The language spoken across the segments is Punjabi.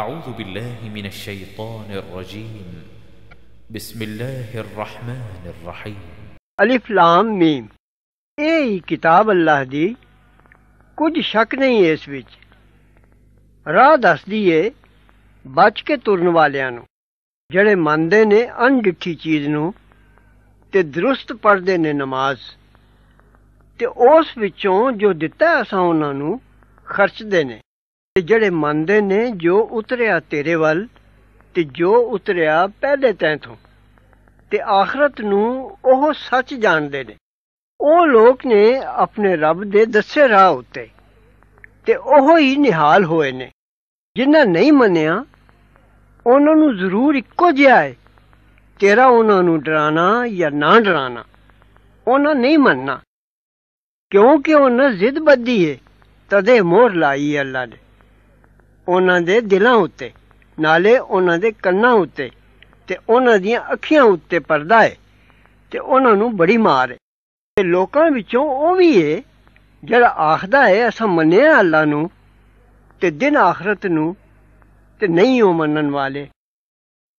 أعوذ بالله من الشيطان الرجيم بسم الله الرحمن الرحيم ਅਲਿਫ ਲਾਮ ਮੀਮ ਇਹ ਹੀ ਕਿਤਾਬ ਅੱਲਾਹ ਦੀ ਕੁਝ ਸ਼ੱਕ ਨਹੀਂ ਇਸ ਵਿੱਚ ਰਾਹ ਦੱਸਦੀ ਏ ਬਚ ਕੇ ਤੁਰਨ ਵਾਲਿਆਂ ਨੂੰ ਜਿਹੜੇ ਮੰਨਦੇ ਨੇ ਅਣਡਿੱਠੀ ਚੀਜ਼ ਨੂੰ ਤੇ ਦਰੁਸਤ ਪੜਦੇ ਨੇ ਨਮਾਜ਼ ਤੇ ਉਸ ਵਿੱਚੋਂ ਜੋ ਦਿੱਤਾ ਅਸਾਂ ਉਹਨਾਂ ਨੂੰ ਖਰਚਦੇ ਨੇ ਤੇ ਜਿਹੜੇ ਮੰਨਦੇ ਨੇ ਜੋ ਉਤਰਿਆ ਤੇਰੇ ਵੱਲ ਤੇ ਜੋ ਉਤਰਿਆ ਪਹਿਲੇ ਤੈਂ ਤੋਂ ਤੇ ਆਖਰਤ ਨੂੰ ਉਹ ਸੱਚ ਜਾਣਦੇ ਨੇ ਉਹ ਲੋਕ ਨੇ ਆਪਣੇ ਰੱਬ ਦੇ ਦੱਸੇ ਰਾਹ ਉੱਤੇ ਤੇ ਉਹ ਹੀ ਨਿਹਾਲ ਹੋਏ ਨੇ ਜਿਨ੍ਹਾਂ ਨਹੀਂ ਮੰਨਿਆ ਉਹਨਾਂ ਨੂੰ ਜ਼ਰੂਰ ਇੱਕੋ ਜਿਹਾ ਹੈ ਤੇਰਾ ਉਹਨਾਂ ਨੂੰ ਡਰਾਣਾ ਜਾਂ ਨਾ ਡਰਾਣਾ ਉਹਨਾਂ ਨਹੀਂ ਮੰਨਣਾ ਕਿਉਂਕਿ ਉਹਨਾਂ ਜ਼ਿੱਦ ਬੱਦੀ ਹੈ ਤਦੇ ਮੋਹਰ ਲਾਈ ਅੱਲਾ ਨੇ ਉਹਨਾਂ ਦੇ ਦਿਲਾਂ ਉੱਤੇ ਨਾਲੇ ਉਹਨਾਂ ਦੇ ਕੰਨਾਂ ਉੱਤੇ ਤੇ ਉਹਨਾਂ ਦੀਆਂ ਅੱਖੀਆਂ ਉੱਤੇ ਪਰਦਾ ਹੈ ਤੇ ਉਹਨਾਂ ਨੂੰ ਬੜੀ ਮਾਰ ਹੈ ਤੇ ਲੋਕਾਂ ਵਿੱਚੋਂ ਉਹ ਵੀ ਹੈ ਜਿਹੜਾ ਆਖਦਾ ਹੈ ਅਸਾਂ ਮੰਨਿਆ ਅੱਲਾ ਨੂੰ ਤੇ ਦਿਨ ਆਖਰਤ ਨੂੰ ਤੇ ਨਹੀਂ ਉਹ ਮੰਨਣ ਵਾਲੇ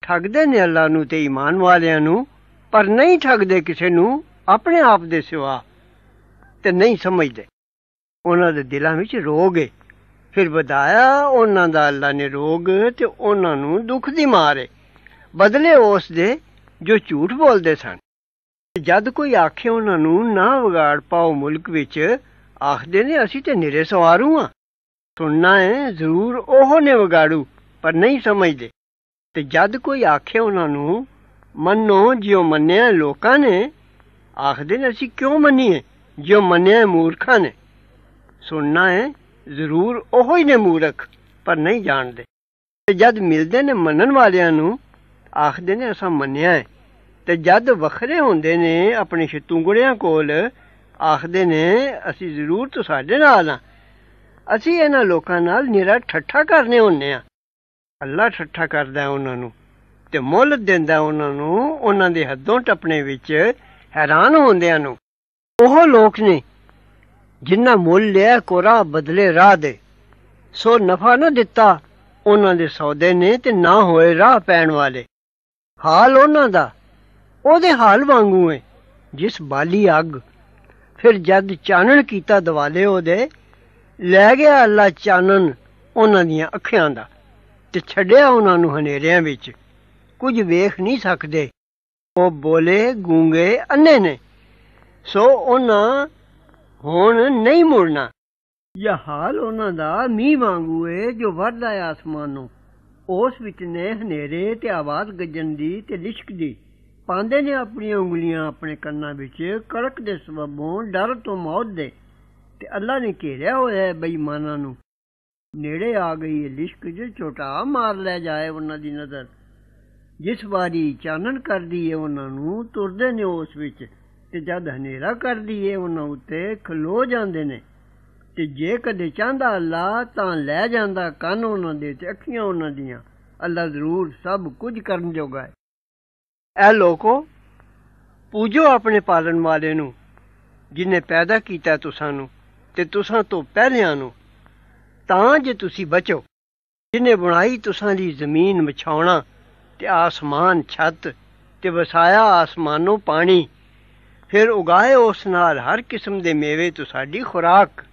ਠੱਗਦੇ ਨੇ ਅੱਲਾ ਨੂੰ ਤੇ ਈਮਾਨ ਵਾਲਿਆਂ ਨੂੰ ਪਰ ਨਹੀਂ ਠੱਗਦੇ ਕਿਸੇ ਨੂੰ ਆਪਣੇ ਆਪ ਦੇ ਸਿਵਾ ਤੇ ਨਹੀਂ ਸਮਝਦੇ ਉਹਨਾਂ ਦੇ ਦਿਲਾਂ ਵਿੱਚ ਰੋਗ ਹੈ ਫਿਰ ਵਧਾਇਆ ਉਹਨਾਂ ਦਾ ਅੱਲਾ ਨੇ ਰੋਗ ਤੇ ਉਹਨਾਂ ਨੂੰ ਦੁੱਖ ਦੀ ਮਾਰੇ ਬਦਲੇ ਉਸ ਦੇ ਜੋ ਝੂਠ ਬੋਲਦੇ ਸਨ ਜਦ ਕੋਈ ਆਖੇ ਉਹਨਾਂ ਨੂੰ ਨਾ ਵਿਗਾੜ ਪਾਓ ਮੁਲਕ ਵਿੱਚ ਆਖਦੇ ਨੇ ਅਸੀਂ ਤੇ ਨਿਰੇ ਸਵਾਰੂ ਆ ਸੁਣਨਾ ਹੈ ਜ਼ਰੂਰ ਉਹ ਨੇ ਵਿਗਾੜੂ ਪਰ ਨਹੀਂ ਸਮਝਦੇ ਤੇ ਜਦ ਕੋਈ ਆਖੇ ਉਹਨਾਂ ਨੂੰ ਮੰਨੋ ਜਿਉ ਮੰਨਿਆ ਲੋਕਾਂ ਨੇ ਆਖਦੇ ਨੇ ਅਸੀਂ ਕਿਉਂ ਮੰਨੀਏ ਜਿਉ ਮੰਨਿਆ ਮੂਰਖਾਂ ਨੇ ਸੁਣਨਾ ਹੈ ਜ਼ਰੂਰ ਉਹੋ ਹੀ ਨੇ ਮੂਰਖ ਪਰ ਨਹੀਂ ਜਾਣਦੇ ਤੇ ਜਦ ਮਿਲਦੇ ਨੇ ਮੰਨਣ ਵਾਲਿਆਂ ਨੂੰ ਆਖਦੇ ਨੇ ਅਸਾਂ ਮੰਨਿਆ ਹੈ ਤੇ ਜਦ ਵੱਖਰੇ ਹੁੰਦੇ ਨੇ ਆਪਣੇ ਛਤੂਗੜਿਆਂ ਕੋਲ ਆਖਦੇ ਨੇ ਅਸੀਂ ਜ਼ਰੂਰ ਤੋਂ ਸਾਡੇ ਨਾਲ ਆ ਅਸੀਂ ਇਹਨਾਂ ਲੋਕਾਂ ਨਾਲ ਨਿਹਰਾ ਠੱਠਾ ਕਰਨੇ ਹੁੰਨੇ ਆ ਅੱਲਾ ਠੱਠਾ ਕਰਦਾ ਉਹਨਾਂ ਨੂੰ ਤੇ ਮੁੱਲ ਦਿੰਦਾ ਉਹਨਾਂ ਨੂੰ ਉਹਨਾਂ ਦੇ ਹੱਦੋਂ ਟੱਪਣੇ ਵਿੱਚ ਹੈਰਾਨ ਹੁੰਦਿਆਂ ਨੂੰ ਉਹ ਲੋਕ ਨੇ ਜਿੰਨਾ ਮੁੱਲ ਲਿਆ ਕੋਰਾ ਬਦਲੇ ਰਾਹ ਦੇ ਸੋ ਨਫਾ ਨਾ ਦਿੱਤਾ ਉਹਨਾਂ ਦੇ ਸੌਦੇ ਨੇ ਤੇ ਨਾ ਹੋਏ ਰਾਹ ਪੈਣ ਵਾਲੇ ਹਾਲ ਉਹਨਾਂ ਦਾ ਉਹਦੇ ਹਾਲ ਵਾਂਗੂ ਏ ਜਿਸ ਬਾਲੀ ਅੱਗ ਫਿਰ ਜਦ ਚਾਨਣ ਕੀਤਾ ਦਿਵਾਲੇ ਉਹਦੇ ਲੈ ਗਿਆ ਅੱਲਾ ਚਾਨਣ ਉਹਨਾਂ ਦੀਆਂ ਅੱਖਾਂ ਦਾ ਤੇ ਛੱਡਿਆ ਉਹਨਾਂ ਨੂੰ ਹਨੇਰਿਆਂ ਵਿੱਚ ਕੁਝ ਵੇਖ ਨਹੀਂ ਸਕਦੇ ਉਹ ਬੋਲੇ ਗੂੰਗੇ ਅੰਨੇ ਨੇ ਸੋ ਉਹਨਾਂ ਹੁਣ ਨਹੀਂ ਮੁੜਨਾ ਇਹ ਹਾਲ ਉਹਨਾਂ ਦਾ ਮੀਂਹ ਵਾਂਗੂ ਏ ਜੋ ਵਰਦਾ ਆਸਮਾਨੋਂ ਉਸ ਵਿੱਚ ਨੇ ਹਨੇਰੇ ਤੇ ਆਵਾਜ਼ ਗੱਜਣ ਦੀ ਤੇ ਲਿਸ਼ਕ ਦੀ ਪਾਉਂਦੇ ਨੇ ਆਪਣੀਆਂ ਉਂਗਲੀਆਂ ਆਪਣੇ ਕੰਨਾਂ ਵਿੱਚ ਕੜਕ ਦੇ ਸਬਬੋਂ ਡਰ ਤੋਂ ਮੌਤ ਦੇ ਤੇ ਅੱਲਾ ਨੇ ਘੇਰਿਆ ਹੋਇਆ ਹੈ ਬੇਈਮਾਨਾਂ ਨੂੰ ਨੇੜੇ ਆ ਗਈ ਲਿਸ਼ਕ ਜੇ ਛੋਟਾ ਮਾਰ ਲੈ ਜਾਏ ਉਹਨਾਂ ਦੀ ਨਜ਼ਰ ਜਿਸ ਵਾਰੀ ਚਾਨਣ ਕਰਦੀ ਏ ਉਹਨਾਂ ਨੂੰ ਤੁਰਦੇ ਨੇ ਉਸ ਵਿੱਚ ਤੇ ਜਦ ਹਨੇਰਾ ਕਰ ਦਈਏ ਉਹਨਾਂ ਉੱਤੇ ਖਲੋ ਜਾਂਦੇ ਨੇ ਤੇ ਜੇ ਕਦੇ ਚਾਹਦਾ ਅੱਲਾ ਤਾਂ ਲੈ ਜਾਂਦਾ ਕੰਨ ਉਹਨਾਂ ਦੇ ਤੇ ਅੱਖੀਆਂ ਉਹਨਾਂ ਦੀਆਂ ਅੱਲਾ ਜ਼ਰੂਰ ਸਭ ਕੁਝ ਕਰਨ ਜੋਗਾ ਹੈ ਐ ਲੋਕੋ ਪੂਜੋ ਆਪਣੇ ਪਾਲਣ ਵਾਲੇ ਨੂੰ ਜਿਨੇ ਪੈਦਾ ਕੀਤਾ ਤੁਸਾਂ ਨੂੰ ਤੇ ਤੁਸਾਂ ਤੋਂ ਪਹਿਲਿਆਂ ਨੂੰ ਤਾਂ ਜੇ ਤੁਸੀਂ ਬਚੋ ਜਿਨੇ ਬਣਾਈ ਤੁਸਾਂ ਦੀ ਜ਼ਮੀਨ ਵਿਛਾਉਣਾ ਤੇ ਆਸਮਾਨ ਛੱਤ ਤੇ ਵਸਾਇਆ ਆਸਮਾਨੋਂ ਪਾਣੀ ਫਿਰ ਉਗਾਏ ਉਸ ਨਾਲ ਹਰ ਕਿਸਮ ਦੇ ਮੇਵੇ ਸਾਡੀ ਖੁਰਾਕ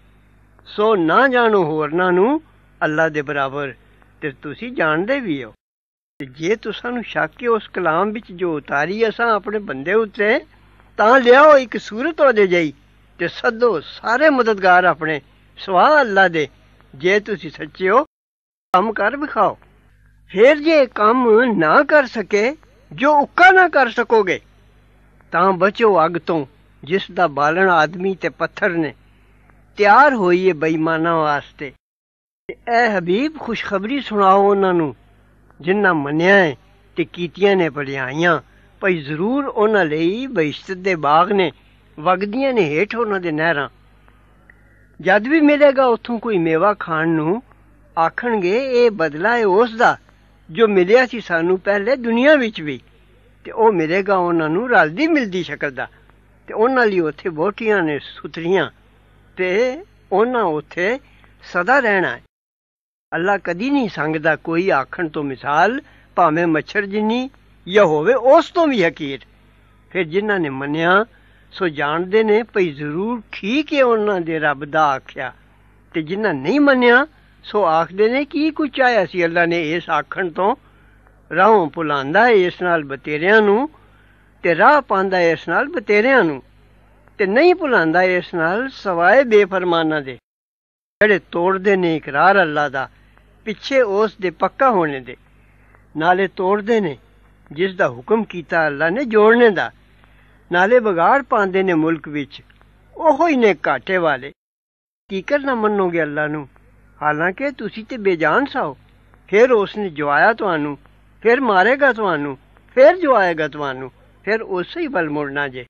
ਸੋ ਨਾ ਜਾਣੋ ਹੋਰਨਾਂ ਨੂੰ ਅੱਲਾ ਦੇ ਬਰਾਬਰ ਤੇ ਤੁਸੀਂ ਜਾਣਦੇ ਵੀ ਹੋ ਤੇ ਜੇ ਤੁਸਾਂ ਨੂੰ ਸ਼ੱਕ ਹੈ ਉਸ ਕਲਾਮ ਵਿੱਚ ਜੋ ਉਤਾਰੀ ਅਸਾਂ ਆਪਣੇ ਬੰਦੇ ਉੱਤੇ ਤਾਂ ਲਿਆਓ ਇੱਕ ਸੂਰਤ ਉਹਦੇ ਜਾਈ ਤੇ ਸੱਦੋ ਸਾਰੇ ਮਦਦਗਾਰ ਆਪਣੇ ਸਵਾ ਅੱਲਾ ਦੇ ਜੇ ਤੁਸੀਂ ਸੱਚੇ ਹੋ ਕੰਮ ਕਰ ਵਿਖਾਓ ਫਿਰ ਜੇ ਕੰਮ ਨਾ ਕਰ ਸਕੇ ਜੋ ਉੱਕਾ ਨਾ ਕਰ ਸਕੋਗੇ ਤਾਂ ਬਚੋ ਅੱਗ ਤੋਂ ਜਿਸ ਦਾ ਬਾਲਣ ਆਦਮੀ ਤੇ ਪੱਥਰ ਨੇ ਤਿਆਰ ਹੋਈ ਏ ਬੇਈਮਾਨਾਂ ਵਾਸਤੇ ਐ ਹਬੀਬ ਖੁਸ਼ਖਬਰੀ ਸੁਣਾਓ ਉਹਨਾਂ ਨੂੰ ਜਿਨ੍ਹਾਂ ਮੰਨਿਆ ਏ ਤੇ ਕੀਤੀਆਂ ਨੇ ਭਲਾਈਆਂ ਭਈ ਜ਼ਰੂਰ ਉਹਨਾਂ ਲਈ ਬਹਿਸ਼ਤ ਦੇ ਬਾਗ ਨੇ ਵਗਦੀਆਂ ਨੇ ਹੇਠ ਉਹਨਾਂ ਦੇ ਨਹਿਰਾਂ ਜਦ ਵੀ ਮਿਲੇਗਾ ਉਥੋਂ ਕੋਈ ਮੇਵਾ ਖਾਣ ਨੂੰ ਆਖਣਗੇ ਇਹ ਬਦਲਾ ਹੈ ਉਸ ਦਾ ਜੋ ਮਿਲਿਆ ਸੀ ਸਾਨੂੰ ਪਹਿਲੇ ਦੁਨੀਆ ਵਿੱਚ ਵੀ ਤੇ ਉਹ ਮਿਲੇਗਾ ਉਹਨਾਂ ਨੂੰ ਰਲਦੀ ਮਿਲਦੀ ਸ਼ਕਲ ਦਾ ਤੇ ਉਹਨਾਂ ਲਈ ਉੱਥੇ ਬੋਟੀਆਂ ਨੇ ਸੁਤਰੀਆਂ ਤੇ ਉਹਨਾਂ ਉੱਥੇ ਸਦਾ ਰਹਿਣਾ ਹੈ ਅੱਲਾ ਕਦੀ ਨਹੀਂ ਸੰਗਦਾ ਕੋਈ ਆਖਣ ਤੋਂ ਮਿਸਾਲ ਭਾਵੇਂ ਮੱਛਰ ਜਿੰਨੀ ਜਾਂ ਹੋਵੇ ਉਸ ਤੋਂ ਵੀ ਹਕੀਰ ਫਿਰ ਜਿਨ੍ਹਾਂ ਨੇ ਮੰਨਿਆ ਸੋ ਜਾਣਦੇ ਨੇ ਭਈ ਜ਼ਰੂਰ ਠੀਕ ਹੈ ਉਹਨਾਂ ਦੇ ਰੱਬ ਦਾ ਆਖਿਆ ਤੇ ਜਿਨ੍ਹਾਂ ਨਹੀਂ ਮੰਨਿਆ ਸੋ ਆਖਦੇ ਨੇ ਕੀ ਕੁਝ ਆਇਆ ਸੀ ਅੱਲਾ ਨੇ ਇਸ ਆਖਣ ਤੋਂ ਰਾਹੋਂ ਭੁਲਾਉਂਦਾ ਹੈ ਇਸ ਨਾਲ ਬਤੇਰਿਆਂ ਨੂੰ ਤੇ ਰਾਹ ਪਾਉਂਦਾ ਇਸ ਨਾਲ ਬਤੇਰਿਆਂ ਨੂੰ ਤੇ ਨਹੀਂ ਭੁਲਾਉਂਦਾ ਇਸ ਨਾਲ ਸਵਾਏ ਬੇਫਰਮਾਨਾਂ ਦੇ ਜਿਹੜੇ ਤੋੜਦੇ ਨੇ ਇਕਰਾਰ ਅੱਲਾ ਦਾ ਪਿੱਛੇ ਉਸ ਦੇ ਪੱਕਾ ਹੋਣ ਦੇ ਨਾਲੇ ਤੋੜਦੇ ਨੇ ਜਿਸ ਦਾ ਹੁਕਮ ਕੀਤਾ ਅੱਲਾ ਨੇ ਜੋੜਨੇ ਦਾ ਨਾਲੇ ਵਿਗਾੜ ਪਾਉਂਦੇ ਨੇ ਮੁਲਕ ਵਿੱਚ ਉਹੋ ਹੀ ਨੇ ਘਾਟੇ ਵਾਲੇ ਕੀ ਕਰਨਾ ਮੰਨੋਗੇ ਅੱਲਾ ਨੂੰ ਹਾਲਾਂਕਿ ਤੁਸੀਂ ਤੇ ਬੇਜਾਨ ਸਾਓ ਫਿਰ ਉਸ ਨੇ ਜਵਾਇਆ ਤੁਹਾਨੂੰ ਫਿਰ ਮਾਰੇਗਾ ਤੁਹਾਨੂੰ ਫਿਰ ਜੋ ਆਏਗਾ ਤੁਹਾਨੂੰ ਫਿਰ ਉਸੇ ਹੀ ਵੱਲ ਮੁੜਨਾ ਜੇ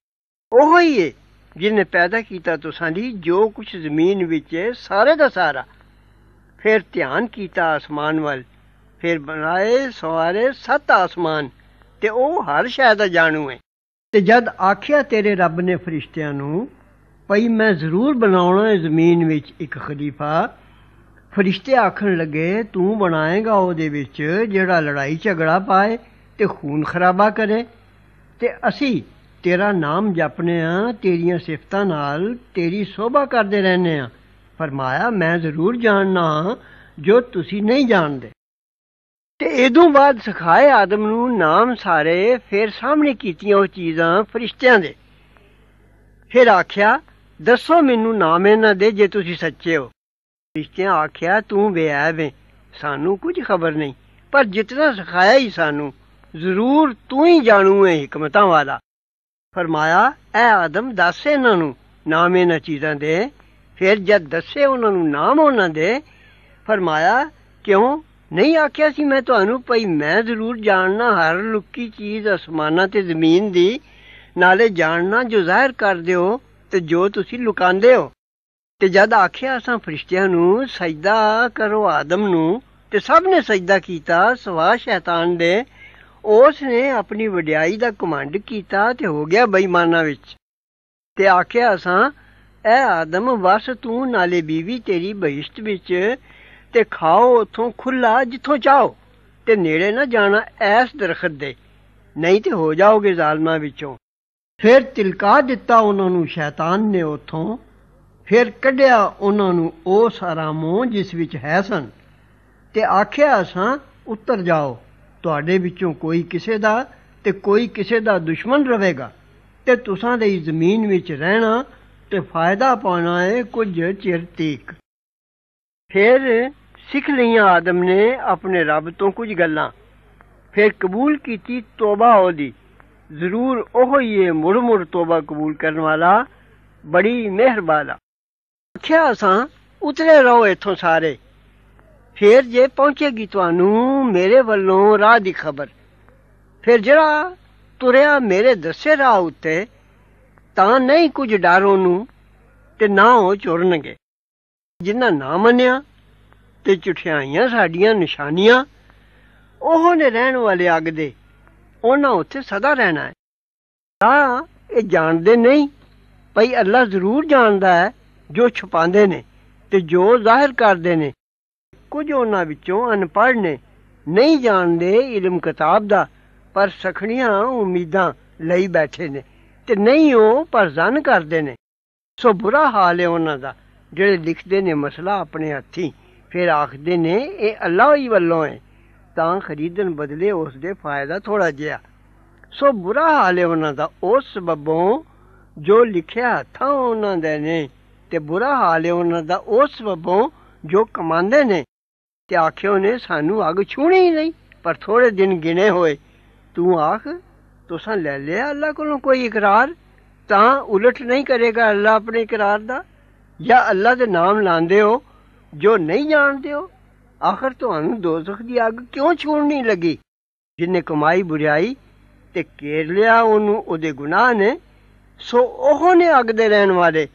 ਉਹ ਹੀ ਏ ਜਿਨੇ ਪੈਦਾ ਕੀਤਾ ਤੁਸਾਂ ਦੀ ਜੋ ਕੁਝ ਜ਼ਮੀਨ ਵਿੱਚ ਏ ਸਾਰੇ ਦਾ ਸਾਰਾ ਫਿਰ ਧਿਆਨ ਕੀਤਾ ਅਸਮਾਨ ਵੱਲ ਫਿਰ ਬਣਾਏ ਸਵਾਰੇ ਸੱਤ ਅਸਮਾਨ ਤੇ ਉਹ ਹਰ ਸ਼ੈ ਦਾ ਜਾਣੂ ਏ ਤੇ ਜਦ ਆਖਿਆ ਤੇਰੇ ਰੱਬ ਨੇ ਫਰਿਸ਼ਤਿਆਂ ਨੂੰ ਭਈ ਮੈਂ ਜ਼ਰੂਰ ਬਣਾਉਣਾ ਹੈ ਜ਼ਮੀਨ ਵਿੱਚ ਇੱਕ ਖਲੀਫਾ ਫਰਿਸ਼ਤੇ ਆਖਣ ਲੱਗੇ ਤੂੰ ਬਣਾਏਗਾ ਉਹਦੇ ਵਿੱਚ ਜਿਹੜਾ ਲੜਾਈ ਝਗੜਾ ਪਾਏ ਤੇ ਖੂਨ ਖਰਾਬਾ ਕਰੇ ਤੇ ਅਸੀਂ ਤੇਰਾ ਨਾਮ ਜਪਨੇ ਆ ਤੇਰੀਆਂ ਸਿਫਤਾਂ ਨਾਲ ਤੇਰੀ ਸੋਭਾ ਕਰਦੇ ਰਹਿੰਨੇ ਆ ਫਰਮਾਇਆ ਮੈਂ ਜ਼ਰੂਰ ਜਾਣਨਾ ਜੋ ਤੁਸੀਂ ਨਹੀਂ ਜਾਣਦੇ ਤੇ ਇਦੋਂ ਬਾਅਦ ਸਿਖਾਏ ਆਦਮ ਨੂੰ ਨਾਮ ਸਾਰੇ ਫਿਰ ਸਾਹਮਣੇ ਕੀਤੀਆਂ ਉਹ ਚੀਜ਼ਾਂ ਫਰਿਸ਼ਤਿਆਂ ਦੇ ਫਿਰ ਆਖਿਆ ਦੱਸੋ ਮੈਨੂੰ ਨਾਮ ਇਹਨਾਂ ਦੇ ਜੇ ਤੁਸੀਂ ਸੱਚੇ ਹੋ ਫਰਿਸ਼ਤਿਆਂ ਆਖਿਆ ਤੂੰ ਬੇਅਬ ਵੇ ਸਾਨੂੰ ਕੁਝ ਖਬਰ ਨਹੀਂ ਪਰ ਜਿਤਨਾ ਸਿਖਾਇਆ ਹੀ ਸਾਨੂੰ ਜ਼ਰੂਰ ਤੂੰ ਹੀ ਜਾਣੂ ਹੈ ਹਕਮਤਾਂ ਵਾਲਾ ਫਰਮਾਇਆ ਐ ਆਦਮ ਦੱਸ ਇਹਨਾਂ ਨੂੰ ਨਾਮ ਇਹਨਾਂ ਚੀਜ਼ਾਂ ਦੇ ਫਿਰ ਜਦ ਦੱਸੇ ਉਹਨਾਂ ਨੂੰ ਨਾਮ ਉਹਨਾਂ ਦੇ ਫਰਮਾਇਆ ਕਿਉਂ ਨਹੀਂ ਆਖਿਆ ਸੀ ਮੈਂ ਤੁਹਾਨੂੰ ਭਈ ਮੈਂ ਜ਼ਰੂਰ ਜਾਣਨਾ ਹਰ ਲੁਕੀ ਚੀਜ਼ ਅਸਮਾਨਾਂ ਤੇ ਜ਼ਮੀਨ ਦੀ ਨਾਲੇ ਜਾਣਨਾ ਜੋ ਜ਼ਾਹਿਰ ਕਰਦੇ ਹੋ ਤੇ ਜੋ ਤੁਸੀਂ ਲੁਕਾਉਂਦੇ ਹੋ ਤੇ ਜਦ ਆਖਿਆ ਅਸਾਂ ਫਰਿਸ਼ਤਿਆਂ ਨੂੰ ਸਜਦਾ ਕਰੋ ਆਦਮ ਨੂੰ ਤੇ ਸਭ ਨੇ ਸਜਦਾ ਕੀਤਾ ਸਵਾ ਸ਼ੈਤਾਨ ਦੇ ਉਸ ਨੇ ਆਪਣੀ ਵਡਿਆਈ ਦਾ ਕਮਾਂਡ ਕੀਤਾ ਤੇ ਹੋ ਗਿਆ ਬੇਈਮਾਨਾ ਵਿੱਚ ਤੇ ਆਖਿਆ ਅਸਾਂ ਐ ਆਦਮ ਵਸ ਤੂੰ ਨਾਲੇ ਬੀਵੀ ਤੇਰੀ ਬਹਿਸ਼ਤ ਵਿੱਚ ਤੇ ਖਾਓ ਉਥੋਂ ਖੁੱਲਾ ਜਿੱਥੋਂ ਚਾਹੋ ਤੇ ਨੇੜੇ ਨਾ ਜਾਣਾ ਐਸ ਦਰਖਤ ਦੇ ਨਹੀਂ ਤੇ ਹੋ ਜਾਓਗੇ ਜ਼ਾਲਮਾਂ ਵਿੱਚੋਂ ਫਿਰ ਤਿਲਕਾ ਦਿੱਤਾ ਉਹਨਾਂ ਨੂੰ ਸ਼ੈਤਾਨ ਨੇ ਉਥੋਂ ਫਿਰ ਕੱਢਿਆ ਉਹਨਾਂ ਨੂੰ ਉਹ ਸਾਰਾ ਮੋਹ ਜਿਸ ਵਿੱਚ ਹੈ ਸਨ ਤੇ ਆਖਿਆ ਸਾਂ ਉੱਤਰ ਜਾਓ ਤੁਹਾਡੇ ਵਿੱਚੋਂ ਕੋਈ ਕਿਸੇ ਦਾ ਤੇ ਕੋਈ ਕਿਸੇ ਦਾ ਦੁਸ਼ਮਣ ਰਹੇਗਾ ਤੇ ਤੁਸਾਂ ਦੇ ਜ਼ਮੀਨ ਵਿੱਚ ਰਹਿਣਾ ਤੇ ਫਾਇਦਾ ਪਾਉਣਾ ਹੈ ਕੁਝ ਚਿਰ ਤੀਕ ਫਿਰ ਸਿੱਖ ਲਈਆਂ ਆਦਮ ਨੇ ਆਪਣੇ ਰੱਬ ਤੋਂ ਕੁਝ ਗੱਲਾਂ ਫਿਰ ਕਬੂਲ ਕੀਤੀ ਤੋਬਾ ਉਹਦੀ ਜ਼ਰੂਰ ਉਹ ਹੀ ਹੈ ਤੋਬਾ ਕਬੂਲ ਕਰਨ ਵਾਲਾ ਬੜੀ ਮਿਹਰਬਾਨਾ ਆਖਿਆ ਸਾਂ ਉਤਰੇ ਰਹੋ ਇਥੋਂ ਸਾਰੇ ਫੇਰ ਜੇ ਪਹੁੰਚੇਗੀ ਤੁਹਾਨੂੰ ਮੇਰੇ ਵੱਲੋਂ ਰਾਹ ਦੀ ਖਬਰ ਫਿਰ ਜਿਹੜਾ ਤੁਰਿਆ ਮੇਰੇ ਦੱਸੇ ਰਾਹ ਉੱਤੇ ਤਾਂ ਨਹੀਂ ਕੁਝ ਡਰੋਂ ਨੂੰ ਤੇ ਨਾ ਉਹ ਚੁਰਨਗੇ ਜਿਨ੍ਹਾਂ ਨਾ ਮੰਨਿਆ ਤੇ ਚੁਠਿਆਈਆਂ ਸਾਡੀਆਂ ਨਿਸ਼ਾਨੀਆਂ ਉਹ ਨੇ ਰਹਿਣ ਵਾਲੇ ਅੱਗ ਦੇ ਉਹਨਾਂ ਉੱਥੇ ਸਦਾ ਰਹਿਣਾ ਹੈ ਤਾਂ ਇਹ ਜਾਣਦੇ ਨਹੀਂ ਭਈ ਅੱਲਾ ਜ਼ਰੂਰ ਜਾਣਦਾ ਹੈ ਜੋ ਛੁਪਾਉਂਦੇ ਨੇ ਤੇ ਜੋ ਜ਼ਾਹਿਰ ਕਰਦੇ ਨੇ ਕੁਝ ਉਹਨਾਂ ਵਿੱਚੋਂ ਅਨਪੜ੍ਹ ਨੇ ਨਹੀਂ ਜਾਣਦੇ ਇਲਮ ਕਿਤਾਬ ਦਾ ਪਰ ਸਖਣੀਆਂ ਉਮੀਦਾਂ ਲਈ ਬੈਠੇ ਨੇ ਤੇ ਨਹੀਂ ਉਹ ਪਰ ਜ਼ਨ ਕਰਦੇ ਨੇ ਸੋ ਬੁਰਾ ਹਾਲ ਹੈ ਉਹਨਾਂ ਦਾ ਜਿਹੜੇ ਲਿਖਦੇ ਨੇ ਮਸਲਾ ਆਪਣੇ ਹੱਥੀ ਫਿਰ ਆਖਦੇ ਨੇ ਇਹ ਅੱਲਾਹ ਹੀ ਵੱਲੋਂ ਹੈ ਤਾਂ ਖਰੀਦਣ ਬਦਲੇ ਉਸ ਦੇ ਫਾਇਦਾ ਥੋੜਾ ਜਿਹਾ ਸੋ ਬੁਰਾ ਹਾਲ ਹੈ ਉਹਨਾਂ ਦਾ ਉਸ ਸਬਬੋਂ ਜੋ ਲਿਖਿਆ ਥਾ ਉਹਨਾਂ ਦੇ ਨੇ ਤੇ ਬੁਰਾ ਹਾਲ ਹੈ ਉਹਨਾਂ ਦਾ ਉਸ ਵੱਲੋਂ ਜੋ ਕਮਾਉਂਦੇ ਨੇ ਤੇ ਆਖਿਓ ਨੇ ਸਾਨੂੰ ਅੱਗ ਛੂਣੀ ਹੀ ਨਹੀਂ ਪਰ ਥੋੜੇ ਦਿਨ ਗਿਨੇ ਹੋਏ ਤੂੰ ਆਖ ਤੁਸਾਂ ਲੈ ਲਿਆ ਅੱਲਾ ਕੋਲੋਂ ਕੋਈ ਇਕਰਾਰ ਤਾਂ ਉਲਟ ਨਹੀਂ ਕਰੇਗਾ ਅੱਲਾ ਆਪਣੇ ਇਕਰਾਰ ਦਾ ਜਾਂ ਅੱਲਾ ਦੇ ਨਾਮ ਲਾਂਦੇ ਹੋ ਜੋ ਨਹੀਂ ਜਾਣਦੇ ਹੋ ਆਖਰ ਤੁਹਾਨੂੰ ਦੋਜ਼ਖ ਦੀ ਅੱਗ ਕਿਉਂ ਛੂਣਨੀ ਲੱਗੀ ਜਿਨੇ ਕਮਾਈ ਬੁਰੀਾਈ ਤੇ ਕੇਰ ਲਿਆ ਉਹਨੂੰ ਉਹਦੇ ਗੁਨਾਹ ਨੇ ਸੋ ਉਹ ਨੇ ਅੱਗ ਦੇ ਰਹਿਣ ਵਾਲੇ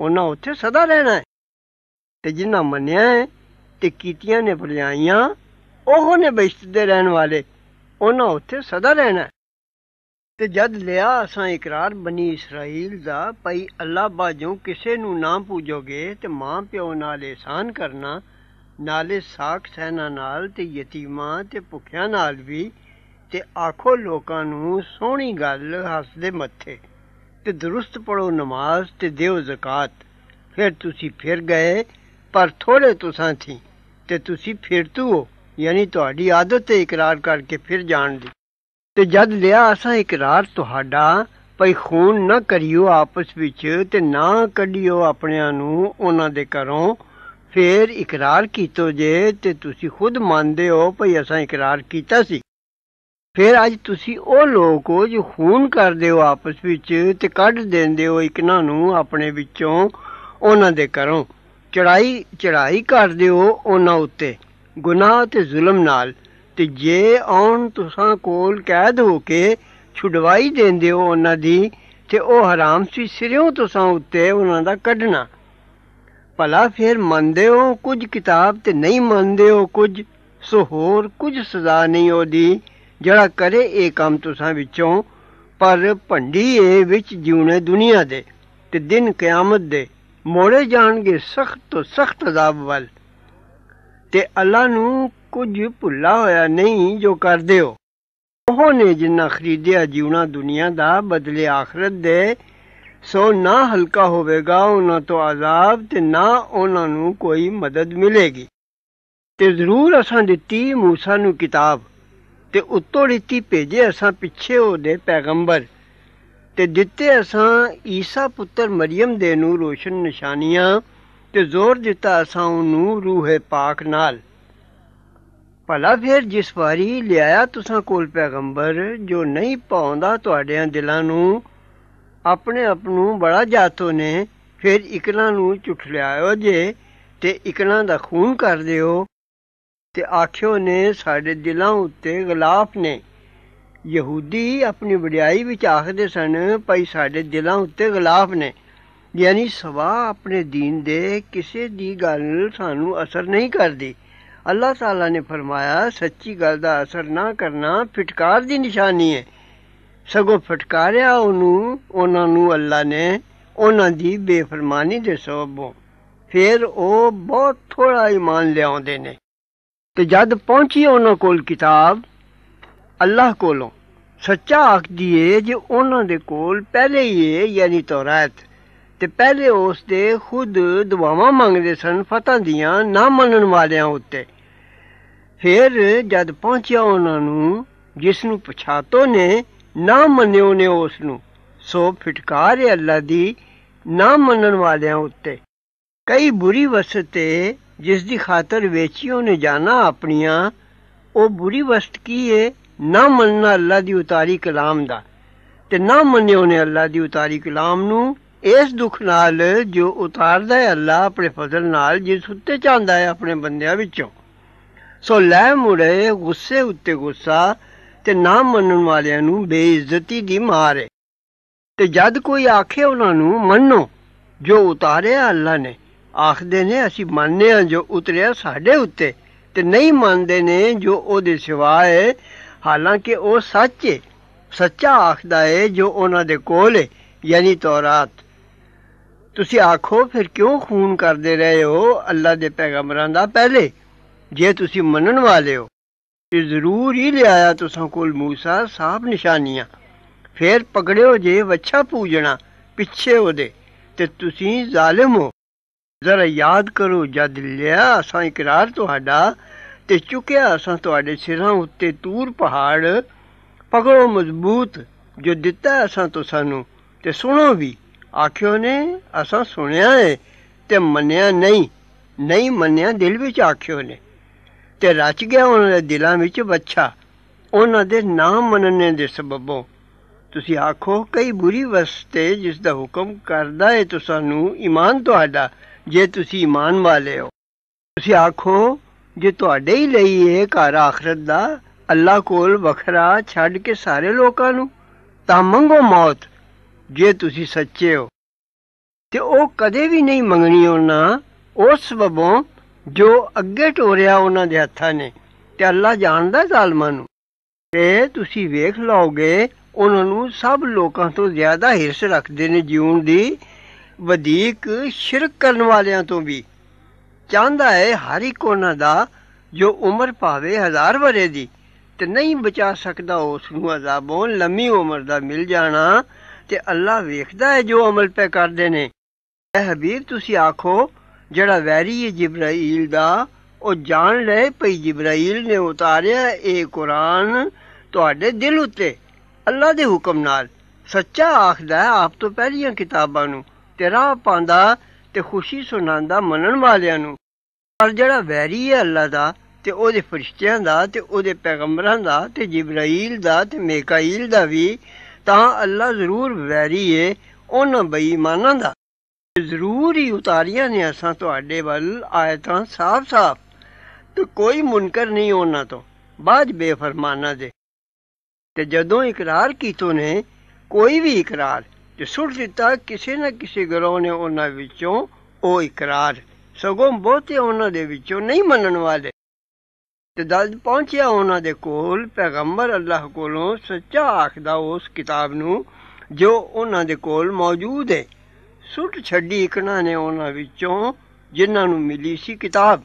ਉਹਨਾਂ ਉੱਥੇ ਸਦਾ ਰਹਿਣਾ ਹੈ ਤੇ ਜਿਨ੍ਹਾਂ ਮੰਨਿਆ ਹੈ ਤੇ ਕੀਤੀਆਂ ਨੇ ਭਲਾਈਆਂ ਉਹ ਨੇ ਬਿਸ਼ਤ ਦੇ ਰਹਿਣ ਵਾਲੇ ਉਹਨਾਂ ਉੱਥੇ ਸਦਾ ਰਹਿਣਾ ਤੇ ਜਦ ਲਿਆ ਅਸਾਂ ਇਕਰਾਰ ਬਣੀ ਇਸਰਾਇਲ ਦਾ ਪਈ ਅੱਲਾ ਬਾਝੋਂ ਕਿਸੇ ਨੂੰ ਨਾ ਪੂਜੋਗੇ ਤੇ ਮਾਂ ਪਿਓ ਨਾਲ ਇਹਸਾਨ ਕਰਨਾ ਨਾਲੇ ਸਾਖ ਸਹਿਨਾ ਨਾਲ ਤੇ ਯਤੀਮਾਂ ਤੇ ਭੁੱਖਿਆਂ ਨਾਲ ਵੀ ਤੇ ਆਖੋ ਲੋਕਾਂ ਨੂੰ ਸੋਹਣੀ ਗੱਲ ਹੱਸਦੇ ਮੱਥੇ ਤੇ ਦਰੁਸਤ ਪੜੋ ਨਮਾਜ਼ ਤੇ ਦਿਓ ਜ਼ਕਾਤ ਫਿਰ ਤੁਸੀਂ ਫਿਰ ਗਏ ਪਰ ਥੋੜੇ ਤੁਸਾਂ ਥੀ ਤੇ ਤੁਸੀਂ ਫਿਰ ਤੂ ਯਾਨੀ ਤੁਹਾਡੀ ਆਦਤ ਤੇ ਇਕਰਾਰ ਕਰਕੇ ਫਿਰ ਜਾਣ ਦੀ ਤੇ ਜਦ ਲਿਆ ਅਸਾਂ ਇਕਰਾਰ ਤੁਹਾਡਾ ਭਈ ਖੂਨ ਨਾ ਕਰਿਓ ਆਪਸ ਵਿੱਚ ਤੇ ਨਾ ਕੱਢਿਓ ਆਪਣਿਆਂ ਨੂੰ ਉਹਨਾਂ ਦੇ ਘਰੋਂ ਫੇਰ ਇਕਰਾਰ ਕੀਤਾ ਜੇ ਤੇ ਤੁਸੀਂ ਖੁਦ ਮੰਨਦੇ ਹੋ ਭਈ ਅਸਾਂ ਇਕਰਾਰ ਕੀਤਾ ਸੀ ਫਿਰ ਅੱਜ ਤੁਸੀਂ ਉਹ ਲੋਕ ਹੋ ਜੋ ਖੂਨ ਕਰਦੇ ਹੋ ਆਪਸ ਵਿੱਚ ਤੇ ਕੱਢ ਦਿੰਦੇ ਹੋ ਇਕਨਾਂ ਨੂੰ ਆਪਣੇ ਵਿੱਚੋਂ ਉਹਨਾਂ ਦੇ ਕਰੋ ਚੜਾਈ ਚੜਾਈ ਕਰਦੇ ਹੋ ਉਹਨਾਂ ਉੱਤੇ ਗੁਨਾਹ ਤੇ ਜ਼ੁਲਮ ਨਾਲ ਤੇ ਜੇ ਆਉਣ ਤੁਸਾਂ ਕੋਲ ਕੈਦ ਹੋ ਕੇ ਛੁਡਵਾਈ ਦਿੰਦੇ ਹੋ ਉਹਨਾਂ ਦੀ ਤੇ ਉਹ ਹਰਾਮ ਸੀ ਸਿਰਿਓਂ ਤੁਸਾਂ ਉੱਤੇ ਉਹਨਾਂ ਦਾ ਕੱਢਣਾ ਭਲਾ ਫਿਰ ਮੰਨਦੇ ਹੋ ਕੁਝ ਕਿਤਾਬ ਤੇ ਨਹੀਂ ਮੰਨਦੇ ਹੋ ਕੁਝ ਸੋ ਹੋਰ ਕੁਝ ਸਜ਼ਾ ਨਹੀਂ ਉਹਦੀ ਜਿਹੜਾ ਕਰੇ ਇਹ ਕੰਮ ਤੁਸਾਂ ਵਿੱਚੋਂ ਪਰ ਭੰਡੀ ਇਹ ਵਿੱਚ ਜਿਉਣੇ ਦੁਨੀਆ ਦੇ ਤੇ ਦਿਨ ਕਿਆਮਤ ਦੇ ਮੋੜੇ ਜਾਣਗੇ ਸਖਤ ਤੋਂ ਸਖਤ ਅਜ਼ਾਬ ਵੱਲ ਤੇ ਅੱਲਾ ਨੂੰ ਕੁਝ ਭੁੱਲਾ ਹੋਇਆ ਨਹੀਂ ਜੋ ਕਰਦੇ ਹੋ ਉਹ ਨੇ ਜਿੰਨਾ ਖਰੀਦਿਆ ਜਿਉਣਾ ਦੁਨੀਆ ਦਾ ਬਦਲੇ ਆਖਰਤ ਦੇ ਸੋ ਨਾ ਹਲਕਾ ਹੋਵੇਗਾ ਉਹਨਾਂ ਤੋਂ ਅਜ਼ਾਬ ਤੇ ਨਾ ਉਹਨਾਂ ਨੂੰ ਕੋਈ ਮਦਦ ਮਿਲੇਗੀ ਤੇ ਜ਼ਰੂਰ ਅਸਾਂ ਦਿੱਤੀ موسی ਨੂੰ ਕਿਤਾਬ ਤੇ ਉੱਤੋਂ ਰੀਤੀ ਭੇਜੇ ਅਸਾਂ ਪਿੱਛੇ ਉਹਦੇ ਪੈਗੰਬਰ ਤੇ ਦਿੱਤੇ ਅਸਾਂ ਈਸਾ ਪੁੱਤਰ ਮਰੀਮ ਦੇ ਨੂੰ ਰੋਸ਼ਨ ਨਿਸ਼ਾਨੀਆਂ ਤੇ ਜ਼ੋਰ ਦਿੱਤਾ ਅਸਾਂ ਉਹਨੂੰ ਰੂਹੇ ਪਾਕ ਨਾਲ ਭਲਾ ਫਿਰ ਜਿਸ ਵਾਰੀ ਲਿਆਇਆ ਤੁਸਾਂ ਕੋਲ ਪੈਗੰਬਰ ਜੋ ਨਹੀਂ ਪਾਉਂਦਾ ਤੁਹਾਡਿਆਂ ਦਿਲਾਂ ਨੂੰ ਆਪਣੇ ਆਪ ਨੂੰ ਬੜਾ ਜਾਤੋ ਨੇ ਫਿਰ ਇਕਲਾਂ ਨੂੰ ਚੁੱਟ ਲਿਆਇਓ ਜੇ ਤੇ ਇਕਲਾਂ ਦਾ ਖੂਨ ਕਰ ਦਿਓ ਤੇ ਆਖਿਓ ਨੇ ਸਾਡੇ ਦਿਲਾਂ ਉੱਤੇ ਗਲਾਫ ਨੇ ਯਹੂਦੀ ਆਪਣੀ ਵਡਿਆਈ ਵਿੱਚ ਆਖਦੇ ਸਨ ਭਾਈ ਸਾਡੇ ਦਿਲਾਂ ਉੱਤੇ ਗਲਾਫ ਨੇ ਯਾਨੀ ਸਵਾ ਆਪਣੇ دین ਦੇ ਕਿਸੇ ਦੀ ਗੱਲ ਸਾਨੂੰ ਅਸਰ ਨਹੀਂ ਕਰਦੀ ਅੱਲਾਹ ਤਾਲਾ ਨੇ ਫਰਮਾਇਆ ਸੱਚੀ ਗੱਲ ਦਾ ਅਸਰ ਨਾ ਕਰਨਾ ਫਟਕਾਰ ਦੀ ਨਿਸ਼ਾਨੀ ਹੈ ਸਗੋਂ ਫਟਕਾਰਿਆ ਉਹਨੂੰ ਉਹਨਾਂ ਨੂੰ ਅੱਲਾ ਨੇ ਉਹਨਾਂ ਦੀ ਬੇਫਰਮਾਨੀ ਦੇ ਸਬਬੋਂ ਫਿਰ ਉਹ ਬਹੁਤ ਥੋੜਾ ਈਮਾਨ ਲਿਆਉਂਦੇ ਨੇ ਤੇ ਜਦ ਪਹੁੰਚੀ ਉਹਨਾਂ ਕੋਲ ਕਿਤਾਬ ਅੱਲਾਹ ਕੋਲੋਂ ਸੱਚਾ ਆਖਦੀ ਏ ਜੇ ਉਹਨਾਂ ਦੇ ਕੋਲ ਪਹਿਲੇ ਹੀ ਏ ਯਾਨੀ ਤੌਰਾਤ ਤੇ ਪਹਿਲੇ ਉਸ ਦੇ ਖੁਦ ਦੁਆਵਾਂ ਮੰਗਦੇ ਸਨ ਫਤਹ ਦੀਆਂ ਨਾ ਮੰਨਣ ਵਾਲਿਆਂ ਉੱਤੇ ਫਿਰ ਜਦ ਪਹੁੰਚਿਆ ਉਹਨਾਂ ਨੂੰ ਜਿਸ ਨੂੰ ਪਛਾਤੋ ਨੇ ਨਾ ਮੰਨਿਓ ਨੇ ਉਸ ਨੂੰ ਸੋ ਫਟਕਾਰ ਹੈ ਅੱਲਾ ਦੀ ਨਾ ਮੰਨਣ ਵਾਲਿਆਂ ਉੱਤੇ ਕਈ ਬੁਰੀ ਵਸਤੇ ਜਿਸ ਦੀ ਖਾਤਰ ਵੇਚੀ ਉਹਨੇ ਜਾਣਾ ਆਪਣੀਆਂ ਉਹ ਬੁਰੀ ਵਸਤ ਕੀ ਏ ਨਾ ਮੰਨਣਾ ਅੱਲਾ ਦੀ ਉਤਾਰੀ ਕਲਾਮ ਦਾ ਤੇ ਨਾ ਮੰਨਿਓ ਨੇ ਅੱਲਾ ਦੀ ਉਤਾਰੀ ਕਲਾਮ ਨੂੰ ਇਸ ਦੁੱਖ ਨਾਲ ਜੋ ਉਤਾਰਦਾ ਹੈ ਅੱਲਾ ਆਪਣੇ ਫਜ਼ਲ ਨਾਲ ਜਿਸ ਉੱਤੇ ਚਾਹੁੰਦਾ ਹੈ ਆਪਣੇ ਬੰਦਿਆਂ ਵਿੱਚੋਂ ਸੋ ਲੈ ਮੁੜੇ ਗੁੱਸੇ ਉੱਤੇ ਗੁੱਸਾ ਤੇ ਨਾ ਮੰਨਣ ਵਾਲਿਆਂ ਨੂੰ ਬੇਇੱਜ਼ਤੀ ਦੀ ਮਾਰ ਤੇ ਜਦ ਕੋਈ ਆਖੇ ਉਹਨਾਂ ਨੂੰ ਮੰਨੋ ਜੋ ਉਤਾਰਿਆ ਅੱਲਾ ਨੇ ਆਖਦੇ ਨੇ ਅਸੀਂ ਮੰਨਦੇ ਹਾਂ ਜੋ ਉਤਰਿਆ ਸਾਡੇ ਉੱਤੇ ਤੇ ਨਹੀਂ ਮੰਨਦੇ ਨੇ ਜੋ ਉਹਦੇ ਸਿਵਾਏ ਹਾਲਾਂਕਿ ਉਹ ਸੱਚ ਹੈ ਸੱਚਾ ਆਖਦਾ ਹੈ ਜੋ ਉਹਨਾਂ ਦੇ ਕੋਲ ਹੈ ਯਾਨੀ ਤੌਰਾਤ ਤੁਸੀਂ ਆਖੋ ਫਿਰ ਕਿਉਂ ਖੂਨ ਕਰਦੇ ਰਹੇ ਹੋ ਅੱਲਾ ਦੇ ਪੈਗੰਬਰਾਂ ਦਾ ਪਹਿਲੇ ਜੇ ਤੁਸੀਂ ਮੰਨਣ ਵਾਲੇ ਹੋ ਤੇ ਜ਼ਰੂਰ ਹੀ ਲਿਆਇਆ ਤੁਸਾਂ ਕੋਲ موسی ਸਾਹਿਬ ਨਿਸ਼ਾਨੀਆਂ ਫਿਰ ਪਕੜਿਓ ਜੇ ਵੱਛਾ ਪੂਜਣਾ ਪਿੱਛੇ ਉਹਦੇ ਤੇ ਤੁਸੀਂ ਜ਼ਾਲਿਮ ਹੋ ਜ਼ਰਾ ਯਾਦ ਕਰੋ ਜਦ ਲਿਆ ਅਸਾਂ ਇਕਰਾਰ ਤੁਹਾਡਾ ਤੇ ਚੁੱਕਿਆ ਅਸਾਂ ਤੁਹਾਡੇ ਸਿਰਾਂ ਉੱਤੇ ਤੂਰ ਪਹਾੜ ਪਕੜੋ ਮਜ਼ਬੂਤ ਜੋ ਦਿੱਤਾ ਅਸਾਂ ਤੋਂ ਸਾਨੂੰ ਤੇ ਸੁਣੋ ਵੀ ਆਖਿਓ ਨੇ ਅਸਾਂ ਸੁਣਿਆ ਏ ਤੇ ਮੰਨਿਆ ਨਹੀਂ ਨਹੀਂ ਮੰਨਿਆ ਦਿਲ ਵਿੱਚ ਆਖਿਓ ਨੇ ਤੇ ਰਚ ਗਿਆ ਉਹਨਾਂ ਦੇ ਦਿਲਾਂ ਵਿੱਚ ਬੱਚਾ ਉਹਨਾਂ ਦੇ ਨਾਮ ਮੰਨਣੇ ਦੇ ਸਬਬੋਂ ਤੁਸੀਂ ਆਖੋ ਕਈ ਬੁਰੀ ਵਸਤੇ ਜਿਸ ਦਾ ਹੁਕਮ ਕਰਦਾ ਏ ਤੁਸਾਨੂੰ ਈਮਾਨ ਤੁਹਾਡਾ ਜੇ ਤੁਸੀਂ ਇਮਾਨ ਵਾਲੇ ਹੋ ਤੁਸੀਂ ਆਖੋ ਜੇ ਤੁਹਾਡੇ ਹੀ ਲਈ ਇਹ ਘਰ ਆਖਰਤ ਦਾ ਅੱਲਾ ਕੋਲ ਵਖਰਾ ਛੱਡ ਕੇ ਸਾਰੇ ਲੋਕਾਂ ਨੂੰ ਤਾਂ ਮੰਗੋ ਮੌਤ ਜੇ ਤੁਸੀਂ ਸੱਚੇ ਹੋ ਤੇ ਉਹ ਕਦੇ ਵੀ ਨਹੀਂ ਮੰਗਣੀ ਉਹਨਾਂ ਉਸ ਵਬੋਂ ਜੋ ਅੱਗੇ ਟੋਰਿਆ ਉਹਨਾਂ ਦੇ ਹੱਥਾਂ ਨੇ ਤੇ ਅੱਲਾ ਜਾਣਦਾ ਜ਼ਾਲਮਾਂ ਨੂੰ ਤੇ ਤੁਸੀਂ ਵੇਖ ਲਓਗੇ ਉਹਨਾਂ ਨੂੰ ਸਭ ਲੋਕਾਂ ਤੋਂ ਜ਼ਿਆਦਾ ਹਿਰਸ ਰੱਖਦੇ ਨੇ ਜੀਉਣ ਦੀ ਵਧੇਕ ਸ਼ਿਰਕ ਕਰਨ ਵਾਲਿਆਂ ਤੋਂ ਵੀ ਚਾਹੁੰਦਾ ਹੈ ਹਰ ਇੱਕ ਉਹਨਾਂ ਦਾ ਜੋ ਉਮਰ ਪਾਵੇ ਹਜ਼ਾਰ ਬਰੇ ਦੀ ਤੇ ਨਹੀਂ ਬਚਾ ਸਕਦਾ ਉਸ ਨੂੰ ਅਜ਼ਾਬੋਂ ਲੰਮੀ ਉਮਰ ਦਾ ਮਿਲ ਜਾਣਾ ਤੇ ਅੱਲਾ ਵੇਖਦਾ ਹੈ ਜੋ ਅਮਲ ਪੈ ਕਰਦੇ ਨੇ ਇਹ ਹਬੀਬ ਤੁਸੀਂ ਆਖੋ ਜਿਹੜਾ ਵੈਰੀ ਹੈ ਜਿਬਰਾਈਲ ਦਾ ਉਹ ਜਾਣ ਲੈ ਪਈ ਜਿਬਰਾਈਲ ਨੇ ਉਤਾਰਿਆ ਇਹ ਕੁਰਾਨ ਤੁਹਾਡੇ ਦਿਲ ਉੱਤੇ ਅੱਲਾ ਦੇ ਹੁਕਮ ਨਾਲ ਸੱਚਾ ਆਖਦਾ ਆਪ ਤੋਂ ਪਹਿਲੀਆਂ ਕਿਤਾਬਾਂ ਨੂੰ ਰਾਹ ਪਾਉਂਦਾ ਤੇ ਖੁਸ਼ੀ ਸੁਣਾਉਂਦਾ ਮੰਨਣ ਵਾਲਿਆਂ ਨੂੰ ਪਰ ਜਿਹੜਾ ਵੈਰੀ ਹੈ ਅੱਲਾ ਦਾ ਤੇ ਉਹਦੇ ਫਰਿਸ਼ਤਿਆਂ ਦਾ ਤੇ ਉਹਦੇ ਪੈਗੰਬਰਾਂ ਦਾ ਤੇ ਜਿਬਰਾਈਲ ਦਾ ਤੇ ਮੇਕਾਇਲ ਦਾ ਵੀ ਤਾਂ ਅੱਲਾ ਜ਼ਰੂਰ ਵੈਰੀ ਹੈ ਉਹਨਾਂ ਬੇਈਮਾਨਾਂ ਦਾ ਜ਼ਰੂਰ ਹੀ ਉਤਾਰੀਆਂ ਨੇ ਅਸਾਂ ਤੁਹਾਡੇ ਵੱਲ ਆਇਤਾਂ ਸਾਫ਼-ਸਾਫ਼ ਤੇ ਕੋਈ ਮੁਨਕਰ ਨਹੀਂ ਉਹਨਾਂ ਤੋਂ ਬਾਜ ਬੇਫਰਮਾਨਾ ਦੇ ਤੇ ਜਦੋਂ ਇਕਰਾਰ ਕੀਤੋ ਨੇ ਕੋਈ ਵੀ ਇਕਰਾਰ ਤੇ ਸੁੱਟ ਦਿੱਤਾ ਕਿਸੇ ਨਾ ਕਿਸੇ ਗਰੋਹ ਨੇ ਉਹਨਾਂ ਵਿੱਚੋਂ ਉਹ ਇਕਰਾਰ ਸਗੋਂ ਬਹੁਤੇ ਉਹਨਾਂ ਦੇ ਵਿੱਚੋਂ ਨਹੀਂ ਮੰਨਣ ਵਾਲੇ ਤੇ ਦਲਦ ਪਹੁੰਚਿਆ ਉਹਨਾਂ ਦੇ ਕੋਲ ਪੈਗੰਬਰ ਅੱਲਾਹ ਕੋਲੋਂ ਸੱਚਾ ਆਖਦਾ ਉਸ ਕਿਤਾਬ ਨੂੰ ਜੋ ਉਹਨਾਂ ਦੇ ਕੋਲ ਮੌਜੂਦ ਹੈ ਸੁੱਟ ਛੱਡੀ ਇਕਣਾ ਨੇ ਉਹਨਾਂ ਵਿੱਚੋਂ ਜਿਨ੍ਹਾਂ ਨੂੰ ਮਿਲੀ ਸੀ ਕਿਤਾਬ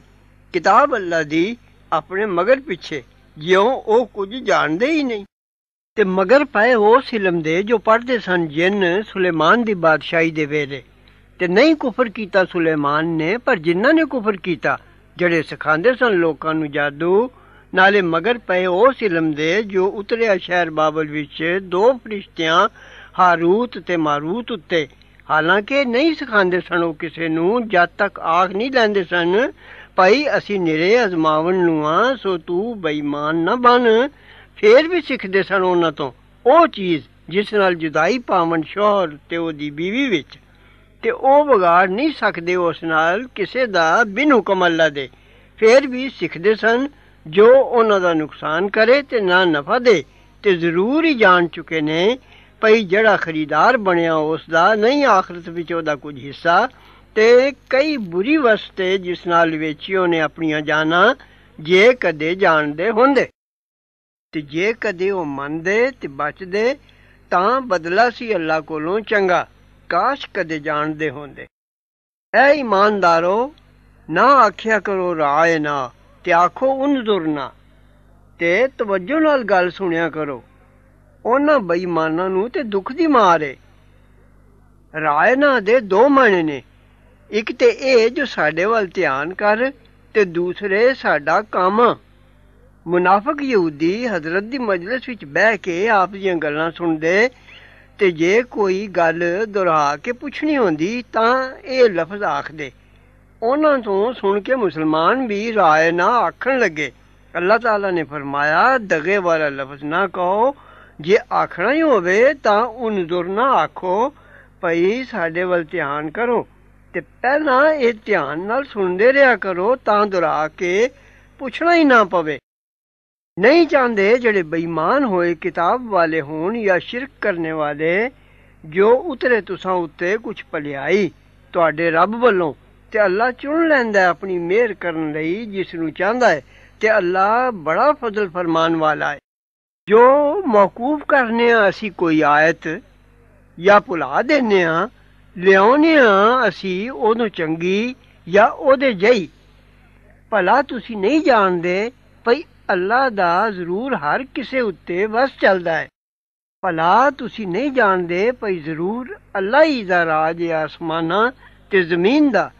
ਕਿਤਾਬ ਅੱਲਾਹ ਦੀ ਆਪਣੇ ਮਗਰ ਪਿੱਛੇ ਜਿਉਂ ਉਹ ਕੁਝ ਜਾਣਦੇ ਹੀ ਨਹੀਂ ਤੇ ਮਗਰ ਪਏ ਹੋ ਸਿਲਮ ਦੇ ਜੋ ਪੜਦੇ ਸਨ ਜਿੰਨ ਸੁਲੇਮਾਨ ਦੀ ਬਾਦਸ਼ਾਹੀ ਦੇ ਵੇਲੇ ਤੇ ਨਹੀਂ ਕੁਫਰ ਕੀਤਾ ਸੁਲੇਮਾਨ ਨੇ ਪਰ ਜਿਨ੍ਹਾਂ ਨੇ ਕੁਫਰ ਕੀਤਾ ਜਿਹੜੇ ਸਿਖਾਉਂਦੇ ਸਨ ਲੋਕਾਂ ਨੂੰ ਜਾਦੂ ਨਾਲੇ ਮਗਰ ਪਏ ਹੋ ਸਿਲਮ ਦੇ ਜੋ ਉਤਰਿਆ ਸ਼ਹਿਰ ਬਾਬਲ ਵਿੱਚ ਦੋ ਫਰਿਸ਼ਤਿਆਂ ਹਾਰੂਤ ਤੇ ਮਾਰੂਤ ਉੱਤੇ ਹਾਲਾਂਕਿ ਨਹੀਂ ਸਿਖਾਉਂਦੇ ਸਨ ਉਹ ਕਿਸੇ ਨੂੰ ਜਦ ਤੱਕ ਆਖ ਨਹੀਂ ਲੈਂਦੇ ਸਨ ਭਾਈ ਅਸੀਂ ਨਿਰੇ ਅਜ਼ਮਾਵਣ ਨੂੰ ਆ ਸੋ ਤੂੰ ਬੇਈਮਾਨ ਨਾ ਬਣ ਫੇਰ ਵੀ ਸਿੱਖਦੇ ਸਨ ਉਹਨਾਂ ਤੋਂ ਉਹ ਚੀਜ਼ ਜਿਸ ਨਾਲ ਜੁਦਾਈ ਪਾਵਨ ਸ਼ੋਹਰ ਤੇ ਉਹਦੀ بیوی ਵਿੱਚ ਤੇ ਉਹ ਵਿਗਾੜ ਨਹੀਂ ਸਕਦੇ ਉਸ ਨਾਲ ਕਿਸੇ ਦਾ ਬਿਨ ਹੁਕਮ ਅੱਲਾ ਦੇ ਫੇਰ ਵੀ ਸਿੱਖਦੇ ਸਨ ਜੋ ਉਹਨਾਂ ਦਾ ਨੁਕਸਾਨ ਕਰੇ ਤੇ ਨਾ ਨਫਾ ਦੇ ਤੇ ਜ਼ਰੂਰ ਹੀ ਜਾਣ ਚੁੱਕੇ ਨੇ ਭਈ ਜਿਹੜਾ ਖਰੀਦਾਰ ਬਣਿਆ ਉਸ ਦਾ ਨਹੀਂ ਆਖਰਤ ਵਿੱਚ ਉਹਦਾ ਕੁਝ ਹਿੱਸਾ ਤੇ ਕਈ ਬੁਰੀ ਵਸਤੇ ਜਿਸ ਨਾਲ ਵੇਚਿਓ ਨੇ ਆਪਣੀਆਂ ਜਾਨਾਂ ਜੇ ਕਦੇ ਜਾਣਦੇ ਹੁੰਦੇ ਤੇ ਜੇ ਕਦੇ ਉਹ ਮੰਨਦੇ ਤੇ ਬਚਦੇ ਤਾਂ ਬਦਲਾ ਸੀ ਅੱਲਾ ਕੋਲੋਂ ਚੰਗਾ ਕਾਸ਼ ਕਦੇ ਜਾਣਦੇ ਹੁੰਦੇ ਐ ਇਮਾਨਦਾਰੋ ਨਾ ਆਖਿਆ ਕਰੋ ਰਾਏ ਨਾ ਤੇ ਆਖੋ ਉਨਜ਼ੁਰ ਨਾ ਤੇ ਤਵੱਜੂ ਨਾਲ ਗੱਲ ਸੁਣਿਆ ਕਰੋ ਉਹਨਾਂ ਬੇਈਮਾਨਾਂ ਨੂੰ ਤੇ ਦੁੱਖ ਦੀ ਮਾਰ ਏ ਰਾਏ ਨਾ ਦੇ ਦੋ ਮਾਣੇ ਨੇ ਇੱਕ ਤੇ ਇਹ ਜੋ ਸਾਡੇ ਵੱਲ ਧਿਆਨ ਕਰ ਤੇ ਦੂਸਰੇ ਸਾਡਾ ਕੰਮ ਮੁਨਾਫਕ ਯਹੂਦੀ ਹਜ਼ਰਤ ਦੀ ਮਜਲਿਸ ਵਿੱਚ ਬਹਿ ਕੇ ਆਪ ਦੀਆਂ ਗੱਲਾਂ ਸੁਣਦੇ ਤੇ ਜੇ ਕੋਈ ਗੱਲ ਦੁਹਰਾ ਕੇ ਪੁੱਛਣੀ ਹੁੰਦੀ ਤਾਂ ਇਹ ਲਫ਼ਜ਼ ਆਖਦੇ ਉਹਨਾਂ ਤੋਂ ਸੁਣ ਕੇ ਮੁਸਲਮਾਨ ਵੀ ਰਾਏ ਨਾ ਆਖਣ ਲੱਗੇ ਅੱਲਾਹ ਤਾਲਾ ਨੇ ਫਰਮਾਇਆ ਦਗੇ ਵਾਲਾ ਲਫ਼ਜ਼ ਨਾ ਕਹੋ ਜੇ ਆਖਣਾ ਹੀ ਹੋਵੇ ਤਾਂ ਉਨਜ਼ੁਰ ਨਾ ਆਖੋ ਭਈ ਸਾਡੇ ਵੱਲ ਧਿਆਨ ਕਰੋ ਤੇ ਪਹਿਲਾਂ ਇਹ ਧਿਆਨ ਨਾਲ ਸੁਣਦੇ ਰਿਹਾ ਕਰੋ ਤਾਂ ਦੁਹਰਾ ਕੇ ਪੁੱਛਣਾ ਹੀ ਨਾ ਪਵੇ ਨਹੀਂ ਚਾਹੁੰਦੇ ਜਿਹੜੇ ਬੇਈਮਾਨ ਹੋਏ ਕਿਤਾਬ ਵਾਲੇ ਹੋਣ ਜਾਂ ਸ਼ਿਰਕ ਕਰਨ ਵਾਲੇ ਜੋ ਉਤਰੇ ਤੁਸਾਂ ਉੱਤੇ ਕੁਝ ਭਲਾਈ ਤੁਹਾਡੇ ਰੱਬ ਵੱਲੋਂ ਤੇ ਅੱਲਾ ਚੁਣ ਲੈਂਦਾ ਆਪਣੀ ਮਿਹਰ ਕਰਨ ਲਈ ਜਿਸ ਨੂੰ ਚਾਹੁੰਦਾ ਹੈ ਤੇ ਅੱਲਾ ਬੜਾ ਫਜ਼ਲ ਫਰਮਾਨ ਵਾਲਾ ਹੈ ਜੋ ਮੌਕੂਫ ਕਰਨੇ ਆ ਅਸੀਂ ਕੋਈ ਆਇਤ ਜਾਂ ਭੁਲਾ ਦੇਨੇ ਆ ਲਿਆਉਨੇ ਆ ਅਸੀਂ ਉਹਨੂੰ ਚੰਗੀ ਜਾਂ ਉਹਦੇ ਜਈ ਭਲਾ ਤੁਸੀਂ ਨਹੀਂ ਜਾਣਦੇ ਭਈ ਅੱਲਾ ਦਾ ਜ਼ਰੂਰ ਹਰ ਕਿਸੇ ਉੱਤੇ ਵਸ ਚੱਲਦਾ ਹੈ ਭਲਾ ਤੁਸੀਂ ਨਹੀਂ ਜਾਣਦੇ ਭਈ ਜ਼ਰੂਰ ਅੱਲਾ ਹੀ ਦਾ ਰਾਜ ਹੈ ਆਸਮਾਨਾਂ ਤੇ ਜ਼ਮੀਨ ਦਾ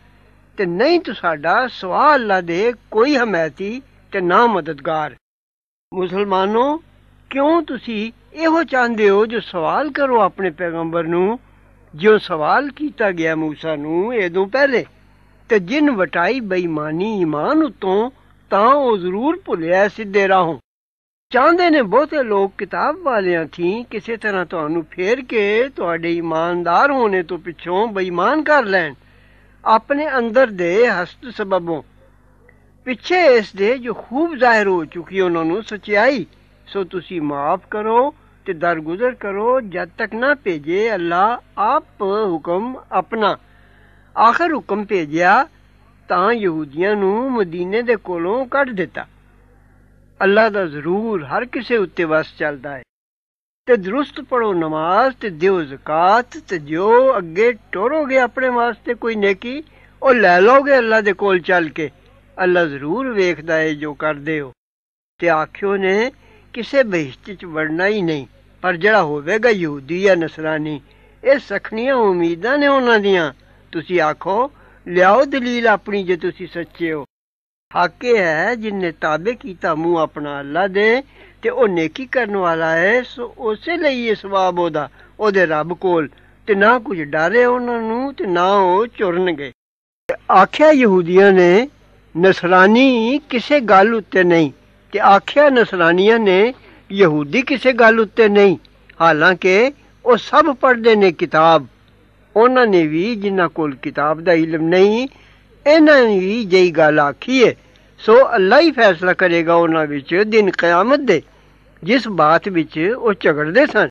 ਤੇ ਨਹੀਂ ਤੂੰ ਸਾਡਾ ਸਵਾ ਅੱਲਾ ਦੇ ਕੋਈ ਹਮਾਇਤੀ ਤੇ ਨਾ ਮਦਦਗਾਰ ਮੁਸਲਮਾਨੋ ਕਿਉਂ ਤੁਸੀਂ ਇਹੋ ਚਾਹੁੰਦੇ ਹੋ ਜੋ ਸਵਾਲ ਕਰੋ ਆਪਣੇ ਪੈਗੰਬਰ ਨੂੰ ਜੋ ਸਵਾਲ ਕੀਤਾ ਗਿਆ موسی ਨੂੰ ਇਹ ਤੋਂ ਪਹਿਲੇ ਤੇ ਜਿਨ ਵਟਾਈ ਬੇਈਮਾਨੀ ਇਮਾਨ ਉਤੋਂ ਤਾਂ ਉਹ ਜ਼ਰੂਰ ਭੁੱਲਿਆ ਸਿੱਧੇ ਰਾਹੋਂ ਚਾਹੁੰਦੇ ਨੇ ਬਹੁਤੇ ਲੋਕ ਕਿਤਾਬ ਵਾਲਿਆਂ ਥੀ ਕਿਸੇ ਤਰ੍ਹਾਂ ਤੁਹਾਨੂੰ ਫੇਰ ਕੇ ਤੁਹਾਡੇ ਇਮਾਨਦਾਰ ਹੋਣੇ ਤੋਂ ਪਿੱਛੋਂ ਬੇਈਮਾਨ ਕਰ ਲੈਣ ਆਪਣੇ ਅੰਦਰ ਦੇ ਹਸਤ ਸਬਬੋਂ ਪਿੱਛੇ ਇਸ ਦੇ ਜੋ ਖੂਬ ਜ਼ਾਹਿਰ ਹੋ ਚੁੱਕੀ ਉਹਨਾਂ ਨੂੰ ਸਚਾਈ ਸੋ ਤੁਸੀਂ ਮਾਫ ਕਰੋ ਤੇ ਦਰਗੁਜ਼ਰ ਕਰੋ ਜਦ ਤੱਕ ਨਾ ਭੇਜੇ ਅੱਲਾ ਆਪ ਹੁਕਮ ਆਪਣਾ ਆਖਰ ਹੁਕਮ ਭੇਜਿਆ ਤਾਂ ਯਹੂਦੀਆਂ ਨੂੰ ਮਦੀਨੇ ਦੇ ਕੋਲੋਂ ਕੱਢ ਦਿੱਤਾ ਅੱਲਾ ਦਾ ਜ਼ਰੂਰ ਹਰ ਕਿਸੇ ਉੱਤੇ ਵਸ ਚੱਲਦਾ ਹੈ ਤੇ ਦਰੁਸਤ ਪੜੋ ਨਮਾਜ਼ ਤੇ ਦਿਓ ਜ਼ਕਾਤ ਤੇ ਜੋ ਅੱਗੇ ਟੋਰੋਗੇ ਆਪਣੇ ਵਾਸਤੇ ਕੋਈ ਨੇਕੀ ਉਹ ਲੈ ਲਓਗੇ ਅੱਲਾ ਦੇ ਕੋਲ ਚੱਲ ਕੇ ਅੱਲਾ ਜ਼ਰੂਰ ਵੇਖਦਾ ਹੈ ਜੋ ਕਰਦੇ ਹੋ ਤੇ ਆਖਿਓ ਨੇ ਕਿਸੇ ਬਹਿਸ਼ਤ ਚ ਵੜਨਾ ਹੀ ਨਹੀਂ ਪਰ ਜਿਹੜਾ ਹੋਵੇਗਾ ਯਹੂਦੀ ਜਾਂ ਨਸਰਾਨੀ ਇਹ ਸਖਣੀਆਂ ਉਮੀਦਾਂ ਨੇ ਉਹਨਾਂ ਦੀਆਂ ਤੁਸੀਂ ਆਖੋ ਲਿਆਓ ਦਲੀਲ ਆਪਣੀ ਜੇ ਤੁਸੀਂ ਸੱਚੇ ਹੋ ਹਾਕੇ ਹੈ ਜਿਨਨੇ ਤਾਬੇ ਕੀਤਾ ਮੂੰਹ ਆਪਣਾ ਅੱਲਾ ਦੇ ਤੇ ਉਹ ਨੇਕੀ ਕਰਨ ਵਾਲਾ ਹੈ ਸੋ ਉਸੇ ਲਈ ਇਹ ਸਵਾਬ ਉਹਦਾ ਉਹਦੇ ਰੱਬ ਕੋਲ ਤੇ ਨਾ ਕੁਝ ਡਾਰੇ ਉਹਨਾਂ ਨੂੰ ਤੇ ਨਾ ਉਹ ਚੁਰਨਗੇ ਆਖਿਆ ਯਹੂਦੀਆਂ ਨੇ ਨਸਰਾਨੀ ਕਿਸੇ ਗੱਲ ਉੱਤੇ ਨਹੀਂ ਕਿ ਆਖਿਆ ਨਸਰਾਨੀਆਂ ਨੇ ਯਹੂਦੀ ਕਿਸੇ ਗੱਲ ਉੱਤੇ ਨਹੀਂ ਹਾਲਾਂਕਿ ਉਹ ਸਭ ਪੜਦੇ ਨੇ ਕਿਤਾਬ ਉਹਨਾਂ ਨੇ ਵੀ ਜਿਨ੍ਹਾਂ ਕੋਲ ਕਿਤਾਬ ਦਾ ਇਲਮ ਨਹੀਂ ਇਹਨਾਂ ਨੇ ਵੀ ਜਈ ਗੱਲ ਆਖੀ ਹੈ ਸੋ ਅੱਲਾ ਹੀ ਫੈਸਲਾ ਕਰੇਗਾ ਉਹਨਾਂ ਵਿੱਚ ਦਿਨ ਕਿਆਮਤ ਦੇ ਜਿਸ ਬਾਤ ਵਿੱਚ ਉਹ ਝਗੜਦੇ ਸਨ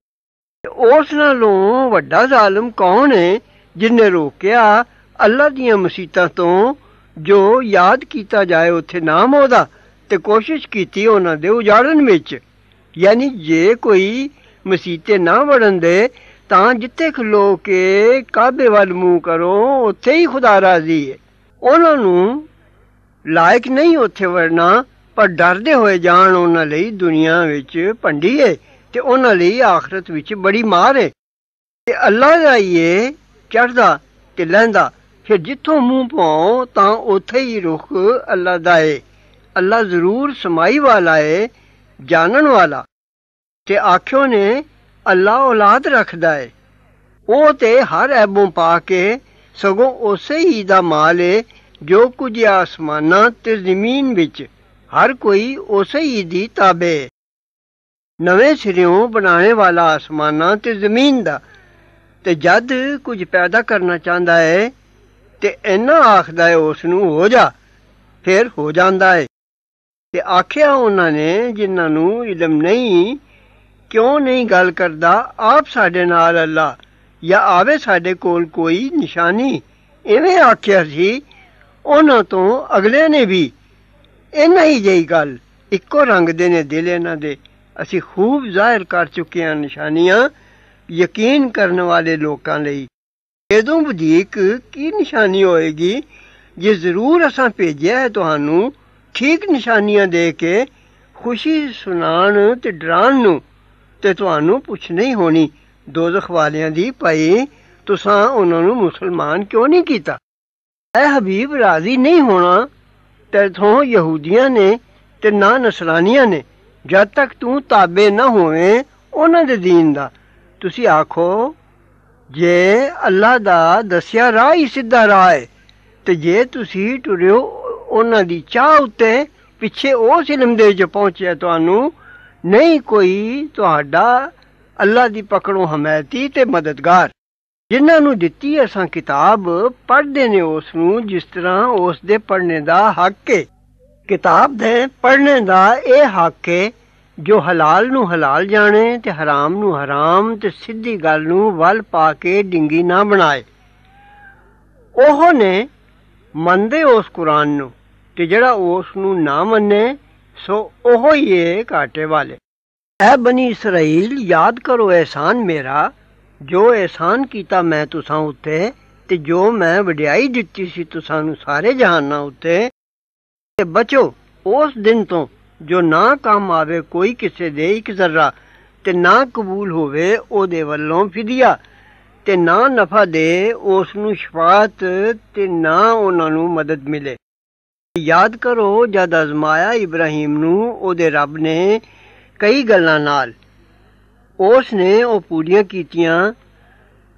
ਉਸ ਨਾਲੋਂ ਵੱਡਾ ਜ਼ਾਲਮ ਕੌਣ ਹੈ ਜਿਨੇ ਰੋਕਿਆ ਅੱਲਾ ਦੀਆਂ ਮਸੀਤਾਂ ਤੋਂ ਜੋ ਯਾਦ ਕੀਤਾ ਜਾਏ ਉੱਥੇ ਨਾਮ ਉਹਦਾ ਤੇ ਕੋਸ਼ਿਸ਼ ਕੀਤੀ ਉਹਨਾਂ ਦੇ ਉਜਾੜਨ ਵਿੱਚ ਯਾਨੀ ਜੇ ਕੋਈ ਮਸੀਤੇ ਨਾ ਵੜਨ ਦੇ ਤਾਂ ਜਿੱਥੇ ਖਲੋ ਕੇ ਕਾਬੇ ਵੱਲ ਮੂੰਹ ਕਰੋ ਉੱਥੇ ਹੀ ਖੁਦਾ ਰਾਜ਼ੀ ਹੈ ਉਹਨਾਂ ਨੂੰ ਲਾਇਕ ਨਹੀਂ ਉੱਥੇ ਵੜਨਾ ਪਰ ਡਰਦੇ ਹੋਏ ਜਾਣ ਉਹਨਾਂ ਲਈ ਦੁਨੀਆ ਵਿੱਚ ਭੰਡੀ ਹੈ ਤੇ ਉਹਨਾਂ ਲਈ ਆਖਰਤ ਵਿੱਚ ਬੜੀ ਮਾਰ ਹੈ ਤੇ ਅੱਲਾ ਦਾ ਚੜਦਾ ਤੇ ਲੈਂਦਾ ਫਿਰ ਜਿੱਥੋਂ ਮੂੰਹ ਪਾਉ ਤਾਂ ਉੱਥੇ ਹੀ ਰੁਖ ਅੱਲਾ ਦਾ ਹੈ ਅੱਲਾ ਜ਼ਰੂਰ ਸਮਾਈ ਵਾਲਾ ਹੈ ਜਾਣਨ ਵਾਲਾ ਤੇ ਆਖਿਓ ਨੇ ਅੱਲਾ ਔਲਾਦ ਰੱਖਦਾ ਏ ਉਹ ਤੇ ਹਰ ਐਬੋਂ ਪਾ ਕੇ ਸਗੋਂ ਉਸੇ ਹੀ ਦਾ ਮਾਲ ਏ ਜੋ ਕੁਝ ਆਸਮਾਨਾਂ ਤੇ ਜ਼ਮੀਨ ਵਿੱਚ ਹਰ ਕੋਈ ਉਸੇ ਹੀ ਦੀ ਤਾਬੇ ਨਵੇਂ ਸਿਰਿਓਂ ਬਣਾਉਣੇ ਵਾਲਾ ਆਸਮਾਨਾਂ ਤੇ ਜ਼ਮੀਨ ਦਾ ਤੇ ਜਦ ਕੁਝ ਪੈਦਾ ਕਰਨਾ ਚਾਹੁੰਦਾ ਏ ਤੇ ਇਹਨਾਂ ਆਖਦਾ ਏ ਉਸ ਨੂੰ ਹੋ ਜਾ ਫਿਰ ਹੋ ਜਾਂਦਾ ਏ ਤੇ ਆਖਿਆ ਉਹਨਾਂ ਨੇ ਜਿਨ੍ਹਾਂ ਨੂੰ ਇਲਮ ਨਹੀਂ ਕਿਉਂ ਨਹੀਂ ਗੱਲ ਕਰਦਾ ਆਪ ਸਾਡੇ ਨਾਲ ਅੱਲਾ ਜਾਂ ਆਵੇ ਸਾਡੇ ਕੋਲ ਕੋਈ ਨਿਸ਼ਾਨੀ ਐਵੇਂ ਆਖਿਆ ਸੀ ਉਹਨਾਂ ਤੋਂ ਅਗਲੇ ਨੇ ਵੀ ਇੰਨਾ ਹੀ ਜਈ ਗੱਲ ਇੱਕੋ ਰੰਗ ਦੇ ਨੇ ਦਿਲ ਇਹਨਾਂ ਦੇ ਅਸੀਂ ਖੂਬ ਜ਼ਾਹਿਰ ਕਰ ਚੁੱਕੇ ਹਾਂ ਨਿਸ਼ਾਨੀਆਂ ਯਕੀਨ ਕਰਨ ਵਾਲੇ ਲੋਕਾਂ ਲਈ ਇਹਦੋਂ ਵਧੇਕ ਕੀ ਨਿਸ਼ਾਨੀ ਹੋਏਗੀ ਜੇ ਜ਼ਰੂਰ ਅਸਾਂ ਭੇਜਿਆ ਹੈ ਤੁਹਾਨੂੰ ਠੀਕ ਨਿਸ਼ਾਨੀਆਂ ਦੇ ਕੇ ਖੁਸ਼ੀ ਸੁਣਾਉਣ ਤੇ ਡਰਾਉਣ ਨੂੰ ਤੇ ਤੁਹਾਨੂੰ ਪੁੱਛ ਨਹੀਂ ਹੋਣੀ ਦੋਜ਼ਖ ਵਾਲਿਆਂ ਦੀ ਭਾਈ ਤੁਸੀਂ ਉਹਨਾਂ ਨੂੰ ਮੁਸਲਮਾਨ ਕਿਉਂ ਨਹੀਂ ਕੀਤਾ ਐ ਹਬੀਬ ਰਾਜ਼ੀ ਨਹੀਂ ਹੋਣਾ ਤੇ ਤੋਂ ਯਹੂਦੀਆਂ ਨੇ ਤੇ ਨਾ ਨਸਰਾਨੀਆਂ ਨੇ ਜਦ ਤੱਕ ਤੂੰ ਤਾਬੇ ਨਾ ਹੋਵੇਂ ਉਹਨਾਂ ਦੇ دین ਦਾ ਤੁਸੀਂ ਆਖੋ ਜੇ ਅੱਲਾ ਦਾ ਦੱਸਿਆ ਰਾਹ ਹੀ ਸਿੱਧਾ ਰਾਹ ਹੈ ਤੇ ਜੇ ਤੁਸੀਂ ਟੁਰਿਓ ਉਹਨਾਂ ਦੀ ਚਾਹ ਉੱਤੇ ਪਿੱਛੇ ਉਹ ਸਿਲਮ ਦੇ ਚ ਪਹੁੰਚਿਆ ਤੁਹਾਨੂੰ ਨਹੀਂ ਕੋਈ ਤੁਹਾਡਾ ਅੱਲਾ ਦੀ ਪਕੜੋਂ ਹਮਾਇਤੀ ਤੇ ਮਦਦਗਾਰ ਜਿਨ੍ਹਾਂ ਨੂੰ ਦਿੱਤੀ ਅਸਾਂ ਕਿਤਾਬ ਪੜ੍ਹਦੇ ਨੇ ਉਸ ਨੂੰ ਜਿਸ ਤਰ੍ਹਾਂ ਉਸ ਦੇ ਪੜ੍ਹਨੇ ਦਾ ਹੱਕ ਹੈ ਕਿਤਾਬ ਦੇ ਪੜ੍ਹਨੇ ਦਾ ਇਹ ਹੱਕ ਹੈ ਜੋ ਹਲਾਲ ਨੂੰ ਹਲਾਲ ਜਾਣੇ ਤੇ ਹਰਾਮ ਨੂੰ ਹਰਾਮ ਤੇ ਸਿੱਧੀ ਗੱਲ ਨੂੰ ਵੱਲ ਪਾ ਕੇ ਡਿੰਗੀ ਨਾ ਬਣਾਏ ਉਹ ਨੇ ਮੰਨਦੇ ਉਸ ਕੁਰਾਨ ਨੂੰ ਤੇ ਜਿਹੜਾ ਉਸ ਨੂੰ ਨਾ ਮੰਨੇ ਸੋ ਉਹ ਹੀ ਏ ਘਾਟੇ ਵਾਲੇ ਐ ਬਨੀ ਇਸਰਾਇਲ ਯਾਦ ਕਰੋ ਇਹਸਾਨ ਮੇਰਾ ਜੋ ਇਹਸਾਨ ਕੀਤਾ ਮੈਂ ਤੁਸਾਂ ਉੱਤੇ ਤੇ ਜੋ ਮੈਂ ਵਡਿਆਈ ਦਿੱਤੀ ਸੀ ਤੁਸਾਂ ਨੂੰ ਸਾਰੇ ਜਹਾਨਾਂ ਉੱਤੇ ਤੇ ਬਚੋ ਉਸ ਦਿਨ ਤੋਂ ਜੋ ਨਾ ਕੰਮ ਆਵੇ ਕੋਈ ਕਿਸੇ ਦੇ ਇੱਕ ਜ਼ਰਰਾ ਤੇ ਨਾ ਕਬੂਲ ਹੋਵੇ ਉਹਦੇ ਵੱਲੋਂ ਫਿਦਿਆ ਤੇ ਨਾ ਨਫਾ ਦੇ ਉਸ ਨੂੰ ਸ਼ਫਾਤ ਤੇ ਨਾ ਉਹਨਾਂ ਨੂੰ ਮਦਦ ਮਿਲੇ ਯਾਦ ਕਰੋ ਜਦ ਅਜ਼ਮਾਇਆ ਇਬਰਾਹੀਮ ਨੂੰ ਉਹਦੇ ਰੱਬ ਨੇ ਕਈ ਗੱਲਾਂ ਨਾਲ ਉਸ ਨੇ ਉਹ ਪੂਰੀਆਂ ਕੀਤੀਆਂ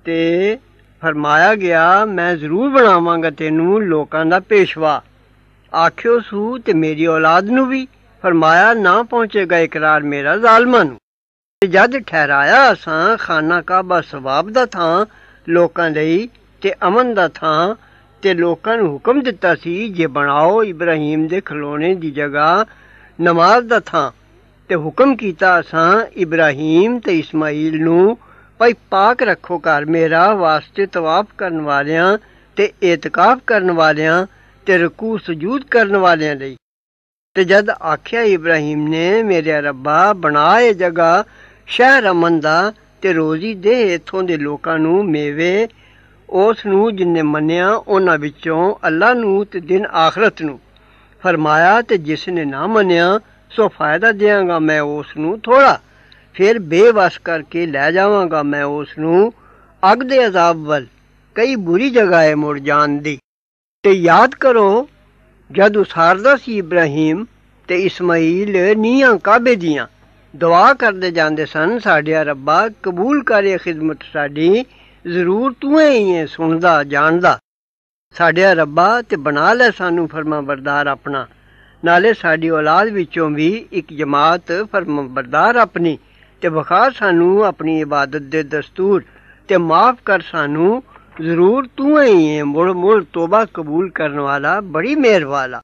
ਤੇ ਫਰਮਾਇਆ ਗਿਆ ਮੈਂ ਜ਼ਰੂਰ ਬਣਾਵਾਂਗਾ ਤੈਨੂੰ ਲੋਕਾਂ ਦਾ ਪੇਸ਼ਵਾ ਆਖਿਓ ਸੂ ਤੇ ਮੇਰੀ ਔਲਾਦ ਨੂੰ ਵੀ ਫਰਮਾਇਆ ਨਾ ਪਹੁੰਚੇਗਾ ਇਕਰਾਰ ਮੇਰਾ ਜ਼ਾਲਮਾਂ ਨੂੰ ਤੇ ਜਦ ਠਹਿਰਾਇਆ ਅਸਾਂ ਖਾਨਾ ਕਾਬਾ ਸਵਾਬ ਦਾ ਥਾਂ ਲੋਕਾਂ ਲਈ ਤੇ ਅਮਨ ਦਾ ਥਾਂ ਤੇ ਲੋਕਾਂ ਨੂੰ ਹੁਕਮ ਦਿੱਤਾ ਸੀ ਜੇ ਬਣਾਓ ਇਬਰਾਹੀਮ ਦੇ ਖਲੋਣੇ ਦੀ ਜਗ੍ਹਾ ਨਮਾਜ਼ ਦਾ ਥਾਂ ਤੇ ਹੁਕਮ ਕੀਤਾ ਅਸਾਂ ਇਬਰਾਹੀਮ ਤੇ ਇਸਮਾਈਲ ਨੂੰ ਭਾਈ ਪਾਕ ਰੱਖੋ ਘਰ ਮੇਰਾ ਵਾਸਤੇ ਤਵਾਫ ਕਰਨ ਵਾਲਿਆਂ ਤੇ ਇਤਕਾਫ ਕਰਨ ਵਾਲਿਆਂ ਤੇ ਰਕੂ ਸਜੂਦ ਕਰਨ ਵਾਲਿਆਂ ਲਈ ਤੇ ਜਦ ਆਖਿਆ ਇਬਰਾਹੀਮ ਨੇ ਮੇਰੇ ਰੱਬਾ ਬਣਾਏ ਜਗਾ ਜਗ੍ਹਾ ਸ਼ਹਿਰ ਅਮਨ ਦਾ ਤੇ ਰੋਜ਼ੀ ਦੇ ਇਥੋਂ ਦੇ ਲੋਕਾਂ ਨੂੰ ਮੇਵੇ ਉਸ ਨੂੰ ਜਿਨਨੇ ਮੰਨਿਆ ਉਹਨਾਂ ਵਿੱਚੋਂ ਅੱਲਾ ਨੂੰ ਤੇ ਦਿਨ ਆਖਰਤ ਨੂੰ ਫਰਮਾਇਆ ਤੇ ਜਿਸ ਨੇ ਨਾ ਮੰਨਿਆ ਸੋ ਫਾਇਦਾ ਦੇਵਾਂਗਾ ਮੈਂ ਉਸ ਨੂੰ ਥੋੜਾ ਫਿਰ ਬੇਵਸ ਕਰਕੇ ਲੈ ਜਾਵਾਂਗਾ ਮੈਂ ਉਸ ਨੂੰ ਅਗ ਦੇ ਅਜ਼ਾਬ ਵੱਲ ਕਈ ਬੁਰੀ ਜਗ੍ਹਾ ਹੈ ਮੁਰ ਜਾਣ ਦੀ ਤੇ ਯਾਦ ਕਰੋ ਜਦ ਉਸਾਰਦਾ ਸੀ ਇਬਰਾਹੀਮ ਤੇ ਇਸਮਾਈਲ ਨੀਆਂ ਕਾਬੇ ਦੀਆਂ ਦੁਆ ਕਰਦੇ ਜਾਂਦੇ ਸਨ ਸਾਡੇ ਰੱਬਾ ਕਬੂਲ ਕਰੇ ਖਿਦਮਤ ਸਾਡੀ ਜ਼ਰੂਰ ਤੂੰ ਹੀ ਹੈ ਸੁਣਦਾ ਜਾਣਦਾ ਸਾਡੇ ਰੱਬਾ ਤੇ ਬਣਾ ਲੈ ਸਾਨੂੰ ਫਰਮਾਬਰਦਾਰ ਆਪਣਾ ਨਾਲੇ ਸਾਡੀ ਔਲਾਦ ਵਿੱਚੋਂ ਵੀ ਇੱਕ ਜਮਾਤ ਫਰਮਾਬਰਦਾਰ ਆਪਣੀ ਤੇ ਵਖਾ ਸਾਨੂੰ ਆਪਣੀ ਇਬਾਦਤ ਦੇ ਦਸਤੂਰ ਤੇ ਮਾਫ ਕਰ ਸਾਨੂੰ ਜ਼ਰੂਰ ਤੂੰ ਹੀ ਹੈ ਮੁੜ ਮੁੜ ਤੋਬਾ ਕਬੂਲ ਕਰਨ ਵਾਲਾ ਬੜੀ ਮਿਹਰ ਵਾਲਾ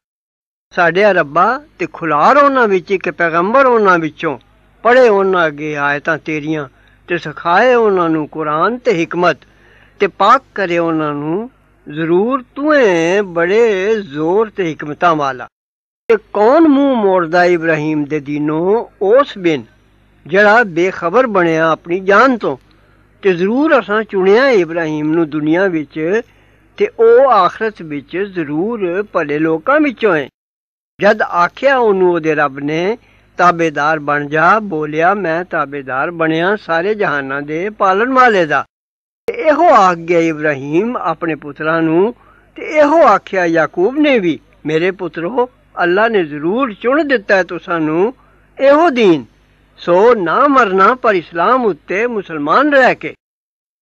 ਸਾਡੇ ਰੱਬਾ ਤੇ ਖੁਲਾਰ ਉਹਨਾਂ ਵਿੱਚ ਇੱਕ ਪੈਗੰਬਰ ਉਹਨਾਂ ਵਿੱਚੋਂ ਪੜੇ ਉਹਨਾਂ ਅੱਗੇ ਆਇਤਾਂ ਤੇਰੀਆਂ ਤੇ ਸਿਖਾਏ ਉਹਨਾਂ ਨੂੰ ਕੁਰਾਨ ਤੇ ਹਕਮਤ ਤੇ ਪਾਕ ਕਰੇ ਉਹਨਾਂ ਨੂੰ ਜ਼ਰੂਰ ਤੂੰ ਬੜੇ ਜ਼ੋਰ ਤੇ ਹਕਮਤਾਂ ਵਾਲਾ ਤੇ ਕੌਣ ਮੂੰਹ ਮੋੜਦਾ ਇਬਰਾਹੀਮ ਦੇ ਦੀਨੋਂ ਉਸ ਬਿਨ ਜਿਹੜਾ ਬੇਖਬਰ ਬਣਿਆ ਆਪਣੀ ਜਾਨ ਤੋਂ ਤੇ ਜ਼ਰੂਰ ਅਸਾਂ ਚੁਣਿਆ ਇਬਰਾਹੀਮ ਨੂੰ ਦੁਨੀਆ ਵਿੱਚ ਤੇ ਉਹ ਆਖਰਤ ਵਿੱਚ ਜ਼ਰੂਰ ਭਲੇ ਲੋਕਾਂ ਵਿੱਚੋਂ ਹੈ ਜਦ ਆਖਿਆ ਉਹਨੂੰ ਉਹਦੇ ਰੱਬ ਨੇ ਤਾਬੇਦਾਰ ਬਣ ਜਾ ਬੋਲਿਆ ਮੈਂ ਤਾਬੇਦਾਰ ਬਣਿਆ ਸਾਰੇ ਜਹਾਨਾਂ ਦੇ ਪਾਲਣ ਵਾਲੇ ਦਾ ਇਹੋ ਆਗਿਆ ਇਬਰਾਹੀਮ ਆਪਣੇ ਪੁੱਤਰਾਂ ਨੂੰ ਤੇ ਇਹੋ ਆਖਿਆ ਯਾਕੂਬ ਨੇ ਵੀ ਮੇਰੇ ਪੁੱਤਰੋ ਅੱਲਾ ਨੇ ਜ਼ਰੂਰ ਚੁਣ ਦਿੱਤਾ ਹੈ ਨੂੰ ਇਹੋ ਦੀਨ ਸੋ ਨਾ ਮਰਨਾ ਪਰ ਇਸਲਾਮ ਉੱਤੇ ਮੁਸਲਮਾਨ ਰਹਿ ਕੇ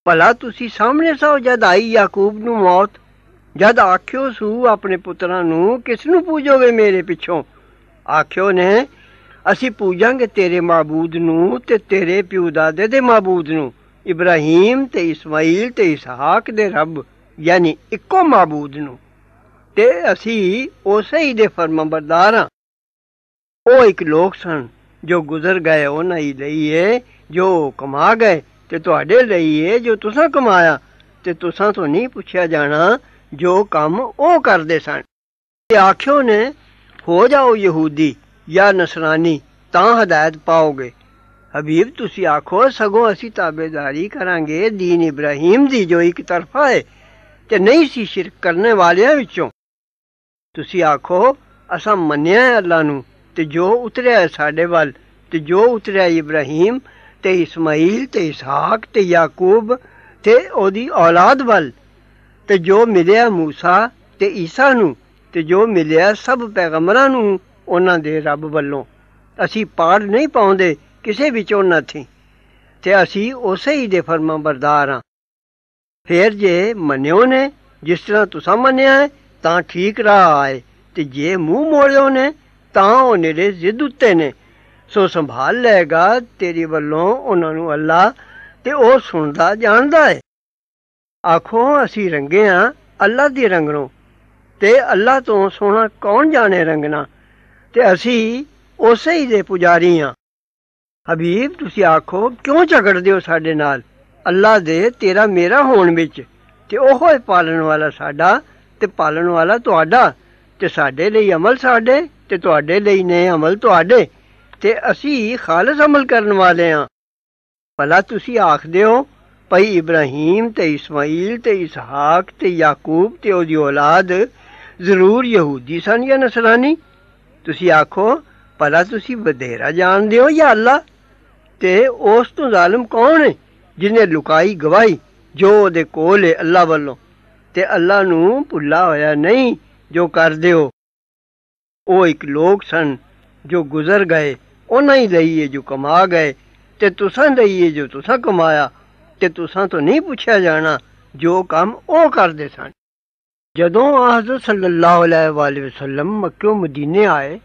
ਭਲਾ ਤੁਸੀਂ ਸਾਹਮਣੇ ਸੋ ਜਦ ਆਈ ਯਾਕੂਬ ਨੂੰ ਮੌਤ ਜਦ ਆਖਿਓ ਸੂ ਆਪਣੇ ਪੁੱਤਰਾਂ ਨੂੰ ਕਿਸ ਨੂੰ ਪੂਜੋਗੇ ਮੇਰੇ ਪਿੱਛੋਂ ਆਖਿਓ ਨੇ ਅਸੀਂ ਪੂਜਾਂਗੇ ਤੇਰੇ ਮਾਬੂਦ ਨੂੰ ਤੇ ਤੇਰੇ ਪਿਓ ਦਾਦੇ ਦੇ ਮਾਬੂਦ ਨੂੰ ਇਬਰਾਹੀਮ ਤੇ ਇਸਮਾਈਲ ਤੇ ਇਸਹਾਕ ਦੇ ਰੱਬ ਯਾਨੀ ਇੱਕੋ ਮਾਬੂਦ ਨੂੰ ਤੇ ਅਸੀਂ ਉਸੇ ਹੀ ਦੇ ਫਰਮਾਂਬਰਦਾਰ ਆ ਉਹ ਇੱਕ ਲੋਕ ਸਨ ਜੋ ਗੁਜ਼ਰ ਗਏ ਉਹਨਾਂ ਹੀ ਲਈਏ ਜੋ ਕਮਾ ਗਏ ਤੇ ਤੁਹਾਡੇ ਲਈ ਜੋ ਤੁਸੀਂ ਕਮਾਇਆ ਤੇ ਤੁਸੀਂ ਤੋਂ ਨਹੀਂ ਪੁੱਛਿਆ ਜਾਣਾ ਜੋ ਕੰਮ ਉਹ ਕਰਦੇ ਸਨ ਤੇ ਆਖਿਓ ਨੇ ਹੋ ਜਾਓ ਯਹੂਦੀ ਜਾਂ ਨਸਰਾਨੀ ਤਾਂ ਹਦਾਇਤ ਪਾਓਗੇ ਹਬੀਬ ਤੁਸੀਂ ਆਖੋ ਸਗੋਂ ਅਸੀਂ ਤਾਬੇਦਾਰੀ ਕਰਾਂਗੇ دین ਇਬਰਾਹੀਮ ਦੀ ਜੋ ਇੱਕ ਤਰਫਾ ਹੈ ਤੇ ਨਹੀਂ ਸੀ ਸ਼ਿਰਕ ਕਰਨ ਵਾਲਿਆਂ ਵਿੱਚੋਂ ਤੁਸੀਂ ਆਖੋ ਅਸਾਂ ਮੰਨਿਆ ਹੈ ਅੱਲਾ ਨੂੰ ਤੇ ਜੋ ਉਤਰਿਆ ਸਾਡੇ ਵੱਲ ਤੇ ਜੋ ਉਤਰਿਆ ਇਬਰਾਹੀਮ ਤੇ ਇਸਮਾਈਲ ਤੇ ਇਸਹਾਕ ਤੇ ਯਾਕੂਬ ਤੇ ਉਹਦੀ ਔਲਾਦ ਵੱਲ ਤੇ ਜੋ ਮਿਲਿਆ موسی ਤੇ ਈਸਾ ਨੂੰ ਤੇ ਜੋ ਮਿਲਿਆ ਸਭ ਪੈਗੰਬਰਾਂ ਨੂੰ ਉਹਨਾਂ ਦੇ ਰੱਬ ਵੱਲੋਂ ਅਸੀਂ ਪਾੜ ਨਹੀਂ ਪਾਉਂਦੇ ਕਿਸੇ ਵਿੱਚ ਉਹਨਾਂ ਥੀ ਤੇ ਅਸੀਂ ਉਸੇ ਹੀ ਦੇ ਬਰਦਾਰ ਆ ਫੇਰ ਜੇ ਮੰਨਿਓ ਨੇ ਜਿਸ ਤਰ੍ਹਾਂ ਤੁਸੀਂ ਮੰਨਿਆ ਹੈ ਤਾਂ ਠੀਕ ਰਾਹ ਆਏ ਤੇ ਜੇ ਮੂੰਹ ਮੋੜਿਓ ਨੇ ਤਾਂ ਉਹ ਨੇੜੇ ਜ਼ਿੱਦ ਉੱਤੇ ਨੇ ਸੋ ਸੰਭਾਲ ਲਏਗਾ ਤੇਰੀ ਵੱਲੋਂ ਉਹਨਾਂ ਨੂੰ ਅੱਲਾ ਤੇ ਉਹ ਸੁਣਦਾ ਜਾਣਦਾ ਹੈ ਆਖੋ ਅਸੀਂ ਰੰਗੇ ਆ ਅੱਲਾ ਦੀ ਰੰਗਣੋ ਤੇ ਅੱਲਾ ਤੋਂ ਸੋਹਣਾ ਕੌਣ ਜਾਣੇ ਰੰਗਣਾ ਤੇ ਅਸੀਂ ਉਸੇ ਹੀ ਦੇ ਪੁਜਾਰੀ ਆ ਹਬੀਬ ਤੁਸੀਂ ਆਖੋ ਕਿਉਂ ਝਗੜਦੇ ਹੋ ਸਾਡੇ ਨਾਲ ਅੱਲਾ ਦੇ ਤੇਰਾ ਮੇਰਾ ਹੋਣ ਵਿੱਚ ਤੇ ਉਹ ਹੈ ਪਾਲਣ ਵਾਲਾ ਸਾਡਾ ਤੇ ਪਾਲਣ ਵਾਲਾ ਤੁਹਾਡਾ ਤੇ ਸਾਡੇ ਲਈ ਅਮਲ ਸਾਡੇ ਤੇ ਤੁਹਾਡੇ ਲਈ ਨੇ ਅਮਲ ਤੁਹਾਡੇ ਤੇ ਅਸੀਂ ਖਾਲਸ ਅਮਲ ਕਰਨ ਵਾਲੇ ਆ ਭਲਾ ਤੁਸੀਂ ਆਖਦੇ ਹੋ ਭਈ ਇਬਰਾਹੀਮ ਤੇ ਇਸਮਾਈਲ ਤੇ ਇਸਹਾਕ ਤੇ ਯਾਕੂਬ ਤੇ ਉਹਦੀ ਔਲਾਦ ਜ਼ਰੂਰ ਯਹੂਦੀ ਸਨ ਜਾਂ ਨਸਰਾਨੀ ਤੁਸੀਂ ਆਖੋ ਭਲਾ ਤੁਸੀਂ ਵਧੇਰਾ ਜਾਣਦੇ ਹੋ ਜਾਂ ਅੱਲਾ ਤੇ ਉਸ ਤੋਂ ਜ਼ਾਲਮ ਕੌਣ ਹੈ ਜਿਨੇ ਲੁਕਾਈ ਗਵਾਈ ਜੋ ਉਹਦੇ ਕੋਲ ਹੈ ਅੱਲਾ ਵੱਲੋਂ ਤੇ ਅੱਲਾ ਨੂੰ ਭੁੱਲਾ ਹੋਇਆ ਨਹੀਂ ਜੋ ਕਰਦੇ ਹੋ ਉਹ ਇੱਕ ਲੋਕ ਸਨ ਜੋ ਗੁਜ਼ਰ ਗਏ ਉਹਨਾਂ ਹੀ ਲਈਏ ਜੋ ਕਮਾ ਗਏ ਤੇ ਤੁਸਾਂ ਲਈਏ ਜੋ ਤੁਸਾਂ ਕਮਾਇਆ ਤੇ ਤੁਸਾਂ ਤੋਂ ਨਹੀਂ ਪੁੱਛਿਆ ਜਾਣਾ ਜੋ ਕੰਮ ਉਹ ਕਰਦੇ ਸਨ ਜਦੋਂ ਹਜ਼ਰਤ ਸੱਲੱਲਾਹੁ ਅਲੈਹਿ ਵਸੱਲਮ ਮੱਕੇ ਮਦੀਨੇ ਆਏ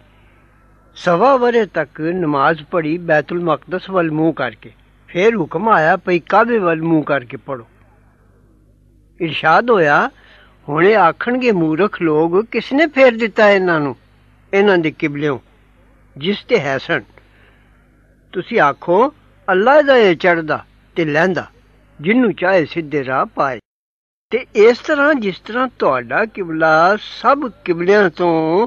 ਸਵਾ ਵਰੇ ਤੱਕ ਨਮਾਜ਼ ਪੜ੍ਹੀ ਬੈਤੁਲ ਮਕਦਸ ਵੱਲ ਮੂੰਹ ਕਰਕੇ ਫਿਰ ਹੁਕਮ ਆਇਆ ਪਈ ਕਾਬੇ ਵੱਲ ਮੂੰਹ ਕਰਕੇ ਪੜੋ ਇਰਸ਼ਾਦ ਹੋਇਆ ਹੁਣੇ ਆਖਣਗੇ ਮੂਰਖ ਲੋਗ ਕਿਸਨੇ ਫੇਰ ਦਿੱਤਾ ਇਹਨਾਂ ਨੂੰ ਇਹਨਾਂ ਦੇ ਕਿਬਲਿਓ ਜਿਸ ਤੇ ਹੈ ਸਣ ਤੁਸੀਂ ਆਖੋ ਅੱਲਾ ਦਾ ਇਹ ਚੜਦਾ ਤੇ ਲੈਂਦਾ ਜਿੰਨੂੰ ਚਾਹੇ ਸਿੱਧੇ ਰਾਹ ਪਾਏ ਤੇ ਇਸ ਤਰ੍ਹਾਂ ਜਿਸ ਤਰ੍ਹਾਂ ਤੁਹਾਡਾ ਕਿਬਲਾ ਸਭ ਕਿਬਲਿਆਂ ਤੋਂ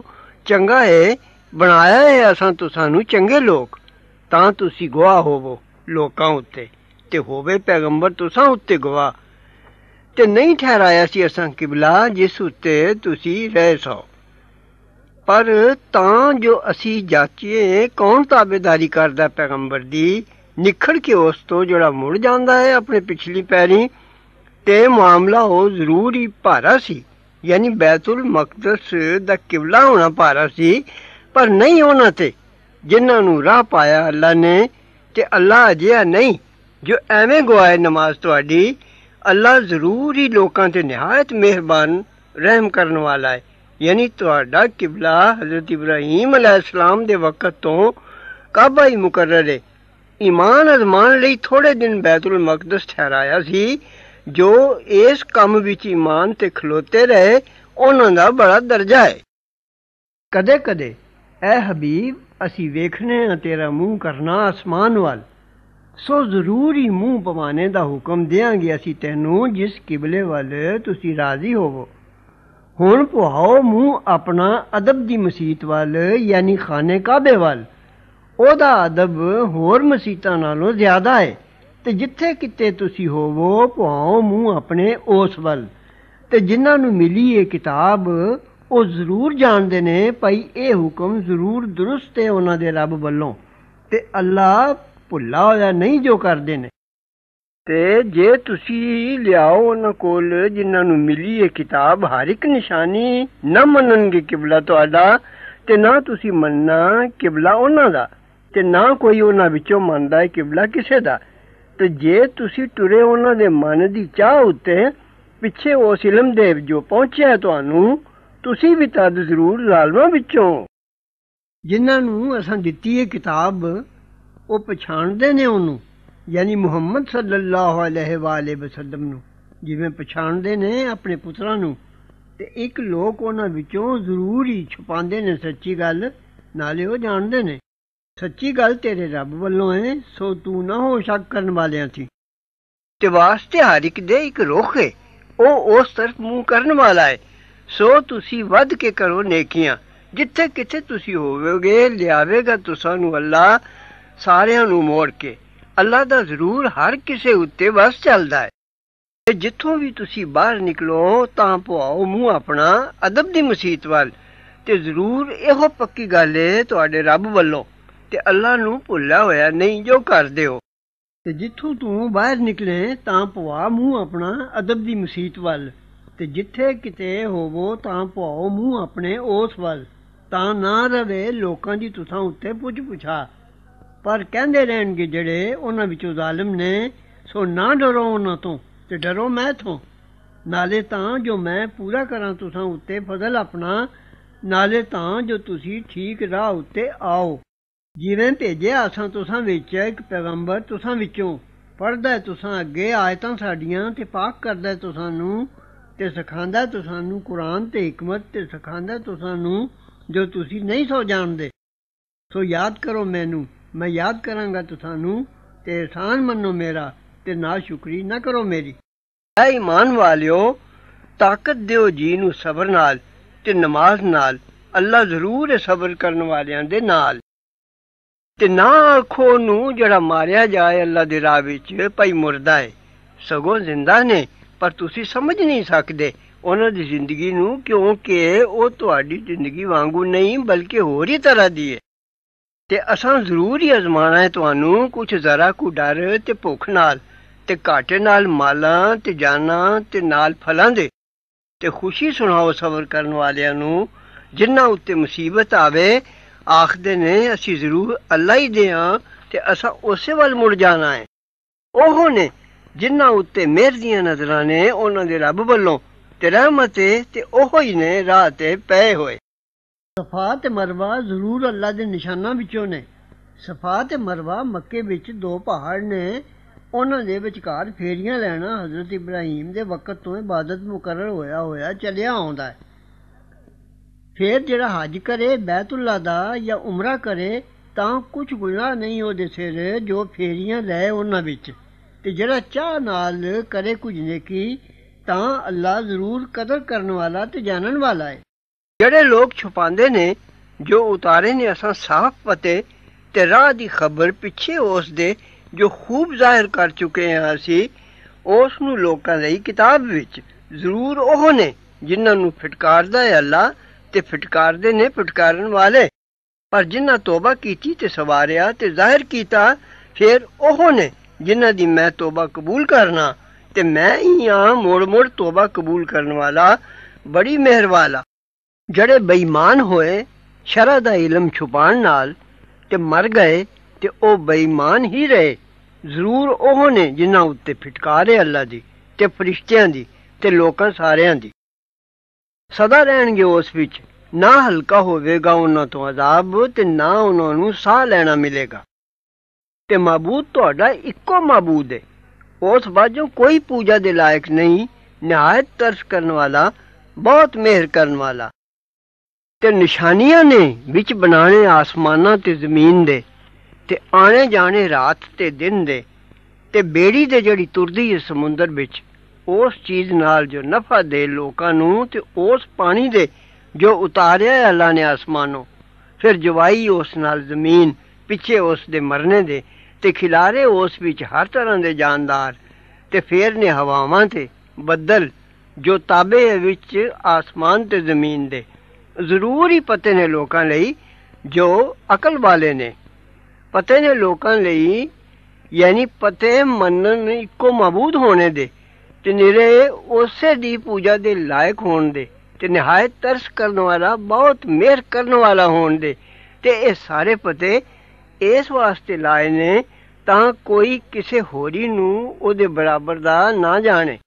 ਚੰਗਾ ਹੈ ਬਣਾਇਆ ਹੈ ਅਸਾਂ ਤੁਹਾਨੂੰ ਚੰਗੇ ਲੋਕ ਤਾਂ ਤੁਸੀਂ ਗਵਾਹ ਹੋਵੋ ਲੋਕਾਂ ਉੱਤੇ ਤੇ ਹੋਵੇ ਪੈਗੰਬਰ ਤੁਸਾਂ ਉੱਤੇ ਗਵਾਹ ਤੇ ਨਹੀਂ ਠਹਿਰਾਇਆ ਸੀ ਅਸਾਂ ਕਿਬਲਾ ਜਿਸ ਉੱਤੇ ਤੁਸੀਂ ਰਹਿ ਸੋ ਪਰ ਤਾਂ ਜੋ ਅਸੀਂ ਜਾਚੀਏ ਕੌਣ ਤਾਬੇਦਾਰੀ ਕਰਦਾ ਪੈਗੰਬਰ ਦੀ ਨਿਖੜ ਕੇ ਉਸ ਤੋਂ ਜਿਹੜਾ ਮੁੜ ਜਾਂਦਾ ਹੈ ਆਪਣੇ ਪਿਛਲੀ ਪੈਰੀ ਤੇ ਮਾਮਲਾ ਉਹ ਜ਼ਰੂਰੀ ਭਾਰਾ ਸੀ ਯਾਨੀ ਬੈਤੁਲ ਮਕਦਸ ਦਾ ਕਿਬਲਾ ਹੋਣਾ ਭਾਰਾ ਸੀ ਪਰ ਨਹੀਂ ਹੋਣਾ ਤੇ ਜਿਨ੍ਹਾਂ ਨੂੰ ਰਾਹ ਪਾਇਆ ਅੱਲਾ ਨੇ ਤੇ ਅੱਲਾ ਅਜਿਹਾ ਨਹੀਂ ਜੋ ਐਵੇਂ ਗਵਾਏ ਨਮਾਜ਼ ਤੁਹਾਡੀ ਅੱਲਾ ਜ਼ਰੂਰ ਹੀ ਲੋਕਾਂ ਤੇ ਨਿਹਾਇਤ ਮਿਹਰਬਾਨ ਰਹਿਮ ਕਰਨ ਵਾਲਾ ਹੈ ਯਾਨੀ ਤੁਹਾਡਾ ਕਿਬਲਾ حضرت ਇਬਰਾਹੀਮ ਅਲੈਹਿਸਲਾਮ ਦੇ ਵਕਤ ਤੋਂ ਕਾਬਾ ਹੀ ਮੁਕਰਰ ਹੈ ਈਮਾਨ ਅਜ਼ਮਾਨ ਲਈ ਥੋੜੇ ਦਿਨ ਬੈਤੁਲ ਮਕਦਸ ਠਹਿਰਾਇਆ ਸੀ ਜੋ ਇਸ ਕੰਮ ਵਿੱਚ ਇਮਾਨ ਤੇ ਖਲੋਤੇ ਰਹੇ ਉਹਨਾਂ ਦਾ ਬੜਾ ਦਰਜਾ ਹੈ ਕਦੇ-ਕਦੇ ਐ ਹਬੀਬ ਅਸੀਂ ਵੇਖਣੇ ਆ ਤੇਰਾ ਮੂੰਹ ਕਰਨਾ ਅਸਮਾਨ ਵੱਲ ਸੋ ਜ਼ਰੂਰੀ ਮੂੰਹ ਪਵਾਣੇ ਦਾ ਹੁਕਮ ਦੇਾਂਗੇ ਅਸੀਂ ਤੈਨੂੰ ਜਿਸ ਕਿਬਲੇ ਵੱਲ ਤੁਸੀਂ ਰਾਜ਼ੀ ਹੋਵੋ ਹੁਣ ਪਵਾਓ ਮੂੰਹ ਆਪਣਾ ਅਦਬ ਦੀ ਮਸੀਤ ਵੱਲ ਯਾਨੀ ਖਾਨੇ ਕਾਬੇ ਵੱਲ ਉਹਦਾ ਅਦਬ ਹੋਰ ਮਸੀਤਾਂ ਨਾਲੋਂ ਜ਼ਿਆਦਾ ਹੈ ਤੇ ਜਿੱਥੇ ਕਿਤੇ ਤੁਸੀਂ ਹੋਵੋ ਭਾਉ ਮੂੰਹ ਆਪਣੇ ਉਸ ਵੱਲ ਤੇ ਜਿਨ੍ਹਾਂ ਨੂੰ ਮਿਲੀ ਇਹ ਕਿਤਾਬ ਉਹ ਜ਼ਰੂਰ ਜਾਣਦੇ ਨੇ ਭਾਈ ਇਹ ਹੁਕਮ ਜ਼ਰੂਰ ਦਰੁਸਤ ਹੈ ਉਹਨਾਂ ਦੇ ਰੱਬ ਵੱਲੋਂ ਤੇ ਅੱਲਾ ਭੁੱਲਾ ਹੋਇਆ ਨਹੀਂ ਜੋ ਕਰਦੇ ਨੇ ਤੇ ਜੇ ਤੁਸੀਂ ਲਿਆਓ ਉਹਨਾਂ ਕੋਲ ਜਿਨ੍ਹਾਂ ਨੂੰ ਮਿਲੀ ਇਹ ਕਿਤਾਬ ਹਰ ਇੱਕ ਨਿਸ਼ਾਨੀ ਨਾ ਮੰਨਣਗੇ ਕਿਬਲਾ ਤੁਹਾਡਾ ਤੇ ਨਾ ਤੁਸੀਂ ਮੰਨਣਾ ਕਿਬਲਾ ਉਹਨਾਂ ਦਾ ਤੇ ਨਾ ਕੋਈ ਉਹਨਾਂ ਵਿੱਚੋਂ ਮੰਨਦਾ ਹੈ ਕਿਬਲਾ ਕਿਸੇ ਦਾ ਤੇ ਜੇ ਤੁਸੀਂ ਟੁਰੇ ਉਹਨਾਂ ਦੇ ਮਨ ਦੀ ਚਾਹ ਉੱਤੇ ਪਿੱਛੇ ਉਹ ਸਿਲਮ ਦੇਵ ਜੋ ਪਹੁੰਚਿਆ ਤੁਹਾਨੂੰ ਤੁਸੀਂ ਵੀ ਤਦ ਜ਼ਰੂਰ ਲਾਲਵਾ ਵਿੱਚੋਂ ਜਿਨ੍ਹਾਂ ਨੂੰ ਅਸਾਂ ਦਿੱਤੀ ਹੈ ਕਿਤਾਬ ਉਹ ਪਛਾਣਦੇ ਨੇ ਉਹਨੂੰ ਯਾਨੀ ਮੁਹੰਮਦ ਸੱਲੱਲਾਹੁ ਅਲੈਹਿ ਵਾਲੇ ਵਸੱਲਮ ਨੂੰ ਜਿਵੇਂ ਪਛਾਣਦੇ ਨੇ ਆਪਣੇ ਪੁੱਤਰਾਂ ਨੂੰ ਤੇ ਇੱਕ ਲੋਕ ਉਹਨਾਂ ਵਿੱਚੋਂ ਜ਼ਰੂਰ ਹੀ ਛੁਪਾਉਂਦੇ ਨੇ ਸੱਚੀ ਗੱਲ ਨਾਲੇ ਉਹ ਜਾਣਦੇ ਨੇ ਸੱਚੀ ਗੱਲ ਤੇਰੇ ਰੱਬ ਵੱਲੋਂ ਹੈ ਸੋ ਤੂੰ ਨਾ ਹੋ ਸ਼ੱਕ ਕਰਨ ਵਾਲਿਆਂ ਸੀ ਤੇ ਵਾਸਤੇ ਹਰ ਇੱਕ ਦੇ ਇੱਕ ਰੁਖ ਹੈ ਉਹ ਉਸ ਤਰਫ ਮੂੰਹ ਕਰਨ ਵਾਲਾ ਹੈ ਸੋ ਤੁਸੀਂ ਵੱਧ ਕੇ ਕਰੋ ਨੇਕੀਆਂ ਜਿੱਥੇ ਕਿਥੇ ਤੁਸੀਂ ਹੋਵੋਗੇ ਲਿਆਵੇਗਾ ਤੁਸਾਨੂੰ ਅੱਲਾ ਸਾਰਿਆਂ ਨੂੰ ਮੋੜ ਕੇ ਅੱਲਾ ਦਾ ਜ਼ਰੂਰ ਹਰ ਕਿਸੇ ਉੱਤੇ ਵਸ ਚੱਲਦਾ ਹੈ ਤੇ ਜਿੱਥੋਂ ਵੀ ਤੁਸੀਂ ਬਾਹਰ ਨਿਕਲੋ ਤਾਂ ਪਵਾਓ ਮੂੰਹ ਆਪਣਾ ਅਦਬ ਦੀ ਮਸੀਤ ਵੱਲ ਤੇ ਜ਼ਰੂਰ ਇਹੋ ਪੱਕੀ ਗੱਲ ਹੈ ਤੁਹਾਡੇ ਰੱਬ ਵੱਲੋਂ ਤੇ ਅੱਲਾ ਨੂੰ ਭੁੱਲਾ ਹੋਇਆ ਨਹੀਂ ਜੋ ਕਰਦੇ ਹੋ ਤੇ ਜਿੱਥੋਂ ਤੂੰ ਬਾਹਰ ਨਿਕਲੇ ਤਾਂ ਪਵਾ ਮੂੰਹ ਆਪਣਾ ਅਦਬ ਦੀ ਮਸੀਤ ਵੱਲ ਤੇ ਜਿੱਥੇ ਕਿਤੇ ਹੋਵੋ ਤਾਂ ਪਵਾਓ ਮੂੰਹ ਆਪਣੇ ਉਸ ਵੱਲ ਤਾਂ ਨਾ ਰਵੇ ਲੋਕਾਂ ਦੀ ਤੁਸਾਂ ਉੱਤੇ ਪੁੱਛ ਪੁਛਾ ਪਰ ਕਹਿੰਦੇ ਰਹਿਣਗੇ ਜਿਹੜੇ ਉਹਨਾਂ ਵਿੱਚੋਂ ਜ਼ਾਲਮ ਨੇ ਸੋ ਨਾ ਡਰੋ ਉਹਨਾਂ ਤੋਂ ਤੇ ਡਰੋ ਮੈਂ ਤੋਂ ਨਾਲੇ ਤਾਂ ਜੋ ਮੈਂ ਪੂਰਾ ਕਰਾਂ ਤੁਸਾਂ ਉੱਤੇ ਫਜ਼ਲ ਆਪਣਾ ਨਾਲੇ ਤਾਂ ਜੋ ਤੁਸੀਂ ਠੀਕ ਰਾਹ ਉੱਤੇ ਆਓ ਜਿਵੇਂ ਭੇਜਿਆ ਅਸਾਂ ਤੁਸਾਂ ਵਿੱਚ ਇੱਕ ਪੈਗੰਬਰ ਤੁਸਾਂ ਵਿੱਚੋਂ ਪੜਦਾ ਤੁਸਾਂ ਅੱਗੇ ਆਇਤਾਂ ਸਾਡੀਆਂ ਤੇ ਪਾਕ ਕਰਦਾ ਤੁਸਾਂ ਨੂੰ ਤੇ ਸਿਖਾਉਂਦਾ ਤੁਸਾਂ ਨੂੰ ਕੁਰਾਨ ਤੇ ਹਕਮਤ ਤੇ ਸਿਖਾਉਂਦਾ ਤੁਸਾਂ ਨੂੰ ਜੋ ਤੁਸੀਂ ਨਹੀਂ ਸੋ ਜਾਣਦੇ ਸੋ ਯਾਦ ਕਰੋ ਮੈਨੂੰ ਮੈਂ ਯਾਦ ਕਰਾਂਗਾ ਤੁਸਾਂ ਨੂੰ ਤੇ ਇਹਸਾਨ ਮੰਨੋ ਮੇਰਾ ਤੇ ਨਾ ਸ਼ੁਕਰੀ ਨਾ ਕਰੋ ਮੇਰੀ ਐ ਇਮਾਨ ਵਾਲਿਓ ਤਾਕਤ ਦਿਓ ਜੀ ਨੂੰ ਸਬਰ ਨਾਲ ਤੇ ਨਮਾਜ਼ ਨਾਲ ਅੱਲਾ ਜ਼ਰੂਰ ਹੈ ਸਬਰ ਕਰਨ ਵਾਲਿਆਂ ਦੇ ਨਾਲ ਤੇ ਨਾ ਆਖੋ ਨੂੰ ਜਿਹੜਾ ਮਾਰਿਆ ਜਾਏ ਅੱਲਾ ਦੇ ਰਾਹ ਵਿੱਚ ਭਾਈ ਮਰਦਾ ਹੈ ਸਗੋਂ ਜ਼ਿੰਦਾ ਨੇ ਪਰ ਤੁਸੀਂ ਸਮਝ ਨਹੀਂ ਸਕਦੇ ਉਹਨਾਂ ਦੀ ਜ਼ਿੰਦਗੀ ਨੂੰ ਕਿਉਂਕਿ ਉਹ ਤੁਹਾਡੀ ਜ਼ਿੰਦਗੀ ਵਾਂਗੂ ਨਹੀਂ ਬਲਕਿ ਹੋਰ ਹੀ ਤਰ੍ਹਾਂ ਦੀ ਹੈ ਤੇ ਅਸਾਂ ਜ਼ਰੂਰ ਹੀ ਅਜ਼ਮਾਣਾ ਹੈ ਤੁਹਾਨੂੰ ਕੁਝ ਜ਼ਰਾ ਕੁ ਡਰ ਤੇ ਭੁੱਖ ਨਾਲ ਤੇ ਘਾਟੇ ਨਾਲ ਮਾਲਾਂ ਤੇ ਜਾਨਾਂ ਤੇ ਨਾਲ ਫਲਾਂ ਦੇ ਤੇ ਖੁਸ਼ੀ ਸੁਣਾਓ ਸਬਰ ਕਰਨ ਵਾਲਿਆਂ ਨੂੰ ਜਿੰਨਾ ਉੱਤੇ ਮੁਸੀਬਤ ਆਵੇ ਆਖਦੇ ਨੇ ਅਸੀਂ ਜ਼ਰੂਰ ਅੱਲਾ ਹੀ ਦੇ ਤੇ ਅਸਾਂ ਉਸੇ ਵੱਲ ਮੁੜ ਜਾਣਾ ਹੈ ਉਹ ਨੇ ਜਿਨ੍ਹਾਂ ਉੱਤੇ ਮਿਹਰ ਦੀਆਂ ਨਜ਼ਰਾਂ ਨੇ ਉਹਨਾਂ ਦੇ ਰੱਬ ਵੱਲੋਂ ਤੇ ਰਹਿਮਤ ਹੈ ਤੇ ਉਹ ਹੀ ਨੇ ਰਾਹ ਤੇ ਪਏ ਹੋਏ ਸਫਾ ਤੇ ਮਰਵਾ ਜ਼ਰੂਰ ਅੱਲਾ ਦੇ ਨਿਸ਼ਾਨਾਂ ਵਿੱਚੋਂ ਨੇ ਸਫਾ ਤੇ ਮਰਵਾ ਮੱਕੇ ਵਿੱਚ ਦੋ ਪਹਾੜ ਨੇ ਉਹਨਾਂ ਦੇ ਵਿਚਕਾਰ ਫੇਰੀਆਂ ਲੈਣਾ ਹਜ਼ਰਤ ਇਬਰਾਹੀਮ ਦੇ ਵਕਤ ਤੋਂ ਇਬਾਦਤ ਮੁਕਰਰ ਹੋਇਆ ਹੋਇਆ ਚੱਲਿਆ ਆਉਂਦਾ ਹੈ ਫੇਰ ਜਿਹੜਾ ਹਜ ਕਰੇ ਬੈਤੁੱਲਾ ਦਾ ਜਾਂ ਉਮਰਾ ਕਰੇ ਤਾਂ ਕੁਝ ਗੁਨਾਹ ਨਹੀਂ ਉਹਦੇ ਸਿਰ ਜੋ ਫੇਰੀਆਂ ਲੈ ਉਹਨਾਂ ਵਿੱਚ ਤੇ ਜਿਹੜਾ ਚਾਹ ਨਾਲ ਕਰੇ ਕੁਝ ਨੇਕੀ ਤਾਂ ਅੱਲਾ ਜ਼ਰੂਰ ਕਦਰ ਕਰਨ ਵਾਲਾ ਤੇ ਜਾਣਨ ਵਾਲਾ ਹੈ ਜਿਹੜੇ ਲੋਕ ਛੁਪਾਉਂਦੇ ਨੇ ਜੋ ਉਤਾਰੇ ਨੇ ਅਸਾਂ ਸਾਫ਼ ਪਤੇ ਤੇ ਰਾਹ ਦੀ ਖਬਰ ਪਿੱਛੇ ਉਸ ਦੇ ਜੋ ਖੂਬ ਜ਼ਾਹਿਰ ਕਰ ਚੁੱਕੇ ਆ ਅਸੀਂ ਉਸ ਨੂੰ ਲੋਕਾਂ ਲਈ ਕਿਤਾਬ ਵਿੱਚ ਜ਼ਰੂਰ ਉਹ ਨੇ ਜਿਨ੍ਹਾਂ ਨੂੰ ਫਟਕਾਰਦਾ ਹੈ ਅੱਲਾ ਤੇ ਫਟਕਾਰਦੇ ਨੇ ਫਟਕਾਰਨ ਵਾਲੇ ਪਰ ਜਿਨ੍ਹਾਂ ਤੋਬਾ ਕੀਤੀ ਤੇ ਸਵਾਰਿਆ ਤੇ ਜ਼ਾਹਿਰ ਕੀਤਾ ਫਿਰ ਉਹ ਨੇ ਜਿਨ੍ਹਾਂ ਦੀ ਮੈਂ ਤੋਬਾ ਕਬੂਲ ਕਰਨਾ ਤੇ ਮੈਂ ਹੀ ਆ ਮੋੜ ਮੋੜ ਤੋਬਾ ਕਬੂਲ ਕਰਨ ਵਾਲਾ ਬੜੀ ਮਿਹਰ ਵਾਲਾ ਜਿਹੜੇ ਬੇਈਮਾਨ ਹੋਏ ਸ਼ਰਅ ਦਾ ਇਲਮ ਛੁਪਾਣ ਨਾਲ ਤੇ ਮਰ ਗਏ ਤੇ ਉਹ ਬੇਈਮਾਨ ਹੀ ਰਹੇ ਜ਼ਰੂਰ ਉਹ ਨੇ ਜਿਨ੍ਹਾਂ ਉੱਤੇ ਫਟਕਾਰੇ ਅੱਲਾ ਦੀ ਤੇ ਫਰਿਸ਼ਤਿਆਂ ਦੀ ਤੇ ਲੋਕਾਂ ਸਾਰਿਆਂ ਦੀ ਸਦਾ ਰਹਿਣਗੇ ਉਸ ਵਿੱਚ ਨਾ ਹਲਕਾ ਹੋਵੇਗਾ ਉਹਨਾਂ ਤੋਂ ਅਜ਼ਾਬ ਤੇ ਨਾ ਉਹਨਾਂ ਨੂੰ ਸਾਹ ਲੈਣਾ ਮਿਲੇਗਾ ਤੇ ਮਾਬੂਦ ਤੁਹਾਡਾ ਇੱਕੋ ਮਾਬੂਦ ਹੈ ਉਸ ਬਾਝੋਂ ਕੋਈ ਪੂਜਾ ਦੇ ਲਾਇਕ ਨਹੀਂ ਨਿਹਾਇਤ ਤਰਸ ਕਰਨ ਵਾਲਾ ਬਹੁਤ ਮਿਹਰ ਕਰਨ ਵਾਲਾ ਤੇ ਨਿਸ਼ਾਨੀਆਂ ਨੇ ਵਿੱਚ ਬਣਾਣੇ ਆਸਮਾਨਾਂ ਤੇ ਜ਼ਮੀਨ ਦੇ ਤੇ ਆਣੇ ਜਾਣੇ ਰਾਤ ਤੇ ਦਿਨ ਦੇ ਤੇ ਬੇੜੀ ਦੇ ਜਿਹੜੀ ਤੁਰਦੀ ਹੈ ਸਮੁੰਦਰ ਵਿੱਚ ਉਸ ਚੀਜ਼ ਨਾਲ ਜੋ ਨਫਾ ਦੇ ਲੋਕਾਂ ਨੂੰ ਤੇ ਉਸ ਪਾਣੀ ਦੇ ਜੋ ਉਤਾਰਿਆ ਹੈ ਅੱਲਾ ਨੇ ਅਸਮਾਨੋਂ ਫਿਰ ਜਵਾਈ ਉਸ ਨਾਲ ਜ਼ਮੀਨ ਪਿੱਛੇ ਉਸ ਦੇ ਮਰਨੇ ਦੇ ਤੇ ਖਿਲਾਰੇ ਉਸ ਵਿੱਚ ਹਰ ਤਰ੍ਹਾਂ ਦੇ ਜਾਨਦਾਰ ਤੇ ਫੇਰ ਨੇ ਹਵਾਵਾਂ ਤੇ ਬੱਦਲ ਜੋ ਤਾਬੇ ਵਿੱਚ ਆਸਮਾਨ ਤੇ ਜ਼ਮੀਨ ਦੇ ਜ਼ਰੂਰੀ ਪਤੇ ਨੇ ਲੋਕਾਂ ਲਈ ਜੋ ਅਕਲ ਵਾਲੇ ਨੇ ਪਤੇ ਨੇ ਲੋਕਾਂ ਲਈ ਯਾਨੀ ਪਤੇ ਮੰਨਣ ਇੱਕੋ ਮਬੂਦ ਹੋਣੇ ਦੇ ਤੇ ਨਿਰੇ ਉਸੇ ਦੀ ਪੂਜਾ ਦੇ ਲਾਇਕ ਹੋਣ ਦੇ ਤੇ ਨਿਹਾਇਤ ਤਰਸ ਕਰਨ ਵਾਲਾ ਬਹੁਤ ਮਿਹਰ ਕਰਨ ਵਾਲਾ ਹੋਣ ਦੇ ਤੇ ਇਹ ਸਾਰੇ ਪਤੇ ਇਸ ਵਾਸਤੇ ਲਾਏ ਨੇ ਤਾਂ ਕੋਈ ਕਿਸੇ ਹੋਰੀ ਨੂੰ ਉਹਦੇ ਬਰਾਬਰ ਦਾ ਨਾ ਜਾਣੇ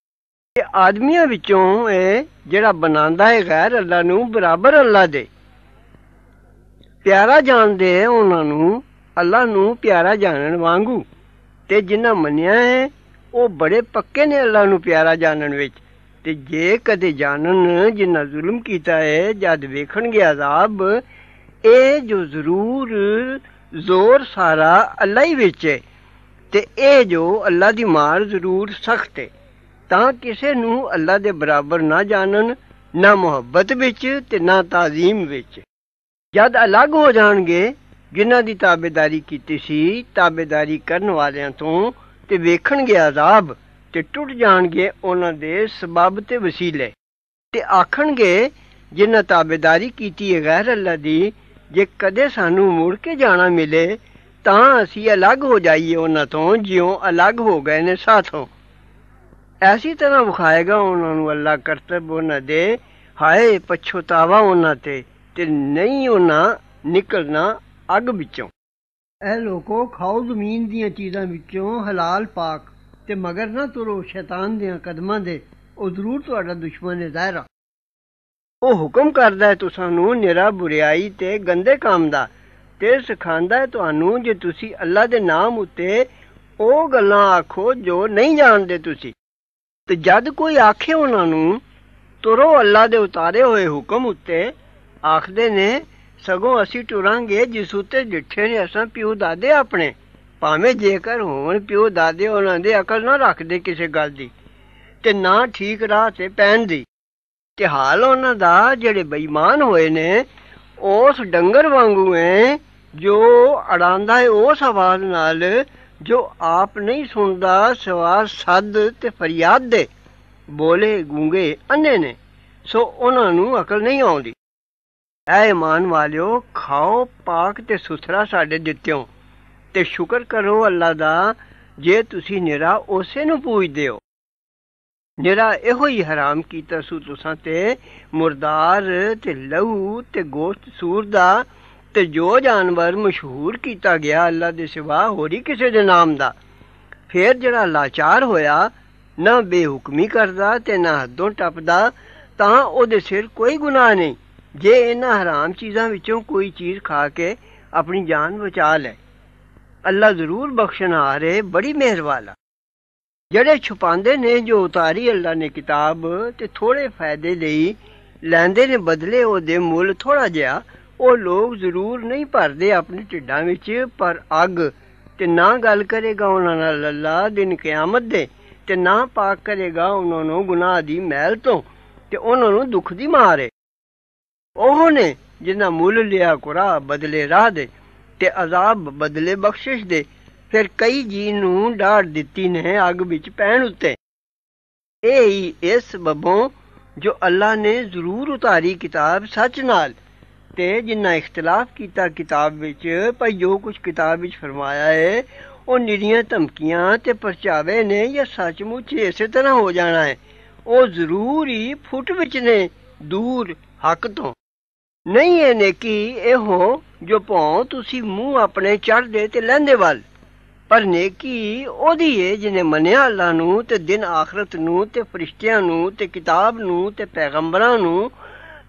ਇਹ ਆਦਮੀਆਂ ਵਿੱਚੋਂ ਇਹ ਜਿਹੜਾ ਬਣਾਉਂਦਾ ਹੈ ਗੈਰ ਅੱਲਾ ਨੂੰ ਬਰਾਬਰ ਅੱਲਾ ਦੇ ਪਿਆਰਾ ਜਾਣਦੇ ਉਹਨਾਂ ਨੂੰ ਅੱਲਾ ਨੂੰ ਪਿਆਰਾ ਜਾਣਨ ਵਾਂਗੂ ਤੇ ਜਿਨ੍ਹਾਂ ਮੰਨਿਆ ਹੈ ਉਹ ਬੜੇ ਪੱਕੇ ਨੇ ਅੱਲਾ ਨੂੰ ਪਿਆਰਾ ਜਾਣਨ ਵਿੱਚ ਤੇ ਜੇ ਕਦੇ ਜਾਣਨ ਜਿੰਨਾ ਜ਼ੁਲਮ ਕੀਤਾ ਹੈ ਜਦ ਵੇਖਣਗੇ ਅਜ਼ਾਬ ਇਹ ਜੋ ਜ਼ਰੂਰ ਜ਼ੋਰ ਸਾਰਾ ਅੱਲਾ ਹੀ ਵਿੱਚ ਹੈ ਤੇ ਇਹ ਜੋ ਅੱਲਾ ਦੀ ਮਾਰ ਜ਼ਰੂਰ ਸਖਤ ਹੈ ਤਾਂ ਕਿਸੇ ਨੂੰ ਅੱਲਾ ਦੇ ਬਰਾਬਰ ਨਾ ਜਾਣਨ ਨਾ ਮੁਹੱਬਤ ਵਿੱਚ ਤੇ ਨਾ ਤਾਜ਼ੀਮ ਵਿੱਚ ਜਦ ਅਲੱਗ ਹੋ ਜਾਣਗੇ ਜਿਨ੍ਹਾਂ ਦੀ ਤਾਬੇਦਾਰੀ ਕੀਤੀ ਸੀ ਤਾਬੇਦਾਰੀ ਕਰਨ ਵਾਲਿਆਂ ਤੋਂ ਤੇ ਵੇਖਣਗੇ ਅਜ਼ਾਬ ਤੇ ਟੁੱਟ ਜਾਣਗੇ ਉਹਨਾਂ ਦੇ ਸਬਬ ਤੇ ਵਸੀਲੇ ਤੇ ਆਖਣਗੇ ਜਿਨ੍ਹਾਂ ਤਾਬੇਦਾਰੀ ਕੀਤੀ ਹੈ ਗੈਰ ਅੱਲਾ ਦੀ ਜੇ ਕਦੇ ਸਾਨੂੰ ਮੁੜ ਕੇ ਜਾਣਾ ਮਿਲੇ ਤਾਂ ਅਸੀਂ ਅਲੱਗ ਹੋ ਜਾਈਏ ਉਹਨਾਂ ਤੋਂ ਜਿਉਂ ਅਲੱਗ ਹੋ ਗਏ ਨੇ ਸਾਥੋਂ ਐਸੀ ਤਰ੍ਹਾਂ ਵਿਖਾਏਗਾ ਉਹਨਾਂ ਨੂੰ ਅੱਲਾ ਕਰਤਬ ਉਹਨਾਂ ਦੇ ਹਾਏ ਪਛਤਾਵਾ ਉਹਨਾਂ ਤੇ ਤੇ ਨਹੀਂ ਉਹਨਾਂ ਨਿਕਲਣਾ ਅੱਗ ਵਿੱਚੋਂ ਐ ਲੋਕੋ ਖਾਓ ਜ਼ਮੀਨ ਦੀਆਂ ਚੀਜ਼ਾਂ ਵਿੱਚੋਂ ਹਲਾਲ ਪਾਕ ਤੇ ਮਗਰ ਨਾ ਤੁਰੋ ਸ਼ੈਤਾਨ ਦੇ ਕਦਮਾਂ ਦੇ ਉਹ ਜ਼ਰੂਰ ਤੁਹਾਡਾ ਦੁਸ਼ਮਣ ਹੈ ਜ਼ਾਇਰਾ ਉਹ ਹੁਕਮ ਕਰਦਾ ਹੈ ਤੁਸਾਂ ਨੂੰ ਨਿਰਾ ਬੁਰੀਾਈ ਤੇ ਗੰਦੇ ਕੰਮ ਦਾ ਤੇ ਸਿਖਾਉਂਦਾ ਹੈ ਤੁਹਾਨੂੰ ਜੇ ਤੁਸੀਂ ਅੱਲਾ ਦੇ ਨਾਮ ਉੱਤੇ ਉਹ ਗੱਲਾਂ ਆਖੋ ਜੋ ਨਹੀਂ ਜਾਣਦੇ ਤੁਸੀਂ ਤੇ ਜਦ ਕੋਈ ਆਖੇ ਉਹਨਾਂ ਨੂੰ ਤੁਰੋ ਅੱਲਾ ਦੇ ਉਤਾਰੇ ਹੋਏ ਹੁਕਮ ਉੱਤੇ ਆਖਦੇ ਨੇ ਸਗੋਂ ਅਸੀਂ ਟੁਰਾਂਗੇ ਜਿਸ ਉਤੇ ਡਿੱਠੇ ਨੇ ਅਸਾਂ ਪਿਓ ਦਾਦੇ ਆਪਣੇ ਭਾਵੇਂ ਜੇਕਰ ਹੋਣ ਪਿਓ ਦਾਦੇ ਉਹਨਾਂ ਦੇ ਅਕਲ ਨਾ ਰੱਖਦੇ ਕਿਸੇ ਗੱਲ ਦੀ ਤੇ ਨਾ ਠੀਕ ਰਾਹ ਤੇ ਪੈਣ ਦੀ ਤੇ ਹਾਲ ਉਹਨਾਂ ਦਾ ਜਿਹੜੇ ਬੇਈਮਾਨ ਹੋਏ ਨੇ ਉਸ ਡੰਗਰ ਵਾਂਗੂ ਐ ਜੋ ਅੜਾਂਦਾ ਹੈ ਉਸ ਆਵਾਜ਼ ਨਾਲ ਜੋ ਆਪ ਨਹੀਂ ਸੁਣਦਾ ਸਵਾ ਸੱਦ ਤੇ ਫਰਿਆਦ ਦੇ ਬੋਲੇ ਗੂੰਗੇ ਅੰਨੇ ਨੇ ਸੋ ਉਹਨਾਂ ਨੂੰ ਅਕਲ ਨਹੀਂ ਆਉਂਦੀ ਐ ਇਮਾਨ ਵਾਲਿਓ ਖਾਓ ਪਾਕ ਤੇ ਸੁਥਰਾ ਸਾਡੇ ਦਿੱਤਿਓ ਤੇ ਸ਼ੁਕਰ ਕਰੋ ਅੱਲਾ ਦਾ ਜੇ ਤੁਸੀਂ ਨਿਰਾ ਉਸੇ ਨੂੰ ਪੂਜਦੇ ਹੋ ਨਿਰਾ ਇਹੋ ਹੀ ਹਰਾਮ ਕੀਤਾ ਸੂ ਤੁਸਾਂ ਤੇ ਮਰਦਾਰ ਤੇ ਲਹੂ ਤੇ ਗੋਸ਼ਤ ਸੂਰ ਦਾ ਤੇ ਜੋ ਜਾਨਵਰ ਮਸ਼ਹੂਰ ਕੀਤਾ ਗਿਆ ਅੱਲਾ ਦੇ ਸਿਵਾ ਹੋਰੀ ਕਿਸੇ ਦੇ ਨਾਮ ਦਾ ਫੇਰ ਜਿਹੜਾ ਲਾਚਾਰ ਹੋਇਆ ਨਾ ਬੇਹੁਕਮੀ ਕਰਦਾ ਤੇ ਨਾ ਹੱਦੋਂ ਟੱਪਦਾ ਤਾਂ ਉਹਦੇ ਸਿਰ ਕੋਈ ਗੁਨਾਹ ਨਹੀਂ ਜੇ ਇਹਨਾਂ ਹਰਾਮ ਚੀਜ਼ਾਂ ਵਿੱਚੋਂ ਕੋਈ ਚੀਜ਼ ਖਾ ਕੇ ਆਪਣੀ ਜਾਨ ਬਚਾ ਲੈ ਅੱਲਾ ਜ਼ਰੂਰ ਬਖਸ਼ਣ ਹਾਰੇ ਬੜੀ ਮਿਹਰਵਾਲਾ ਜਿਹੜੇ ਛੁਪਾਉਂਦੇ ਨੇ ਜੋ ਉਤਾਰੀ ਅੱਲਾ ਨੇ ਕਿਤਾਬ ਤੇ ਥੋੜੇ ਫਾਇਦੇ ਲਈ ਲੈਂਦੇ ਨੇ ਬਦਲੇ ਉਹਦੇ ਮੁੱਲ ਥੋੜਾ ਜਿਹਾ ਉਹ ਲੋਕ ਜ਼ਰੂਰ ਨਹੀਂ ਭਰਦੇ ਆਪਣੇ ਢਿੱਡਾਂ ਵਿੱਚ ਪਰ ਅੱਗ ਤੇ ਨਾ ਗੱਲ ਕਰੇਗਾ ਉਹਨਾਂ ਨਾਲ ਅੱਲਾ ਦਿਨ ਕਿਆਮਤ ਦੇ ਤੇ ਨਾ ਪਾਕ ਕਰੇਗਾ ਉਹਨਾਂ ਨੂੰ ਗੁਨਾਹ ਦੀ ਮਹਿਲ ਤੋਂ ਤੇ ਉਹਨਾਂ ਨੂੰ ਦੁੱਖ ਦੀ ਮਾਰੇ ਉਹ ਨੇ ਜਿਨ੍ਹਾਂ ਮੁੱਲ ਲਿਆ ਕੁਰਾ ਬਦਲੇ ਰਾਹ ਦੇ ਤੇ ਅਜ਼ਾਬ ਬਦਲੇ ਬਖਸ਼ਿਸ਼ ਦੇ ਫਿਰ ਕਈ ਜੀ ਨੂੰ ਡਾੜ ਦਿੱਤੀ ਨੇ ਅੱਗ ਵਿੱਚ ਪੈਣ ਉੱਤੇ ਇਹ ਹੀ ਇਸ ਬਬੋਂ ਜੋ ਅੱਲਾ ਨੇ ਜ਼ਰੂਰ ਉਤਾਰੀ ਕਿਤਾਬ ਸੱਚ ਨਾਲ ਤੇ ਜਿੰਨਾ ਇਖਤਲਾਫ ਕੀਤਾ ਕਿਤਾਬ ਵਿੱਚ ਭਈ ਜੋ ਕੁਝ ਕਿਤਾਬ ਵਿੱਚ ਫਰਮਾਇਆ ਹੈ ਉਹ ਨਿਰੀਆਂ ਧਮਕੀਆਂ ਤੇ ਪਰਚਾਵੇ ਨੇ ਜਾਂ ਸੱਚਮੁੱਚ ਇਸੇ ਤਰ੍ਹਾਂ ਹੋ ਜਾਣਾ ਹੈ ਉਹ ਜ਼ਰੂਰ ਹੀ ਫੁੱਟ ਵਿੱਚ ਨੇ ਦੂਰ ਹੱਕ ਤੋਂ ਨਹੀਂ ਇਹ ਨੇਕੀ ਇਹੋ ਜੋ ਭੌਂ ਤੁਸੀਂ ਮੂੰਹ ਆਪਣੇ ਚੜਦੇ ਤੇ ਲੈਂਦੇ ਵੱਲ ਪਰ ਨੇਕੀ ਉਹਦੀ ਏ ਜਿਹਨੇ ਮੰਨਿਆ ਅੱਲਾ ਨੂੰ ਤੇ ਦਿਨ ਆਖਰਤ ਨੂੰ ਤੇ ਫਰਿਸ਼ਤਿਆਂ ਨੂੰ ਤੇ ਕਿਤਾਬ ਨੂੰ ਤੇ ਪੈਗੰਬਰਾਂ ਨੂੰ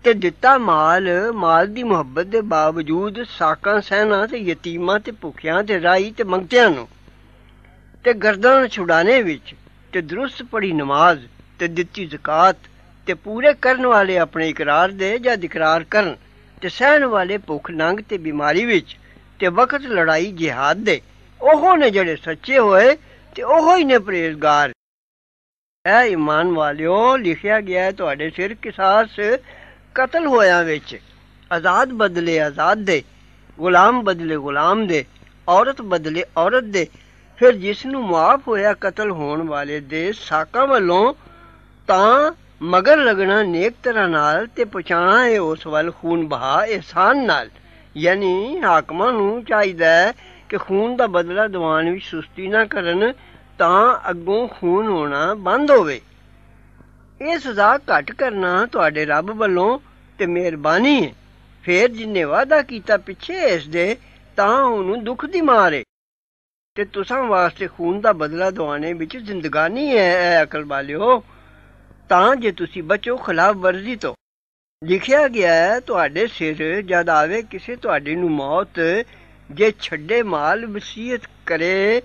ਤੇ ਦਿੱਤਾ ਮਾਲ ਮਾਲ ਦੀ ਮੁਹੱਬਤ ਦੇ ਬਾਵਜੂਦ ਸਾਕਾਂ ਸਹਿਣਾ ਤੇ ਯਤੀਮਾਂ ਤੇ ਭੁੱਖਿਆਂ ਤੇ ਰਾਈ ਤੇ ਮੰਗਤਿਆਂ ਨੂੰ ਤੇ ਗਰਦਨ ਛੁਡਾਣੇ ਵਿੱਚ ਤੇ ਦਰੁਸਤ ਪੜੀ ਨਮਾਜ਼ ਤੇ ਦਿੱਤੀ ਜ਼ਕਾਤ ਤੇ ਪੂਰੇ ਕਰਨ ਵਾਲੇ ਆਪਣੇ ਇਕਰਾਰ ਦੇ ਜਾਂ ਇਕਰਾਰ ਕਰਨ ਤੇ ਸਹਿਣ ਵਾਲੇ ਭੁੱਖ ਨੰਗ ਤੇ ਬਿਮਾਰੀ ਵਿੱਚ ਤੇ ਵਕਤ ਲੜਾਈ ਜਿਹਾਦ ਦੇ ਉਹੋ ਨੇ ਜਿਹੜੇ ਸੱਚੇ ਹੋਏ ਤੇ ਉਹੋ ਹੀ ਨੇ ਪ੍ਰੇਰਗਾਰ ਐ ਇਮਾਨ ਵਾਲਿਓ ਲਿਖਿਆ ਗਿਆ ਹੈ ਤੁਹਾਡੇ ਸਿਰ ਕਿਸਾਸ ਕਤਲ ਹੋਇਆ ਵਿੱਚ ਆਜ਼ਾਦ ਬਦਲੇ ਆਜ਼ਾਦ ਦੇ ਗੁਲਾਮ ਬਦਲੇ ਗੁਲਾਮ ਦੇ ਔਰਤ ਬਦਲੇ ਔਰਤ ਦੇ ਫਿਰ ਜਿਸ ਨੂੰ ਮਾਫ ਹੋਇਆ ਕਤਲ ਹੋਣ ਵਾਲੇ ਦੇ ਸਾਕਾਂ ਵੱਲੋਂ ਤਾਂ ਮਗਰ ਲਗਣਾ ਨੇਕ ਤਰ੍ਹਾਂ ਨਾਲ ਤੇ ਪਹੁੰਚਾਣਾ ਹੈ ਉਸ ਵੱਲ ਖੂਨ ਬਹਾ ਇਹਸਾਨ ਨਾਲ ਯਾਨੀ ਹਾਕਮਾਂ ਨੂੰ ਚਾਹੀਦਾ ਹੈ ਕਿ ਖੂਨ ਦਾ ਬਦਲਾ ਦਵਾਨ ਵਿੱਚ ਸੁਸਤੀ ਨਾ ਕਰਨ ਤਾਂ ਅੱਗੋਂ ਖੂਨ ਹੋਣਾ ਬੰਦ ਹੋਵੇ ਇਹ ਸਜ਼ਾ ਘਟ ਕਰਨਾ ਤੁਹਾਡੇ ਰੱਬ ਵੱਲੋਂ ਤੇ ਮਿਹਰਬਾਨੀ ਹੈ ਫੇਰ ਜਿੰਨੇ ਵਾਦਾ ਕੀਤਾ ਪਿੱਛੇ ਇਸ ਦੇ ਤਾਂ ਉਹਨੂੰ ਦੁੱਖ ਦੀ ਮਾਰ ਹੈ ਤੇ ਤੁਸਾਂ ਵਾਸਤੇ ਖੂਨ ਦਾ ਬਦਲਾ ਦਵਾਨੇ ਵਿੱਚ ਜ਼ਿੰਦਗਾਨੀ ਹੈ ਅਕਲ ਵਾਲਿਓ ਤਾਂ ਜੇ ਤੁਸੀਂ ਬਚੋ ਖਿਲਾਫ ਵਰਜ਼ੀ ਤੋਂ ਲਿਖਿਆ ਗਿਆ ਹੈ ਤੁਹਾਡੇ ਸਿਰ ਜਦ ਆਵੇ ਕਿਸੇ ਤੁਹਾਡੇ ਨੂੰ ਮੌਤ ਜੇ ਛੱਡੇ ਮਾਲ ਵਸੀਅਤ ਕਰੇ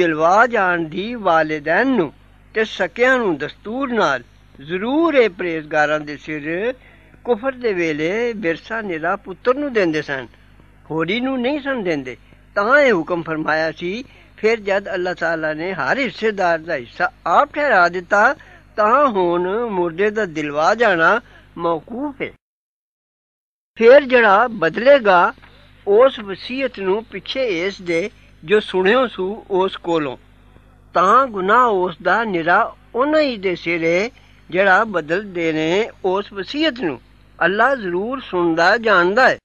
ਦਿਲਵਾ ਜਾਣ ਦੀ ਵਾਲਿਦੈਨ ਨੂੰ ਤੇ ਸਕਿਆਂ ਨੂੰ ਦਸਤੂਰ ਨਾਲ ਜ਼ਰੂਰ ਇਹ ਪ੍ਰੇਸਗਾਰਾਂ ਦੇ ਸਿਰ ਕੁਫਰ ਦੇ ਵੇਲੇ ਬਿਰਸਾ ਨਿਦਾ ਪੁੱਤਰ ਨੂੰ ਦਿੰਦੇ ਸਨ ਹੋਰੀ ਨੂੰ ਨਹੀਂ ਸਨ ਦਿੰਦੇ ਤਾਂ ਇਹ ਹੁਕਮ ਫਰਮਾਇਆ ਸੀ ਫਿਰ ਜਦ ਅੱਲਾਹ ਤਾਲਾ ਨੇ ਹਰ ਹਿੱਸੇਦਾਰ ਦਾ ਹਿੱਸਾ ਆਪ ਠਹਿਰਾ ਦਿੱਤਾ ਤਾਂ ਹੁਣ ਮੁਰਦੇ ਦਾ ਦਿਲਵਾ ਜਾਣਾ ਮੌਕੂਫ ਹੈ ਫਿਰ ਜਿਹੜਾ ਬਦਲੇਗਾ ਉਸ ਵਸੀਅਤ ਨੂੰ ਪਿੱਛੇ ਇਸ ਦੇ ਜੋ ਸੁਣਿਓ ਸੂ ਉਸ ਕੋਲੋਂ ਤਾਂ ਗੁਨਾਹ ਉਸ ਦਾ ਨਿਰਾ ਉਹਨਾਂ ਹੀ ਦੇ ਸਿਰੇ ਜਿਹੜਾ ਬਦਲ ਦੇਣੇ ਉਸ ਵਸੀਅਤ ਨੂੰ ਅੱਲਾ ਜ਼ਰੂਰ ਸੁਣਦਾ ਜਾਣਦਾ ਹੈ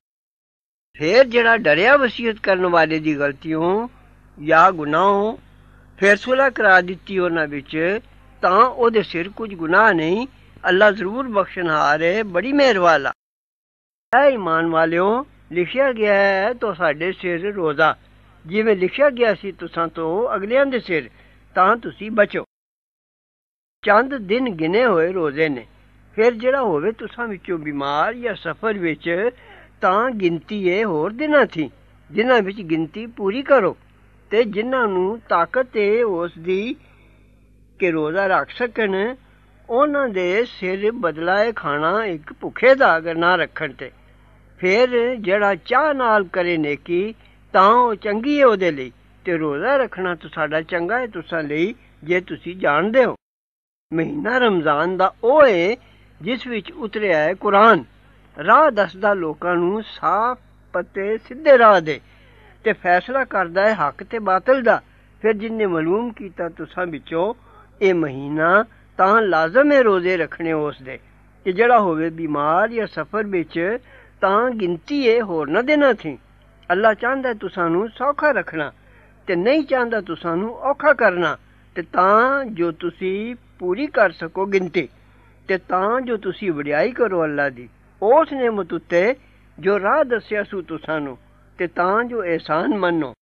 ਫਿਰ ਜਿਹੜਾ ਡਰਿਆ ਵਸੀਅਤ ਕਰਨ ਵਾਲੇ ਦੀ ਗਲਤੀ ਹੋ ਜਾਂ ਗੁਨਾਹ ਫਿਰ ਸੁਲਾ ਕਰਾ ਦਿੱਤੀ ਉਹਨਾਂ ਵਿੱਚ ਤਾਂ ਉਹਦੇ ਸਿਰ ਕੁਝ ਗੁਨਾਹ ਨਹੀਂ ਅੱਲਾ ਜ਼ਰੂਰ ਬਖਸ਼ਣਹਾਰ ਹੈ ਬੜੀ ਮਿਹਰ ਵਾਲਾ ਐ ਇਮਾਨ ਵਾਲਿਓ ਲਿਖਿਆ ਗਿਆ ਹੈ ਤੋ ਸਾਡੇ ਸਿਰ ਰੋਜ਼ਾ ਜਿਵੇਂ ਲਿਖਿਆ ਗਿਆ ਸੀ ਤੁਸਾਂ ਤੋਂ ਅਗਲਿਆਂ ਦੇ ਸਿਰ ਤਾਂ ਤੁਸੀਂ ਬਚੋ ਚੰਦ ਦਿਨ ਗਿਨੇ ਹੋਏ ਰੋਜ਼ੇ ਨੇ ਫਿਰ ਜਿਹੜਾ ਹੋਵੇ ਤੁਸਾਂ ਵਿੱਚੋਂ ਬਿਮਾਰ ਜਾਂ ਸਫਰ ਵਿੱਚ ਤਾਂ ਗਿਣਤੀ ਇਹ ਹੋਰ ਦਿਨਾਂ ਥੀ ਜਿਨ੍ਹਾਂ ਵਿੱਚ ਗਿਣਤੀ ਪੂਰੀ ਕਰੋ ਤੇ ਜਿਨ੍ਹਾਂ ਨੂੰ ਤਾਕਤ ਹੈ ਉਸ ਦੀ ਕਿ ਰੋਜ਼ਾ ਰੱਖ ਸਕਣ ਉਹਨਾਂ ਦੇ ਸਿਰ ਬਦਲਾਏ ਖਾਣਾ ਇੱਕ ਭੁੱਖੇ ਦਾ ਅਗਰ ਨਾ ਰੱਖਣ ਤੇ ਫਿਰ ਜਿਹੜਾ ਚਾਹ ਨਾਲ ਕਰੇ ਨੇਕੀ ਤਾਂ ਉਹ ਚੰਗੀ ਹੈ ਉਹਦੇ ਲਈ ਤੇ ਰੋਜ਼ਾ ਰੱਖਣਾ ਤਾਂ ਸਾਡਾ ਚੰਗਾ ਹੈ ਤੁਸਾਂ ਲਈ ਜੇ ਤੁਸੀਂ ਜਾਣਦੇ ਹੋ ਮਹੀਨਾ ਰਮਜ਼ਾਨ ਦਾ ਉਹ ਹੈ ਜਿਸ ਵਿੱਚ ਉਤਰਿਆ ਹੈ ਕੁਰਾਨ ਰਾਹ ਦੱਸਦਾ ਲੋਕਾਂ ਨੂੰ ਸਾਫ਼ ਪਤੇ ਸਿੱਧੇ ਰਾਹ ਦੇ ਤੇ ਫੈਸਲਾ ਕਰਦਾ ਹੈ ਹੱਕ ਤੇ ਬਾਤਲ ਦਾ ਫਿਰ ਜਿੰਨੇ ਮਾਲੂਮ ਕੀਤਾ ਤੁਸਾਂ ਵਿੱਚੋਂ ਇਹ ਮਹੀਨਾ ਤਾਂ ਲਾਜ਼ਮ ਹੈ ਰੋਜ਼ੇ ਰੱਖਣੇ ਉਸ ਦੇ ਕਿ ਜਿਹੜਾ ਹੋਵੇ ਬਿਮਾਰ ਜਾਂ ਸਫਰ ਵਿੱਚ ਤਾਂ ਗਿਣਤੀ ਇਹ ਹੋਰ ਨਾ ਦੇਣਾ ਥੀ ਅੱਲਾ ਚਾਹੁੰਦਾ ਤੂੰ ਸਾਨੂੰ ਸੌਖਾ ਰੱਖਣਾ ਤੇ ਨਹੀਂ ਚਾਹੁੰਦਾ ਤੂੰ ਸਾਨੂੰ ਔਖਾ ਕਰਨਾ ਤੇ ਤਾਂ ਜੋ ਤੁਸੀਂ ਪੂਰੀ ਕਰ ਸਕੋ ਗਿਣਤੀ ਤੇ ਤਾਂ ਜੋ ਤੁਸੀਂ ਵਡਿਆਈ ਕਰੋ ਅੱਲਾ ਦੀ ਉਸ ਨਿਮਤ ਉੱਤੇ ਜੋ ਰਾਹ ਦੱਸਿਆ ਸੂ ਤੂੰ ਸਾਨੂੰ ਤੇ ਤਾਂ ਜੋ ਇਹਸਾਨ ਮੰਨੋ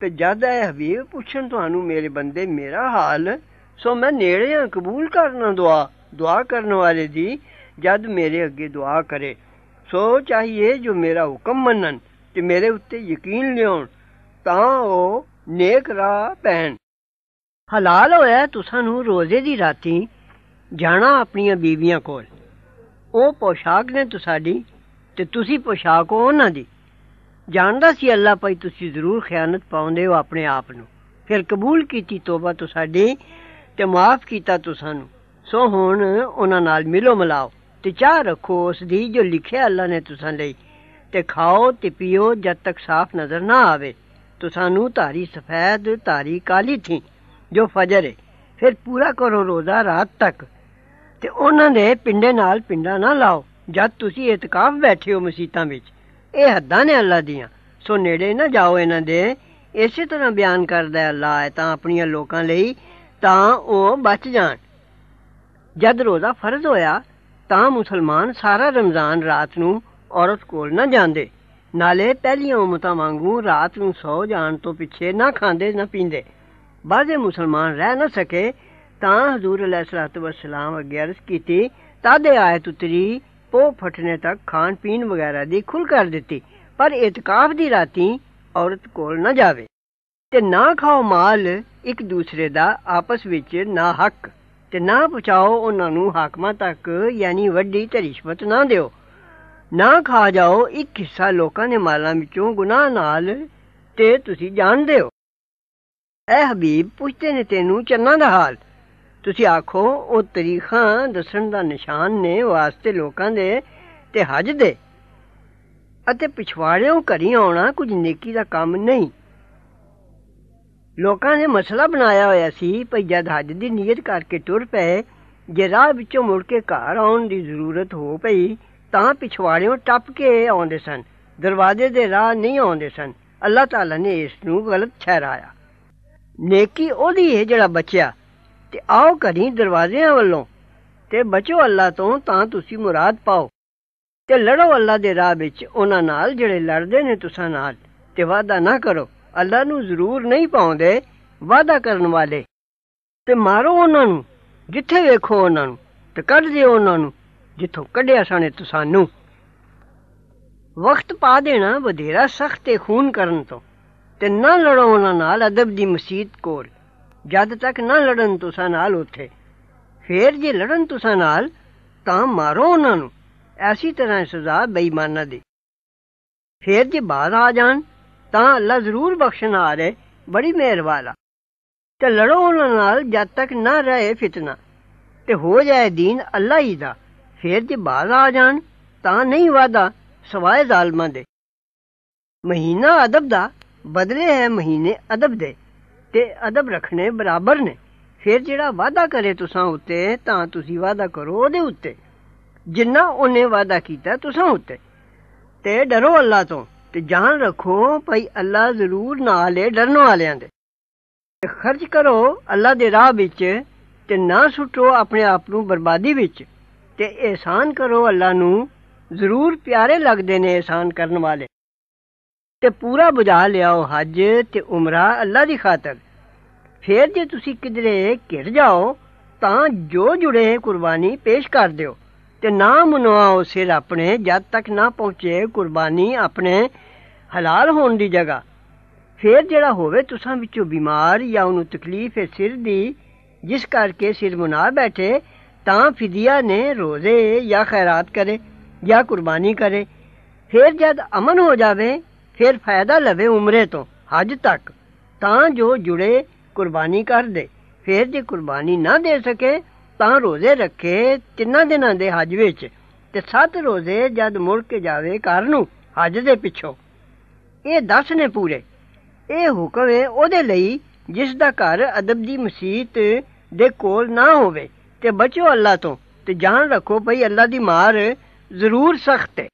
ਤੇ ਜਦ ਇਹ ਹਬੀਬ ਪੁੱਛਣ ਤੁਹਾਨੂੰ ਮੇਰੇ ਬੰਦੇ ਮੇਰਾ ਹਾਲ ਸੋ ਮੈਂ ਨੇੜੇ ਆ ਕਬੂਲ ਕਰਨਾ ਦੁਆ ਦੁਆ ਕਰਨ ਵਾਲੇ ਦੀ ਜਦ ਮੇਰੇ ਅੱਗੇ ਦੁਆ ਕਰੇ ਸੋ ਚਾਹੀਏ ਜੋ ਮੇਰਾ ਹੁਕਮ ਮੰਨਣ ਤੇ ਮੇਰੇ ਉੱਤੇ ਯਕੀਨ ਲਿਓਣ ਤਾਂ ਉਹ ਨੇਕ ਰਾਹ ਪੈਣ ਹਲਾਲ ਹੋਇਆ ਤੁਸਾਂ ਨੂੰ ਰੋਜ਼ੇ ਦੀ ਰਾਤੀ ਜਾਣਾ ਆਪਣੀਆਂ ਬੀਵੀਆਂ ਕੋਲ ਉਹ ਪੋਸ਼ਾਕ ਨੇ ਤੁਹਾਡੀ ਤੇ ਤੁਸੀਂ ਪੋਸ਼ਾਕ ਉਹਨਾਂ ਦੀ ਜਾਣਦਾ ਸੀ ਅੱਲਾ ਭਾਈ ਤੁਸੀਂ ਜ਼ਰੂਰ ਖਿਆਨਤ ਪਾਉਂਦੇ ਹੋ ਆਪਣੇ ਆਪ ਨੂੰ ਫਿਰ ਕਬੂਲ ਕੀਤੀ ਤੋਬਾ ਤੁਹਾਡੀ ਤੇ ਮਾਫ ਕੀਤਾ ਤੂੰ ਸਾਨੂੰ ਸੋ ਹੁਣ ਉਹਨਾਂ ਨਾਲ ਮਿਲੋ ਮਲਾਓ ਤੇ ਚਾਹ ਰੱਖੋ ਉਸ ਦੀ ਜੋ ਲਿਖਿਆ ਅੱਲਾ ਨੇ ਤੁਸਾਂ ਲਈ ਤੇ ਖਾਓ ਤੇ ਪੀਓ ਜਦ ਤੱਕ ਸਾਫ਼ ਨਜ਼ਰ ਨਾ ਆਵੇ ਤੁਸਾਂ ਨੂੰ ਧਾਰੀ ਸਫੈਦ ਧਾਰੀ ਕਾਲੀ ਥੀ ਜੋ ਫਜਰ ਹੈ ਫਿਰ ਪੂਰਾ ਕਰੋ ਰੋਜ਼ਾ ਰਾਤ ਤੱਕ ਤੇ ਉਹਨਾਂ ਦੇ ਪਿੰਡੇ ਨਾਲ ਪਿੰਡਾ ਨਾ ਲਾਓ ਜਦ ਤੁਸੀਂ ਇਤਕਾਫ ਬੈਠੇ ਹੋ ਮਸੀਤਾਂ ਵਿੱਚ ਇਹ ਹੱਦਾਂ ਨੇ ਅੱਲਾ ਦੀਆਂ ਸੋ ਨੇੜੇ ਨਾ ਜਾਓ ਇਹਨਾਂ ਦੇ ਇਸੇ ਤਰ੍ਹਾਂ ਬਿਆਨ ਕਰਦਾ ਹੈ ਅੱਲਾ ਤਾਂ ਆਪਣੀਆਂ ਲੋਕਾਂ ਲਈ ਤਾਂ ਉਹ ਬਚ ਜਾਣ ਜਦ ਰੋਜ਼ਾ ਫਰਜ਼ ਹੋਇਆ ਤਾਂ ਮੁਸਲਮਾਨ ਸਾਰਾ ਰਮਜ਼ਾਨ ਰਾਤ ਨੂੰ ਔਰਤ ਕੋਲ ਨਾ ਜਾਂਦੇ ਨਾਲੇ ਪਹਿਲੀਆਂ ਉਮਤਾਂ ਵਾਂਗੂ ਰਾਤ ਨੂੰ ਸੌ ਜਾਣ ਤੋਂ ਪਿੱਛੇ ਨਾ ਖਾਂਦੇ ਨਾ ਪੀਂਦੇ ਬਾਜ਼ੇ ਮੁਸਲਮਾਨ ਰਹਿ ਨਾ ਸਕੇ ਤਾਂ ਹਜ਼ੂਰ ਅਲੈਹਿਸਲਾਤੁ ਵਸਲਾਮ ਅੱਗੇ ਅਰਜ਼ ਕੀਤੀ ਤਦ ਆਇਤ ਉਤਰੀ ਪੋ ਫਟਨੇ ਤੱਕ ਖਾਣ ਪੀਣ ਵਗੈਰਾ ਦੀ ਖੁੱਲ ਕਰ ਦਿੱਤੀ ਪਰ ਇਤਕਾਫ ਦੀ ਰਾਤੀ ਔਰਤ ਕੋਲ ਨਾ ਜਾਵੇ ਤੇ ਨਾ ਖਾਓ ਮਾਲ ਇੱਕ ਦੂਸਰੇ ਦਾ ਆਪਸ ਵਿੱਚ ਨਾ ਹੱਕ ਤੇ ਨਾ ਪਹੁੰਚਾਓ ਉਹਨਾਂ ਨੂੰ ਹਾਕਮਾਂ ਤੱਕ ਯਾਨੀ ਵੱਡੀ ਤੇ ਨਾ ਦਿਓ ਨਾ ਖਾ ਜਾਓ ਇੱਕ ਹਿੱਸਾ ਲੋਕਾਂ ਦੇ ਮਾਲਾਂ ਵਿੱਚੋਂ ਗੁਨਾਹ ਨਾਲ ਤੇ ਤੁਸੀਂ ਜਾਣਦੇ ਹੋ ਐ ਹਬੀਬ ਪੁੱਛਦੇ ਨੇ ਤੈਨੂੰ ਚੰਨਾਂ ਦਾ ਹਾਲ ਤੁਸੀਂ ਆਖੋ ਉਹ ਤਰੀਖਾਂ ਦੱਸਣ ਦਾ ਨਿਸ਼ਾਨ ਨੇ ਵਾਸਤੇ ਲੋਕਾਂ ਦੇ ਤੇ ਹਜ ਦੇ ਅਤੇ ਪਿਛਵਾੜਿਓਂ ਘਰੀ ਆਉਣਾ ਕੁਝ ਨੇਕੀ ਦਾ ਕੰਮ ਨਹੀਂ ਲੋਕਾਂ ਨੇ ਮਸਲਾ ਬਣਾਇਆ ਹੋਇਆ ਸੀ ਭਈ ਜਦ ਹੱਜ ਦੀ ਨੀਅਤ ਕਰਕੇ ਟੁਰ ਪਏ ਜੇ ਰਾਹ ਵਿੱਚੋਂ ਮੁੜ ਕੇ ਘਰ ਆਉਣ ਦੀ ਜ਼ਰੂਰਤ ਹੋ ਪਈ ਤਾਂ ਪਿਛਵਾੜਿਓਂ ਟੱਪ ਕੇ ਆਉਂਦੇ ਸਨ ਦਰਵਾਜ਼ੇ ਦੇ ਰਾਹ ਨਹੀਂ ਆਉਂਦੇ ਸਨ ਅੱਲਾਹ ਤਾਲਾ ਨੇ ਇਸ ਨੂੰ ਗਲਤ ਠਹਿਰਾਇਆ ਨੇਕੀ ਉਹਦੀ ਹੈ ਜਿਹੜਾ ਬਚਿਆ ਤੇ ਆਓ ਘਰੀ ਦਰਵਾਜ਼ਿਆਂ ਵੱਲੋਂ ਤੇ ਬਚੋ ਅੱਲਾਹ ਤੋਂ ਤਾਂ ਤੁਸੀਂ ਮੁਰਾਦ ਪਾਓ ਤੇ ਲੜੋ ਅੱਲਾਹ ਦੇ ਰਾਹ ਵਿੱਚ ਉਹਨਾਂ ਨਾਲ ਜਿਹੜੇ ਲੜਦੇ ਨੇ ਤੁਸਾਂ ਨਾਲ ਤੇ ਵਾਦਾ ਨਾ ਕਰੋ ਅੱਲਾ ਨੂੰ ਜ਼ਰੂਰ ਨਹੀਂ ਪਾਉਂਦੇ ਵਾਦਾ ਕਰਨ ਵਾਲੇ ਤੇ ਮਾਰੋ ਉਹਨਾਂ ਨੂੰ ਜਿੱਥੇ ਵੇਖੋ ਉਹਨਾਂ ਨੂੰ ਤੇ ਕੱਢ ਦਿਓ ਉਹਨਾਂ ਨੂੰ ਜਿੱਥੋਂ ਕੱਢਿਆ ਸਾਨੇ ਤੁਸਾਨੂੰ ਵਕਤ ਪਾ ਦੇਣਾ ਵਧੇਰਾ ਸਖਤ ਤੇ ਖੂਨ ਕਰਨ ਤੋਂ ਤੇ ਨਾ ਲੜੋ ਉਹਨਾਂ ਨਾਲ ਅਦਬ ਦੀ ਮਸਜਿਦ ਕੋਲ ਜਦ ਤੱਕ ਨਾ ਲੜਨ ਤੁਸਾਂ ਨਾਲ ਉੱਥੇ ਫੇਰ ਜੇ ਲੜਨ ਤੁਸਾਂ ਨਾਲ ਤਾਂ ਮਾਰੋ ਉਹਨਾਂ ਨੂੰ ਐਸੀ ਤਰ੍ਹਾਂ ਸਜ਼ਾ ਬੇਈਮਾਨਾਂ ਦੀ ਫੇਰ ਜੇ ਬਾਹਰ ਆ ਜਾਣ ਤਾਂ ਅੱਲਾ ਜ਼ਰੂਰ ਬਖਸ਼ਣ ਆ ਬੜੀ ਮਿਹਰ ਵਾਲਾ ਤੇ ਲੜੋ ਉਹਨਾਂ ਨਾਲ ਜਦ ਤੱਕ ਨਾ ਰਹੇ ਫਿਤਨਾ ਤੇ ਹੋ ਜਾਏ دین ਅੱਲਾ ਹੀ ਦਾ ਫੇਰ ਜੇ ਬਾਜ਼ ਆ ਜਾਣ ਤਾਂ ਨਹੀਂ ਵਾਦਾ ਸਵਾਏ ਜ਼ਾਲਮਾਂ ਦੇ ਮਹੀਨਾ ਅਦਬ ਦਾ ਬਦਲੇ ਹੈ ਮਹੀਨੇ ਅਦਬ ਦੇ ਤੇ ਅਦਬ ਰੱਖਣੇ ਬਰਾਬਰ ਨੇ ਫਿਰ ਜਿਹੜਾ ਵਾਦਾ ਕਰੇ ਤੁਸਾਂ ਉੱਤੇ ਤਾਂ ਤੁਸੀਂ ਵਾਦਾ ਕਰੋ ਉਹਦੇ ਉੱਤੇ ਜਿੰਨਾ ਉਹਨੇ ਵਾਦਾ ਕੀਤਾ ਤੁਸਾਂ ਉੱਤੇ ਤੇ ਡਰੋ ਅੱਲਾ ਤੋਂ ਤੇ ਜਾਣ ਰੱਖੋ ਭਈ ਅੱਲਾ ਜ਼ਰੂਰ ਨਾਲ ਹੈ ਡਰਨ ਵਾਲਿਆਂ ਦੇ ਖਰਚ ਕਰੋ ਅੱਲਾ ਦੇ ਰਾਹ ਵਿੱਚ ਤੇ ਨਾ ਸੁੱਟੋ ਆਪਣੇ ਆਪ ਨੂੰ ਬਰਬਾਦੀ ਵਿੱਚ ਤੇ ਇਹਸਾਨ ਕਰੋ ਅੱਲਾ ਨੂੰ ਜ਼ਰੂਰ ਪਿਆਰੇ ਲੱਗਦੇ ਨੇ ਇਹਸਾਨ ਕਰਨ ਵਾਲੇ ਤੇ ਪੂਰਾ ਬੁਝਾ ਲਿਆਓ ਹਜ ਤੇ ਉਮਰਾ ਅੱਲਾ ਦੀ ਖਾਤਰ ਫੇਰ ਜੇ ਤੁਸੀਂ ਕਿਧਰੇ ਘਿਰ ਜਾਓ ਤਾਂ ਜੋ ਜੁੜੇ ਕੁਰਬਾਨੀ ਪੇਸ਼ ਕਰ ਦਿਓ ਤੇ ਨਾ ਮਨਵਾਓ ਸਿਰ ਆਪਣੇ ਜਦ ਤੱਕ ਨਾ ਪਹੁੰਚੇ ਕੁਰਬਾਨੀ ਆਪਣੇ ਹਲਾਲ ਹੋਣ ਦੀ ਜਗ੍ਹਾ ਫਿਰ ਜਿਹੜਾ ਹੋਵੇ ਤੁਸਾਂ ਵਿੱਚੋਂ ਬਿਮਾਰ ਜਾਂ ਉਹਨੂੰ ਤਕਲੀਫ ਹੈ ਸਿਰ ਦੀ ਜਿਸ ਕਰਕੇ ਸਿਰ ਮੁਨਾ ਬੈਠੇ ਤਾਂ ਫਿਦਿਆ ਨੇ ਰੋਜ਼ੇ ਜਾਂ ਖੈਰਾਤ ਕਰੇ ਜਾਂ ਕੁਰਬਾਨੀ ਕਰੇ ਫਿਰ ਜਦ ਅਮਨ ਹੋ ਜਾਵੇ ਫਿਰ ਫਾਇਦਾ ਲਵੇ ਉਮਰੇ ਤੋਂ ਹਜ ਤੱਕ ਤਾਂ ਜੋ ਜੁੜੇ ਕੁਰਬਾਨੀ ਕਰ ਦੇ ਫਿਰ ਜੇ ਕੁਰਬਾਨੀ ਨਾ ਦੇ ਸਕੇ ਤਾਂ ਰੋਜ਼ੇ ਰੱਖੇ ਤਿੰਨਾਂ ਦਿਨਾਂ ਦੇ ਹਜ ਵਿੱਚ ਤੇ ਸੱਤ ਰੋਜ਼ੇ ਜਦ ਮੁੜ ਕੇ ਜਾਵੇ ਘਰ ਨੂੰ ਹਜ ਦੇ ਪਿੱਛੋਂ ਇਹ ਦਸ ਨੇ ਪੂਰੇ ਇਹ ਹੁਕਮ ਹੈ ਉਹਦੇ ਲਈ ਜਿਸ ਦਾ ਘਰ ਅਦਬ ਦੀ ਮਸੀਤ ਦੇ ਕੋਲ ਨਾ ਹੋਵੇ ਤੇ ਬਚੋ ਅੱਲਾ ਤੋਂ ਤੇ ਜਾਣ ਰੱਖੋ ਭਈ ਅੱਲਾ ਦੀ ਮਾਰ ਜ਼ਰੂਰ ਸਖਤ ਹੈ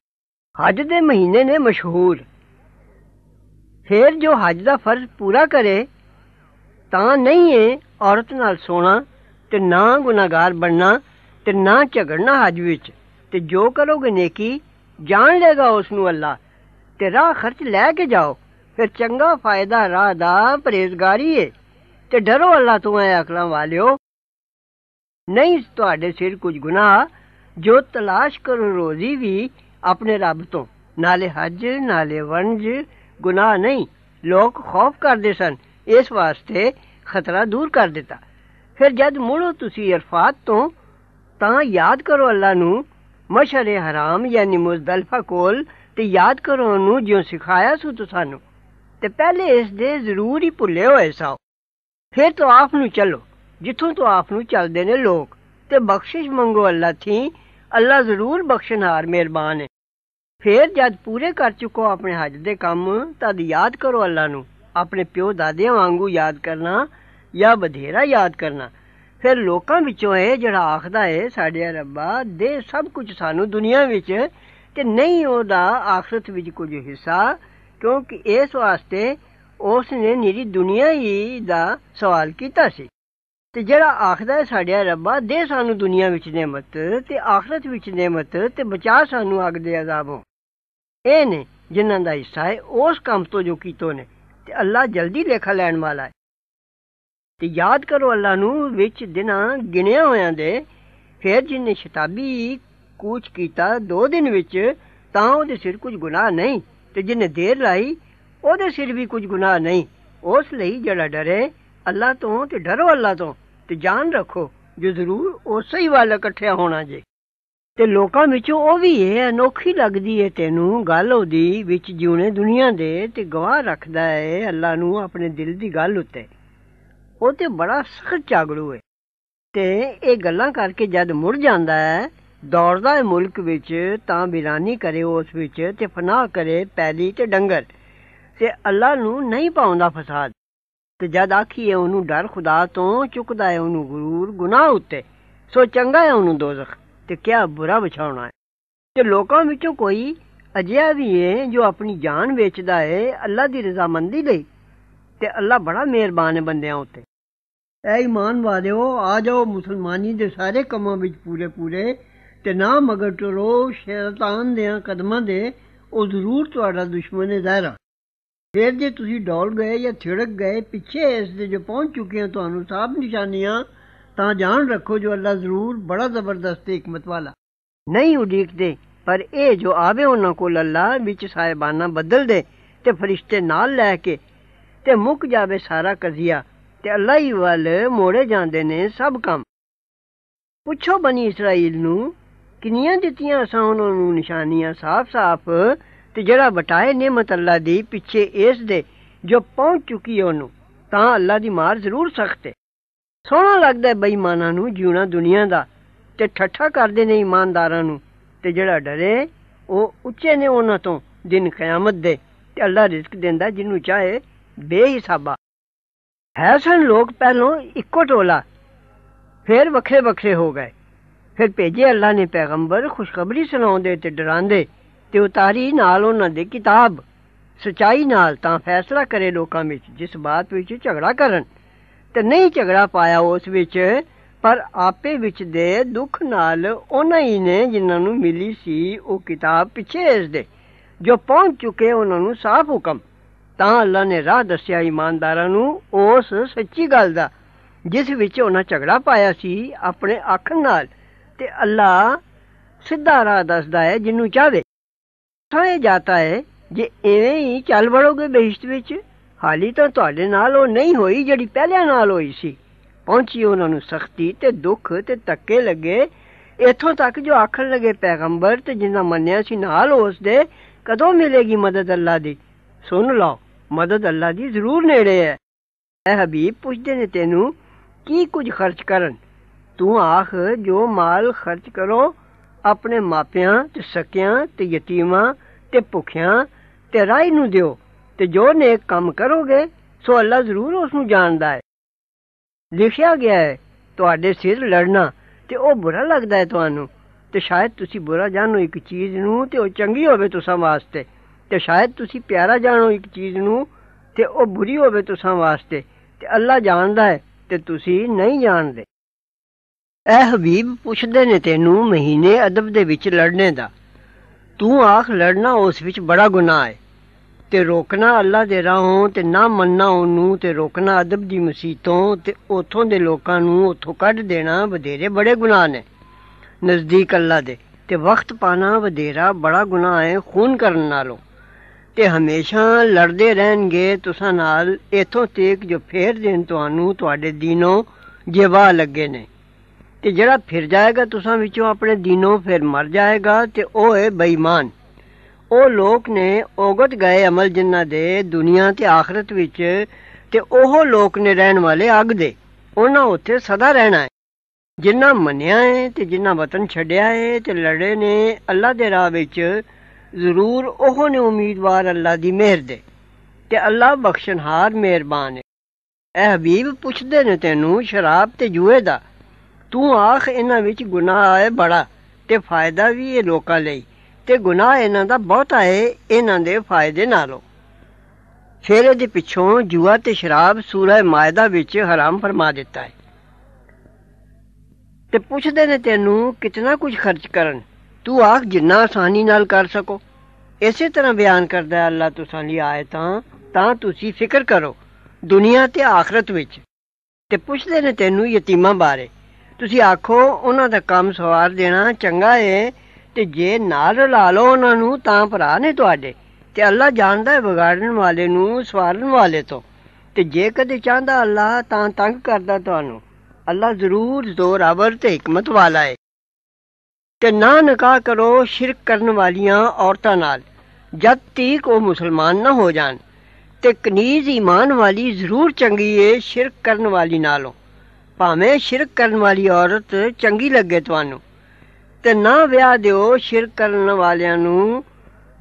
ਹਜ ਦੇ ਮਹੀਨੇ ਨੇ ਮਸ਼ਹੂਰ ਫਿਰ ਜੋ ਹਜ ਦਾ ਫਰਜ਼ ਪੂਰਾ ਕਰੇ ਤਾਂ ਨਹੀਂ ਹੈ ਔਰਤ ਨਾਲ ਸੋਣਾ ਤੇ ਨਾ ਗੁਨਾਹਗਾਰ ਬਣਨਾ ਤੇ ਨਾ ਝਗੜਨਾ ਹਜ ਵਿੱਚ ਤੇ ਜੋ ਕਰੋਗੇ ਨੇਕੀ ਜਾਣ ਲੇਗਾ ਉਸ ਨੂੰ ਅੱਲਾ ਤੇ ਰਾਹ ਖਰਚ ਲੈ ਕੇ ਜਾਓ ਫਿਰ ਚੰਗਾ ਫਾਇਦਾ ਰਾਹ ਦਾ ਪਰੇਜ਼ਗਾਰੀ ਏ ਤੇ ਡਰੋ ਅੱਲਾ ਤੂੰ ਐ ਅਕਲਾਂ ਵਾਲਿਓ ਨਹੀਂ ਤੁਹਾਡੇ ਸਿਰ ਕੁਝ ਗੁਨਾਹ ਜੋ ਤਲਾਸ਼ ਕਰੋ ਰੋਜ਼ੀ ਵੀ ਆਪਣੇ ਰੱਬ ਤੋਂ ਨਾਲੇ ਹੱਜ ਨਾਲੇ ਵਣਜ ਗੁਨਾਹ ਨਹੀਂ ਲੋਕ ਖੌਫ ਕਰਦੇ ਸਨ ਇਸ ਵਾਸਤੇ ਖਤਰਾ ਦੂਰ ਕਰ ਦਿੱਤਾ ਫਿਰ ਜਦ ਮੁੜੋ ਤੁਸੀਂ ਅਰਫਾਤ ਤੋਂ ਤਾਂ ਯਾਦ ਕਰੋ ਅੱਲਾ ਨੂੰ ਮਸ਼ਰ ਹਰਾਮ ਯਾਨੀ ਮੁਜ਼ਦਲਫਾ ਕੋਲ ਤੇ ਯਾਦ ਕਰੋ ਨੂੰ ਜਿਉਂ ਸਿਖਾਇਆ ਸੂ ਤੁਸਾਨੂੰ ਤੇ ਪਹਿਲੇ ਇਸ ਦੇ ਜ਼ਰੂਰ ਹੀ ਭੁੱਲੇ ਹੋਏ ਸਾਂ ਫਿਰ ਤੋਂ ਆਪ ਨੂੰ ਚੱਲੋ ਜਿੱਥੋਂ ਤੋਂ ਆਪ ਨੂੰ ਚੱਲਦੇ ਨੇ ਲੋਕ ਤੇ ਬਖਸ਼ਿਸ਼ ਮੰਗੋ ਅੱਲਾ ਥੀ ਅੱਲਾ ਜ਼ਰੂਰ ਬਖਸ਼ਣਹਾਰ ਮਿਹਰਬਾਨ ਹੈ ਫਿਰ ਜਦ ਪੂਰੇ ਕਰ ਚੁੱਕੋ ਆਪਣੇ ਹੱਜ ਦੇ ਕੰਮ ਤਦ ਯਾਦ ਕਰੋ ਅੱਲਾ ਨੂੰ ਆਪਣੇ ਪਿਓ ਦਾਦਿਆਂ ਵਾਂਗੂ ਯਾਦ ਕਰਨਾ ਜਾਂ ਬਧੇਰਾ ਯਾਦ ਕਰਨਾ ਫਿਰ ਲੋਕਾਂ ਵਿੱਚੋਂ ਇਹ ਜਿਹੜਾ ਆਖਦਾ ਏ ਸਾਡੇ ਰੱਬਾ ਦੇ ਸਭ ਕੁਝ ਸਾਨੂੰ ਦੁਨੀਆ ਵਿੱਚ ਤੇ ਨਹੀਂ ਉਹਦਾ ਆਖਰਤ ਵਿੱਚ ਕੁਝ ਹਿੱਸਾ ਕਿਉਂਕਿ ਇਸ ਵਾਸਤੇ ਉਸ ਨੇ ਨੀਰੀ ਦੁਨੀਆ ਹੀ ਦਾ ਸਵਾਲ ਕੀਤਾ ਸੀ ਤੇ ਜਿਹੜਾ ਆਖਦਾ ਹੈ ਸਾਡਿਆ ਰੱਬਾ ਦੇ ਸਾਨੂੰ ਦੁਨੀਆ ਵਿੱਚ ਨਿਮਤ ਤੇ ਆਖਰਤ ਵਿੱਚ ਨਿਮਤ ਤੇ ਬਚਾ ਸਾਨੂੰ ਅੱਗ ਦੇ ਅਜ਼ਾਬੋਂ ਇਹ ਨੇ ਜਿਨ੍ਹਾਂ ਦਾ ਹਿੱਸਾ ਹੈ ਉਸ ਕੰਮ ਤੋਂ ਜੋ ਕੀਤੋ ਨੇ ਤੇ ਅੱਲਾ ਜਲਦੀ ਲੇਖਾ ਲੈਣ ਵਾਲਾ ਹੈ ਤੇ ਯਾਦ ਕਰੋ ਅੱਲਾ ਨੂੰ ਵਿੱਚ ਦਿਨਾਂ ਗਿਣਿਆ ਹੋਇਆਂ ਦੇ ਫਿਰ ਜਿੰਨੇ ਸ਼ਤਾਬੀ ਕੂਚ ਕੀਤਾ ਦੋ ਦਿਨ ਵਿੱਚ ਤਾਂ ਉਹਦੇ ਸਿਰ ਕੁਝ ਗੁਨਾਹ ਨਹੀਂ ਤੇ ਜਿਹਨੇ ਦੇਰ ਲਾਈ ਉਹਦੇ ਸਿਰ ਵੀ ਕੁਝ ਗੁਨਾਹ ਨਹੀਂ ਉਸ ਲਈ ਜਿਹੜਾ ਡਰੇ ਅੱਲਾ ਤੋਂ ਤੇ ਡਰੋ ਅੱਲਾ ਤੋਂ ਤੇ ਜਾਨ ਰੱਖੋ ਜੋ ਜ਼ਰੂਰ ਉਸੇ ਹੀ ਵਾਲਾ ਇਕੱਠਿਆ ਹੋਣਾ ਜੇ ਤੇ ਲੋਕਾਂ ਵਿੱਚੋਂ ਉਹ ਵੀ ਇਹ ਅਨੋਖੀ ਲੱਗਦੀ ਏ ਤੈਨੂੰ ਗੱਲ ਉਹਦੀ ਵਿੱਚ ਜਿਉਣੇ ਦੁਨੀਆ ਦੇ ਤੇ ਗਵਾਹ ਰੱਖਦਾ ਏ ਅੱਲਾ ਨੂੰ ਆਪਣੇ ਦਿਲ ਦੀ ਗੱਲ ਉੱਤੇ ਉਹ ਤੇ ਬੜਾ ਸਖਤ ਚਾਗੜੂ ਏ ਤੇ ਇਹ ਗੱਲਾਂ ਕਰਕੇ ਜਦ ਮੁੜ ਜਾਂਦਾ ਹੈ ਦੌੜਦਾ ਹੈ ਮੁਲਕ ਵਿੱਚ ਤਾਂ ਬਿਰਾਨੀ ਕਰੇ ਉਸ ਵਿੱਚ ਤੇ ਫਨਾਹ ਕਰੇ ਪੈਲੀ ਤੇ ਡੰਗਰ ਤੇ ਅੱਲਾ ਨੂੰ ਨਹੀਂ ਪਾਉਂਦਾ ਫਸਾਦ ਤੇ ਜਦ ਆਖੀਏ ਉਹਨੂੰ ਡਰ ਖੁਦਾ ਤੋਂ ਚੁੱਕਦਾ ਹੈ ਉਹਨੂੰ ਗਰੂਰ ਗੁਨਾਹ ਉੱਤੇ ਸੋ ਚੰਗਾ ਹੈ ਉਹਨੂੰ ਦੋਜ਼ਖ ਤੇ ਕਿਆ ਬੁਰਾ ਵਿਛਾਉਣਾ ਹੈ ਤੇ ਲੋਕਾਂ ਵਿੱਚੋਂ ਕੋਈ ਅਜਿਹਾ ਵੀ ਹੈ ਜੋ ਆਪਣੀ ਜਾਨ ਵੇਚਦਾ ਹੈ ਅੱਲਾ ਦੀ ਰਜ਼ਾਮੰਦੀ ਲਈ ਤੇ ਅੱਲਾ ਬੜਾ ਮਿਹਰਬਾਨ ਹੈ ਬੰਦਿਆਂ ਉੱਤੇ ਐ ਇਮਾਨ ਵਾਲਿਓ ਆ ਜਾਓ ਮੁਸਲਮਾਨੀ ਦੇ ਸਾਰੇ ਕੰਮਾਂ ਵਿੱਚ ਪੂਰੇ ਪੂਰੇ ਤੇ ਨਾ ਮਗਰ ਟਰੋ ਸ਼ੈਤਾਨ ਦੇ ਕਦਮਾਂ ਦੇ ਉਹ ਜ਼ਰੂਰ ਤੁਹਾਡਾ ਦੁਸ਼ਮਣ ਹੈ ਜ਼ਾਹਿਰਾ ਫਿਰ ਜੇ ਤੁਸੀਂ ਡੋਲ ਗਏ ਜਾਂ ਥਿੜਕ ਗਏ ਪਿੱਛੇ ਇਸ ਦੇ ਜੋ ਪਹੁੰਚ ਚੁੱਕੇ ਹੋ ਤੁਹਾਨੂੰ ਸਾਬ ਨਿਸ਼ਾਨੀਆਂ ਤਾਂ ਜਾਣ ਰੱਖੋ ਜੋ ਅੱਲਾ ਜ਼ਰੂਰ ਬੜਾ ਜ਼ਬਰਦਸਤ ਹਕਮਤ ਵਾਲਾ ਨਹੀਂ ਉਡੀਕਦੇ ਪਰ ਇਹ ਜੋ ਆਵੇ ਉਹਨਾਂ ਕੋਲ ਅੱਲਾ ਵਿੱਚ ਸਾਇਬਾਨਾ ਬਦਲ ਦੇ ਤੇ ਫਰਿਸ਼ਤੇ ਨਾਲ ਲੈ ਕੇ ਤੇ ਮੁੱਕ ਜਾਵੇ ਸਾਰਾ ਕਜ਼ੀਆ ਤੇ ਅੱਲਾ ਹੀ ਵੱਲ ਮੋੜੇ ਜਾਂਦੇ ਨੇ ਸਭ ਕੰਮ ਪੁੱਛੋ ਬਣੀ ਇਸਰਾਇਲ ਨੂੰ ਕਿੰਨੀਆਂ ਦਿੱਤੀਆਂ ਅਸਾਂ ਉਹਨਾਂ ਨੂੰ ਨਿਸ਼ਾਨੀਆਂ ਸਾਫ਼-ਸਾਫ਼ ਤੇ ਜਿਹੜਾ ਬਟਾਏ ਨਿਮਤ ਅੱਲਾ ਦੀ ਪਿੱਛੇ ਇਸ ਦੇ ਜੋ ਪਹੁੰਚ ਚੁੱਕੀ ਉਹਨੂੰ ਤਾਂ ਅੱਲਾ ਦੀ ਮਾਰ ਜ਼ਰੂਰ ਸਖਤ ਹੈ ਸੋਹਣਾ ਲੱਗਦਾ ਬੇਈਮਾਨਾਂ ਨੂੰ ਜਿਉਣਾ ਦੁਨੀਆ ਦਾ ਤੇ ਠੱਠਾ ਕਰਦੇ ਨੇ ਇਮਾਨਦਾਰਾਂ ਨੂੰ ਤੇ ਜਿਹੜਾ ਡਰੇ ਉਹ ਉੱਚੇ ਨੇ ਉਹਨਾਂ ਤੋਂ ਦਿਨ ਕਿਆਮਤ ਦੇ ਤੇ ਅੱਲਾ ਰਿਜ਼ਕ ਦਿੰਦਾ ਜਿਹਨੂੰ ਚਾਹੇ ਬੇਹਿਸਾਬਾ ਹੈ ਸਨ ਲੋਕ ਪਹਿਲੋਂ ਇੱਕੋ ਟੋਲਾ ਫਿਰ ਵੱਖਰੇ ਵੱਖਰੇ ਹੋ ਗਏ ਫਿਰ ਭੇਜੇ ਅੱਲਾ ਨੇ ਪੈਗੰਬਰ ਖੁਸ਼ਖਬਰੀ ਸੁਣਾਉਂਦੇ ਤੇ ਡਰਾਉਂਦੇ ਤੇ ਉਤਾਰੀ ਨਾਲ ਉਹਨਾਂ ਦੇ ਕਿਤਾਬ ਸਚਾਈ ਨਾਲ ਤਾਂ ਫੈਸਲਾ ਕਰੇ ਲੋਕਾਂ ਵਿੱਚ ਜਿਸ ਬਾਤ ਵਿੱਚ ਝਗੜਾ ਕਰਨ ਤੇ ਨਹੀਂ ਝਗੜਾ ਪਾਇਆ ਉਸ ਵਿੱਚ ਪਰ ਆਪੇ ਵਿੱਚ ਦੇ ਦੁੱਖ ਨਾਲ ਉਹਨਾਂ ਹੀ ਨੇ ਜਿਨ੍ਹਾਂ ਨੂੰ ਮਿਲੀ ਸੀ ਉਹ ਕਿਤਾਬ ਪਿੱਛੇ ਇਸ ਦੇ ਜੋ ਪਹੁੰਚ ਚੁੱਕੇ ਉਹਨਾਂ ਨੂੰ ਸਾਫ਼ ਹੁਕਮ ਤਾਂ ਅੱਲਾ ਨੇ ਰਾਹ ਦੱਸਿਆ ਇਮਾਨਦਾਰਾਂ ਨੂੰ ਉਸ ਸੱਚੀ ਗੱਲ ਦਾ ਜਿਸ ਵਿੱਚ ਉਹਨਾਂ ਝਗੜਾ ਪਾਇਆ ਸੀ ਆਪਣੇ ਅੱਖ ਨਾਲ ਤੇ ਅੱਲਾ ਸਿੱਧਾ ਰਾਹ ਦੱਸਦਾ ਹੈ ਜਿੰਨੂੰ ਚਾਹਵੇ ਸਾਂ ਜਾਤਾ ਹੈ ਜੇ ਐਵੇਂ ਹੀ ਚੱਲ ਵੜੋਗੇ ਬਹਿਸ਼ਤ ਵਿੱਚ ਹਾਲੀ ਤਾਂ ਤੁਹਾਡੇ ਨਾਲ ਉਹ ਨਹੀਂ ਹੋਈ ਜਿਹੜੀ ਪਹਿਲਿਆਂ ਨਾਲ ਹੋਈ ਸੀ ਪਹੁੰਚੀ ਉਹਨਾਂ ਨੂੰ ਸਖਤੀ ਤੇ ਦੁੱਖ ਤੇ ਤੱਕੇ ਲੱਗੇ ਇੱਥੋਂ ਤੱਕ ਜੋ ਆਖਣ ਲੱਗੇ ਪੈਗੰਬਰ ਤੇ ਜਿੰਨਾ ਮੰਨਿਆ ਸੀ ਨਾਲ ਉਸ ਦੇ ਕਦੋਂ ਮਿਲੇਗੀ ਮਦਦ ਅੱਲਾ ਦੀ ਸੁਣ ਲਓ ਮਦਦ ਅੱਲਾ ਦੀ ਜ਼ਰੂਰ ਨੇੜੇ ਹੈ ਇਹ ਹਬੀਬ ਪੁੱਛਦੇ ਨੇ ਤੈਨੂੰ ਕੀ ਕੁਝ ਖਰਚ ਕਰਨ ਤੂੰ ਆਖ ਜੋ ਮਾਲ ਖਰਚ ਕਰੋ ਆਪਣੇ ਮਾਪਿਆਂ ਤੇ ਸਕਿਆਂ ਤੇ ਯਤੀਮਾਂ ਤੇ ਭੁੱਖਿਆਂ ਤੇ ਰਾਈ ਨੂੰ ਦਿਓ ਤੇ ਜੋ ਨੇਕ ਕੰਮ ਕਰੋਗੇ ਸੋ ਅੱਲਾ ਜ਼ਰੂਰ ਉਸ ਨੂੰ ਜਾਣਦਾ ਹੈ ਲਿਖਿਆ ਗਿਆ ਹੈ ਤੁਹਾਡੇ ਸਿਰ ਲੜਨਾ ਤੇ ਉਹ ਬੁਰਾ ਲੱਗਦਾ ਹੈ ਤੁਹਾਨੂੰ ਤੇ ਸ਼ਾਇਦ ਤੁਸੀਂ ਬੁਰਾ ਜਾਣੋ ਇੱਕ ਚੀਜ਼ ਨੂੰ ਤੇ ਉਹ ਚੰਗੀ ਹੋਵੇ ਤੁਸਾਂ ਵਾਸਤੇ ਤੇ ਸ਼ਾਇਦ ਤੁਸੀਂ ਪਿਆਰਾ ਜਾਣੋ ਇੱਕ ਚੀਜ਼ ਨੂੰ ਤੇ ਉਹ ਬੁਰੀ ਹੋਵੇ ਤੁਸਾਂ ਵਾਸਤੇ ਤੇ ਅੱਲਾ ਜਾਣਦਾ ਹੈ ਤੇ ਤੁਸੀਂ ਨਹੀਂ ਜਾਣਦੇ ਐ ਹਬੀਬ ਪੁੱਛਦੇ ਨੇ ਤੈਨੂੰ ਮਹੀਨੇ ਅਦਬ ਦੇ ਵਿੱਚ ਲੜਨੇ ਦਾ ਤੂੰ ਆਖ ਲੜਨਾ ਉਸ ਵਿੱਚ ਬੜਾ ਗੁਨਾਹ ਹੈ ਤੇ ਰੋਕਣਾ ਅੱਲਾ ਦੇ ਰਾਹੋਂ ਤੇ ਨਾ ਮੰਨਣਾ ਉਹਨੂੰ ਤੇ ਰੋਕਣਾ ਅਦਬ ਦੀ ਮਸੀਤੋਂ ਤੇ ਉਥੋਂ ਦੇ ਲੋਕਾਂ ਨੂੰ ਉਥੋਂ ਕੱਢ ਦੇਣਾ ਵਧੇਰੇ ਬੜੇ ਗੁਨਾਹ ਨੇ ਨਜ਼ਦੀਕ ਅੱਲਾ ਦੇ ਤੇ ਵਕਤ ਪਾਣਾ ਵਧੇਰਾ ਬੜਾ ਗੁਨਾਹ ਹੈ ਖੂਨ ਕਰਨ ਨਾਲੋਂ ਤੇ ਹਮੇਸ਼ਾ ਲੜਦੇ ਰਹਿਣਗੇ ਤੁਸਾਂ ਨਾਲ ਇਥੋਂ ਤੇਕ ਜੋ ਫੇਰ ਦੇਣ ਤੁਹਾਨੂੰ ਤੁਹਾਡੇ ਦੀਨੋਂ ਜਿਵਾ ਲੱਗੇ ਨੇ ਤੇ ਜਿਹੜਾ ਫਿਰ ਜਾਏਗਾ ਤੁਸਾਂ ਵਿੱਚੋਂ ਆਪਣੇ ਦੀਨੋਂ ਫਿਰ ਮਰ ਜਾਏਗਾ ਤੇ ਉਹ ਹੈ ਬੇਈਮਾਨ ਉਹ ਲੋਕ ਨੇ ਔਗਟ ਗਏ ਅਮਲ ਜਿਨ੍ਹਾਂ ਦੇ ਦੁਨੀਆ ਤੇ ਆਖਰਤ ਵਿੱਚ ਤੇ ਉਹ ਲੋਕ ਨੇ ਰਹਿਣ ਵਾਲੇ ਅੱਗ ਦੇ ਉਹਨਾਂ ਉੱਥੇ ਸਦਾ ਰਹਿਣਾ ਹੈ ਜਿਨ੍ਹਾਂ ਮੰਨਿਆ ਹੈ ਤੇ ਜਿਨ੍ਹਾਂ ਵਤਨ ਛੱਡਿਆ ਹੈ ਤੇ ਲੜੇ ਨੇ ਅੱਲਾ ਦੇ ਰਾਹ ਵਿੱਚ ਜ਼ਰੂਰ ਉਹ ਨੇ ਉਮੀਦਵਾਰ ਅੱਲਾ ਦੀ ਮਿਹਰ ਦੇ ਤੇ ਅੱਲਾ ਬਖਸ਼ਣਹਾਰ ਮਿਹਰਬਾਨ ਹੈ ਇਹ ਹਬੀਬ ਪੁੱਛਦੇ ਨੇ ਤੈਨੂੰ ਸ਼ਰਾਬ ਤੇ ਜੂਏ ਦਾ ਤੂੰ ਆਖ ਇਹਨਾਂ ਵਿੱਚ ਗੁਨਾਹ ਹੈ ਬੜਾ ਤੇ ਫਾਇਦਾ ਵੀ ਇਹ ਲੋਕਾਂ ਲਈ ਤੇ ਗੁਨਾਹ ਇਹਨਾਂ ਦਾ ਬਹੁਤਾ ਹੈ ਇਹਨਾਂ ਦੇ ਫਾਇਦੇ ਨਾਲੋਂ ਫਿਰ ਇਹਦੇ ਪਿੱਛੋਂ ਜੂਆ ਤੇ ਸ਼ਰਾਬ ਸੂਰਹ ਮਾਇਦਾ ਵਿੱਚ ਹਰਾਮ ਫਰਮਾ ਦਿੱਤਾ ਹੈ ਤੇ ਪੁੱਛਦੇ ਨੇ ਤੈਨੂੰ ਕਿੰਨਾ ਕੁਝ ਖਰਚ ਕਰਨ ਤੂੰ ਆਖ ਜਿੰਨਾ ਆਸਾਨੀ ਨਾਲ ਕਰ ਸਕੋ ਇਸੇ ਤਰ੍ਹਾਂ ਬਿਆਨ ਕਰਦਾ ਹੈ ਅੱਲਾ ਤੁਸਾਂ ਲਈ ਆਇਤਾਂ ਤਾਂ ਤੁਸੀਂ ਫਿਕਰ ਕਰੋ ਦੁਨੀਆ ਤੇ ਆਖਰਤ ਵਿੱਚ ਤੇ ਪੁੱਛਦੇ ਨੇ ਤੈਨੂੰ ਯਤੀਮਾਂ ਬਾਰੇ ਤੁਸੀਂ ਆਖੋ ਉਹਨਾਂ ਦਾ ਕੰਮ ਸਵਾਰ ਦੇਣਾ ਚੰਗਾ ਏ ਤੇ ਜੇ ਨਾਲ ਲਾ ਲਓ ਉਹਨਾਂ ਨੂੰ ਤਾਂ ਭਰਾ ਨੇ ਤੁਹਾਡੇ ਤੇ ਅੱਲਾ ਜਾਣਦਾ ਹੈ ਵਿਗਾੜਨ ਵਾਲੇ ਨੂੰ ਸਵਾਰਨ ਵਾਲੇ ਤੋਂ ਤੇ ਜੇ ਕਦੇ ਚਾਹੁੰਦਾ ਅੱਲਾ ਤਾਂ ਤੰਗ ਕਰਦਾ ਤੁਹਾਨੂੰ ਅੱਲਾ ਜ਼ਰੂਰ ਜ਼ੋਰ ਆਵਰ ਤੇ ਹਕਮਤ ਵਾਲਾ ਹੈ ਤੇ ਨਾ ਨਕਾ ਕਰੋ ਸ਼ਿਰਕ ਕਰਨ ਵਾਲੀਆਂ ਔਰਤਾਂ ਨਾਲ ਜਦ ਤੀਕ ਉਹ ਮੁਸਲਮਾਨ ਨਾ ਹੋ ਜਾਣ ਤੇ ਕਨੀਜ਼ ਈਮਾਨ ਵਾਲੀ ਜ਼ਰੂਰ ਚੰਗੀ ਏ ਸ਼ਿਰਕ ਕਰਨ ਵਾਲੀ ਨਾਲੋਂ ਭਾਵੇਂ ਸ਼ਿਰਕ ਕਰਨ ਵਾਲੀ ਔਰਤ ਚੰਗੀ ਲੱਗੇ ਤੁਹਾਨੂੰ ਤੇ ਨਾ ਵਿਆਹ ਦਿਓ ਸ਼ਿਰਕ ਕਰਨ ਵਾਲਿਆਂ ਨੂੰ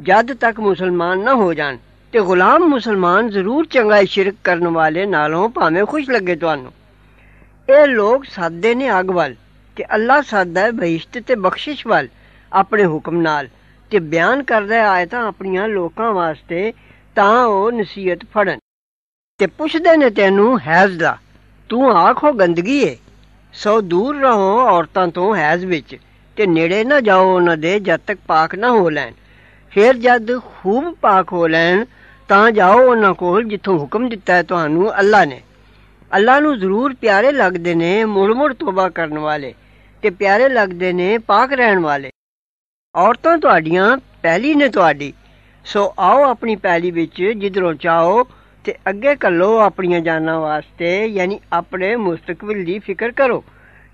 ਜਦ ਤੱਕ ਮੁਸਲਮਾਨ ਨਾ ਹੋ ਜਾਣ ਤੇ ਗੁਲਾਮ ਮੁਸਲਮਾਨ ਜ਼ਰੂਰ ਚੰਗਾ ਹੈ ਸ਼ਿਰਕ ਕਰਨ ਵਾਲੇ ਨਾਲੋਂ ਭਾਵੇਂ ਖੁਸ਼ ਲੱਗੇ ਤੁਹਾਨੂੰ ਇਹ ਲੋਕ ਸਾਦੇ ਨੇ ਅੱਗ ਵੱਲ ਕਿ ਅੱਲਾ ਸਾਦਾ ਹੈ ਬਹਿਸ਼ਤ ਤੇ ਬਖਸ਼ਿਸ਼ ਵੱਲ ਆਪਣੇ ਹੁਕਮ ਨਾਲ ਤੇ ਬਿਆਨ ਕਰਦਾ ਹੈ ਆਇਤਾਂ ਆਪਣੀਆਂ ਲੋਕਾਂ ਵਾਸਤੇ ਤਾਂ ਉਹ ਨਸੀਹਤ ਫੜਨ ਤੇ ਪੁੱਛਦੇ ਨੇ ਤੈਨੂੰ ਹੈਜ਼ ਦਾ ਤੂੰ ਆਖੋ ਗੰਦਗੀ ਏ ਸੋ ਦੂਰ ਰਹੋ ਔਰਤਾਂ ਤੋਂ ਹੈਜ਼ ਵਿੱਚ ਤੇ ਨੇੜੇ ਨਾ ਜਾਓ ਉਹਨਾਂ ਦੇ ਜਦ ਤੱਕ ਪਾਕ ਨਾ ਹੋ ਲੈਣ ਫਿਰ ਜਦ ਖੂਬ ਪਾਕ ਹੋ ਲੈਣ ਤਾਂ ਜਾਓ ਉਹਨਾਂ ਕੋਲ ਜਿੱਥੋਂ ਹੁਕਮ ਦਿੱਤਾ ਹੈ ਤੁਹਾਨੂੰ ਅੱਲਾ ਨੇ ਅੱਲਾ ਨੂੰ ਜ਼ਰੂਰ ਪਿਆਰੇ ਲੱਗਦੇ ਨੇ ਮੁਰਮੁਰ ਤੋਬਾ ਕਰਨ ਵਾਲੇ ਤੇ ਪਿਆਰੇ ਲੱਗਦੇ ਨੇ ਪਾਕ ਰਹਿਣ ਵਾਲੇ ਔਰਤਾਂ ਤੁਹਾਡੀਆਂ ਪਹਿਲੀ ਨੇ ਤੁਹਾਡੀ ਸੋ ਆਓ ਆਪਣੀ ਪਹਿਲੀ ਵਿੱਚ ਜਿੱਧਰੋਂ ਚਾਹੋ ਤੇ ਅੱਗੇ ਕੱਲੋ ਆਪਣੀਆਂ ਜਾਨਾਂ ਵਾਸਤੇ ਯਾਨੀ ਆਪਣੇ ਮੁਸਤਕਬਲ ਦੀ ਫਿਕਰ ਕਰੋ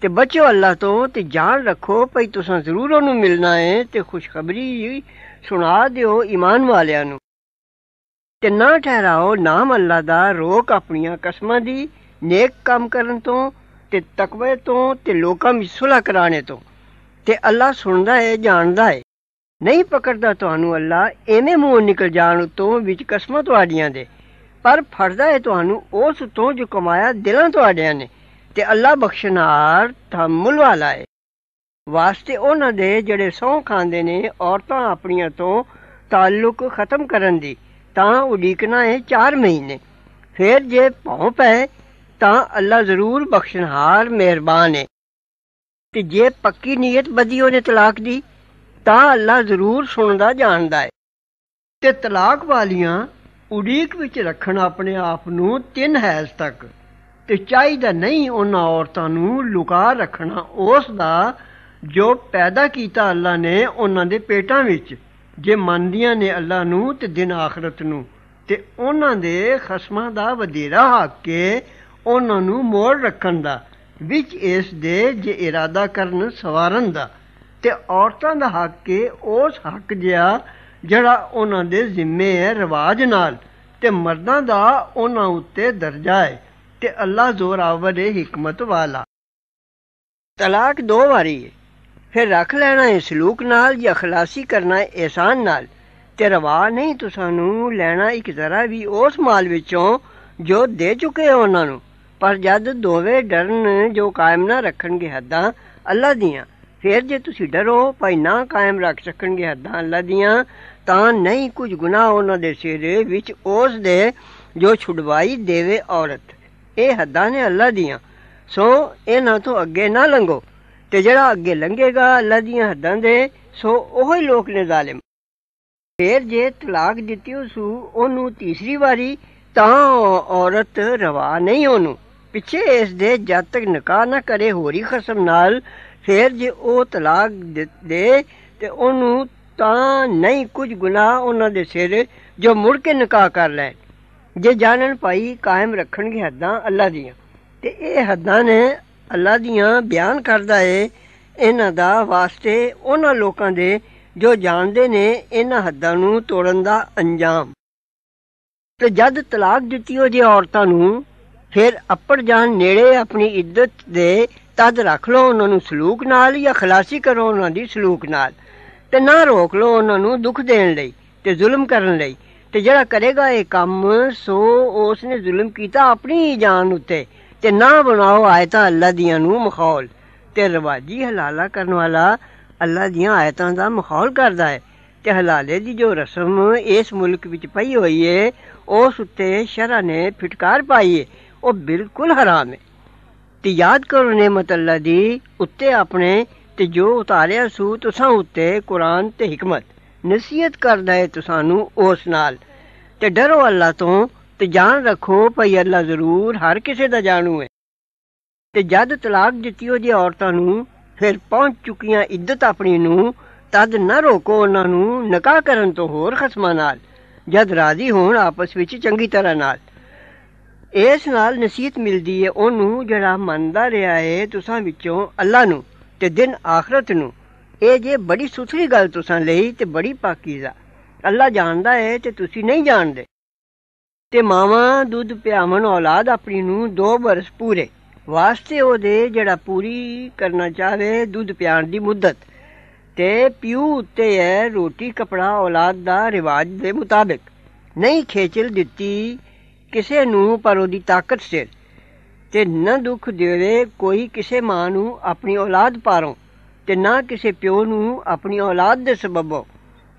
ਤੇ ਬਚੋ ਅੱਲਾਹ ਤੋਂ ਤੇ ਜਾਨ ਰੱਖੋ ਭਈ ਤੁਸੀਂ ਜ਼ਰੂਰ ਉਹਨੂੰ ਮਿਲਣਾ ਹੈ ਤੇ ਖੁਸ਼ਖਬਰੀ ਸੁਣਾ ਦਿਓ ਈਮਾਨ ਵਾਲਿਆਂ ਨੂੰ ਤੇ ਨਾ ਠਹਿਰਾਓ ਨਾਮ ਅੱਲਾਹ ਦਾ ਰੋਕ ਆਪਣੀਆਂ ਕਸਮਾਂ ਦੀ ਨੇਕ ਕੰਮ ਕਰਨ ਤੋਂ ਤੇ ਤਕਵੇ ਤੋਂ ਤੇ ਲੋਕਾਂ ਵਿੱਚ ਸੁਲਾ ਕਰਾਣੇ ਤੋਂ ਤੇ ਅੱਲਾ ਸੁਣਦਾ ਹੈ ਜਾਣਦਾ ਹੈ ਨਹੀਂ ਪਕੜਦਾ ਤੁਹਾਨੂੰ ਅੱਲਾ ਐਵੇਂ ਮੂੰਹ ਨਿਕਲ ਜਾਣ ਤੋਂ ਵਿੱਚ ਕਸਮਾਂ ਤੁਹਾਡੀਆਂ ਦੇ ਪਰ ਫੜਦਾ ਹੈ ਤੁਹਾਨੂੰ ਉਸ ਤੋਂ ਜੋ ਕਮਾਇਆ ਦਿਲਾਂ ਤੁਹਾਡਿਆਂ ਨੇ ਤੇ ਅੱਲਾ ਬਖਸ਼ਨਾਰ ਤਹਮਲ ਵਾਲਾ ਹੈ ਵਾਸਤੇ ਉਹਨਾਂ ਦੇ ਜਿਹੜੇ ਸੌਂ ਖਾਂਦੇ ਨੇ ਔਰਤਾਂ ਆਪਣੀਆਂ ਤੋਂ ਤਾਲੁਕ ਖਤਮ ਕਰਨ ਦੀ ਤਾਂ ਉਡੀਕਣਾ ਹੈ 4 ਮਹੀਨੇ ਫਿਰ ਜੇ ਭੌਂ ਪਏ ਤਾਂ ਅੱਲਾ ਜ਼ਰੂਰ ਬਖਸ਼ਨਹਾਰ ਮਿਹਰਬਾਨ ਹੈ ਤੇ ਜੇ ਪੱਕੀ ਨੀਅਤ ਬਦੀ ਉਹਨੇ ਤਲਾਕ ਦੀ ਤਾਂ ਅੱਲਾ ਜ਼ਰੂਰ ਸੁਣਦਾ ਜਾਣਦਾ ਹੈ ਤੇ ਤਲਾਕ ਵਾਲੀਆਂ ਉਡੀਕ ਵਿੱਚ ਰੱਖਣ ਆਪਣੇ ਆਪ ਨੂੰ ਤਿੰਨ ਹੈਸ ਤੱਕ ਤੇ ਚਾਹੀਦਾ ਨਹੀਂ ਉਹਨਾਂ ਔਰਤਾਂ ਨੂੰ ਲੁਕਾ ਰੱਖਣਾ ਉਸ ਦਾ ਜੋ ਪੈਦਾ ਕੀਤਾ ਅੱਲਾ ਨੇ ਉਹਨਾਂ ਦੇ ਪੇਟਾਂ ਵਿੱਚ ਜੇ ਮੰਨਦੀਆਂ ਨੇ ਅੱਲਾ ਨੂੰ ਤੇ ਦਿਨ ਆਖਰਤ ਨੂੰ ਤੇ ਉਹਨਾਂ ਦੇ ਖਸਮਾਂ ਦਾ ਵਧੇਰਾ ਹੱਕ ਕੇ ਉਹਨਾਂ ਨੂੰ ਮੋੜ ਰੱਖਣ ਦਾ ਵਿੱਚ ਇਸ ਦੇ ਜੇ ਇਰਾਦਾ ਕਰਨ ਸਵਾਰਨ ਦਾ ਤੇ ਔਰਤਾਂ ਦਾ ਹੱਕ ਕੇ ਉਸ ਹੱਕ ਜਿਆ ਜਿਹੜਾ ਉਹਨਾਂ ਦੇ ਜ਼ਿੰਮੇ ਹੈ ਰਿਵਾਜ ਨਾਲ ਤੇ ਮਰਦਾਂ ਦਾ ਉਹਨਾਂ ਉੱਤੇ ਦਰਜਾ ਹੈ ਤੇ ਅੱਲਾ ਜ਼ੋਰ ਹੈ ਹਕਮਤ ਵਾਲਾ ਤਲਾਕ ਦੋ ਵਾਰੀ ਹੈ ਫਿਰ ਰੱਖ ਲੈਣਾ ਹੈ ਸਲੂਕ ਨਾਲ ਜਾਂ ਖਲਾਸੀ ਕਰਨਾ ਹੈ ਇਹਸਾਨ ਨਾਲ ਤੇ ਰਵਾ ਨਹੀਂ ਤੁਸਾਨੂੰ ਲੈਣਾ ਇੱਕ ਜ਼ਰਾ ਵੀ ਉਸ ਮਾਲ ਵਿੱਚੋਂ ਜੋ ਦੇ ਚੁੱਕੇ ਹੋ ਉਹਨਾਂ ਨੂੰ ਪਰ ਜਦ ਦੋਵੇਂ ਡਰਨ ਜੋ ਕਾਇਮ ਨਾ ਰੱਖਣਗੇ ਹੱਦਾਂ ਅੱਲਾ ਦੀਆਂ ਫਿਰ ਜੇ ਤੁਸੀਂ ਡਰੋ ਭਾਈ ਨਾ ਕਾਇਮ ਰੱਖ ਸਕਣਗੇ ਹੱਦਾਂ ਅੱਲਾ ਦੀਆਂ ਤਾਂ ਨਹੀਂ ਕੁਝ ਗੁਨਾਹ ਉਹਨਾਂ ਦੇ ਸਿਰੇ ਵਿੱਚ ਉਸ ਦੇ ਜੋ ਛੁਡਵਾਈ ਦੇਵੇ ਔਰਤ ਇਹ ਹੱਦਾਂ ਨੇ ਅੱਲਾ ਦੀਆਂ ਸੋ ਇਹਨਾਂ ਤੋਂ ਅੱਗੇ ਨਾ ਲੰਘੋ ਤੇ ਜਿਹੜਾ ਅੱਗੇ ਲੰਗੇਗਾ ਅੱਲਾ ਦੀਆਂ ਹੱਦਾਂ ਦੇ ਸੋ ਉਹ ਹੀ ਲੋਕ ਨੇ ਜ਼ਾਲਿਮ ਫੇਰ ਜੇ ਤਲਾਕ ਦਿੱਤੀ ਉਸ ਉਹਨੂੰ ਤੀਸਰੀ ਵਾਰੀ ਤਾਂ ਔਰਤ ਰਵਾ ਨਹੀਂ ਉਹਨੂੰ ਪਿੱਛੇ ਇਸ ਦੇ ਜਦ ਤੱਕ ਨਿਕਾਹ ਨਾ ਕਰੇ ਹੋਰੀ ਖਸਮ ਨਾਲ ਫੇਰ ਜੇ ਉਹ ਤਲਾਕ ਦੇ ਤੇ ਉਹਨੂੰ ਤਾਂ ਨਹੀਂ ਕੁਝ ਗੁਨਾਹ ਉਹਨਾਂ ਦੇ ਸਿਰੇ ਜੋ ਮੁੜ ਕੇ ਨਿਕਾਹ ਕਰ ਲੈ ਜੇ ਜਾਣਨ ਭਾਈ ਕਾਇਮ ਰੱਖਣਗੇ ਹੱਦਾਂ ਅੱਲਾ ਦੀਆਂ ਤੇ ਇਹ ਹੱਦਾਂ ਨੇ ਅੱਲਾ ਦੀਆਂ ਬਿਆਨ ਕਰਦਾ ਏ ਇਹਨਾਂ ਦਾ ਵਾਸਤੇ ਉਹਨਾਂ ਲੋਕਾਂ ਦੇ ਜੋ ਜਾਣਦੇ ਨੇ ਇਹਨਾਂ ਹੱਦਾਂ ਨੂੰ ਤੋੜਨ ਦਾ ਅੰਜਾਮ ਤੇ ਜਦ ਤਲਾਕ ਦਿੱਤੀ ਉਹ ਜੇ ਔਰਤਾਂ ਨੂੰ ਫਿਰ ਅੱਪੜ ਜਾਣ ਨੇੜੇ ਆਪਣੀ ਇੱਜ਼ਤ ਦੇ ਤਦ ਰੱਖ ਲਓ ਉਹਨਾਂ ਨੂੰ ਸਲੂਕ ਨਾਲ ਜਾਂ ਖਲਾਸੀ ਕਰੋ ਉਹਨਾਂ ਦੀ ਸਲੂਕ ਨਾਲ ਤੇ ਨਾ ਰੋਕ ਲੋ ਉਹਨਾਂ ਨੂੰ ਦੁੱਖ ਦੇਣ ਲਈ ਤੇ ਜ਼ੁਲਮ ਕਰਨ ਲਈ ਤੇ ਜਿਹੜਾ ਕਰੇਗਾ ਇਹ ਕੰਮ ਸੋ ਉਸ ਨੇ ਜ਼ੁਲਮ ਕੀਤਾ ਆਪਣੀ ਜਾਨ ਉੱਤੇ ਤੇ ਨਾ ਬਣਾਓ ਆਇਤਾਂ ਅੱਲਾ ਦੀਆਂ ਨੂੰ ਮਖੌਲ ਤੇ ਰਵਾਜੀ ਹਲਾਲਾ ਕਰਨ ਵਾਲਾ ਅੱਲਾ ਦੀਆਂ ਆਇਤਾਂ ਦਾ ਮਖੌਲ ਕਰਦਾ ਹੈ ਤੇ ਹਲਾਲੇ ਦੀ ਜੋ ਰਸਮ ਇਸ ਮੁਲਕ ਵਿੱਚ ਪਈ ਹੋਈ ਏ ਉਸ ਉੱਤੇ ਸ਼ਰਅ ਨੇ ਫਟਕਾਰ ਪਾਈ ਏ ਉਹ ਬਿਲਕੁਲ ਹਰਾਮ ਹੈ ਤੇ ਯਾਦ ਕਰੋ ਨੇ ਅੱਲਾ ਦੀ ਉੱਤੇ ਆਪਣੇ ਤੇ ਜੋ ਉਤਾਰਿਆ ਸੂ ਤੁਸਾਂ ਉੱਤੇ ਕੁਰਾਨ ਤੇ ਹਕਮਤ ਨਸੀਹਤ ਕਰਦਾ ਹੈ ਤੁਸਾਨੂੰ ਉਸ ਨਾਲ ਤੇ ਡਰੋ ਅੱਲਾ ਤੋਂ ਤੇ ਜਾਣ ਰੱਖੋ ਭਈ ਅੱਲਾ ਜ਼ਰੂਰ ਹਰ ਕਿਸੇ ਦਾ ਜਾਣੂ ਹੈ ਤੇ ਜਦ ਤਲਾਕ ਦਿੱਤੀ ਉਹ ਜੀ ਔਰਤਾਂ ਨੂੰ ਫਿਰ ਪਹੁੰਚ ਚੁੱਕੀਆਂ ਇੱਦਤ ਆਪਣੀ ਨੂੰ ਤਦ ਨਾ ਰੋਕੋ ਉਹਨਾਂ ਨੂੰ ਨਕਾਹ ਕਰਨ ਤੋਂ ਹੋਰ ਖਸਮਾਂ ਨਾਲ ਜਦ ਰਾਜ਼ੀ ਹੋਣ ਆਪਸ ਵਿੱਚ ਚੰਗੀ ਤਰ੍ਹਾਂ ਨਾਲ ਇਸ ਨਾਲ ਨਸੀਹਤ ਮਿਲਦੀ ਹੈ ਉਹਨੂੰ ਜਿਹੜਾ ਮੰਨਦਾ ਰਿਹਾ ਹੈ ਤੁਸਾਂ ਵਿੱਚੋਂ ਅੱਲਾ ਨੂੰ ਤੇ ਦਿਨ ਆਖਰਤ ਨੂੰ ਇਹ ਜੇ ਬੜੀ ਸੁਥਰੀ ਗੱਲ ਤੁਸੀਂ ਲਈ ਤੇ ਬੜੀ ਪਾਕੀਜ਼ਾ ਅੱਲਾ ਜਾਣਦਾ ਹੈ ਤੇ ਤੁਸੀਂ ਨਹੀਂ ਜਾਣਦੇ ਤੇ ਮਾਵਾ ਦੁੱਧ ਪਿਆਵਣ ਔਲਾਦ ਆਪਣੀ ਨੂੰ 2 ਬਰਸ ਪੂਰੇ ਵਾਸਤੇ ਉਹ ਦੇ ਜਿਹੜਾ ਪੂਰੀ ਕਰਨਾ ਚਾਹੇ ਦੁੱਧ ਪਿਆਣ ਦੀ ਮੁੱਦਤ ਤੇ ਪਿਉ ਉੱਤੇ ਹੈ ਰੋਟੀ ਕਪੜਾ ਔਲਾਦ ਦਾ ਰਿਵਾਜ ਦੇ ਮੁਤਾਬਕ ਨਹੀਂ ਖੇਚਲ ਦਿੱਤੀ ਕਿਸੇ ਨੂੰ ਪਰ ਉਹਦੀ ਤਾਕਤ ਸਿਰ ਤੇ ਨਾ ਦੁੱਖ ਦੇਵੇ ਕੋਈ ਕਿਸੇ ਮਾਂ ਨੂੰ ਆਪਣੀ ਔਲਾਦ ਪਾਰੋਂ ਤੇ ਨਾ ਕਿਸੇ ਪਿਓ ਨੂੰ ਆਪਣੀ ਔਲਾਦ ਦੇ ਸਬਬੋ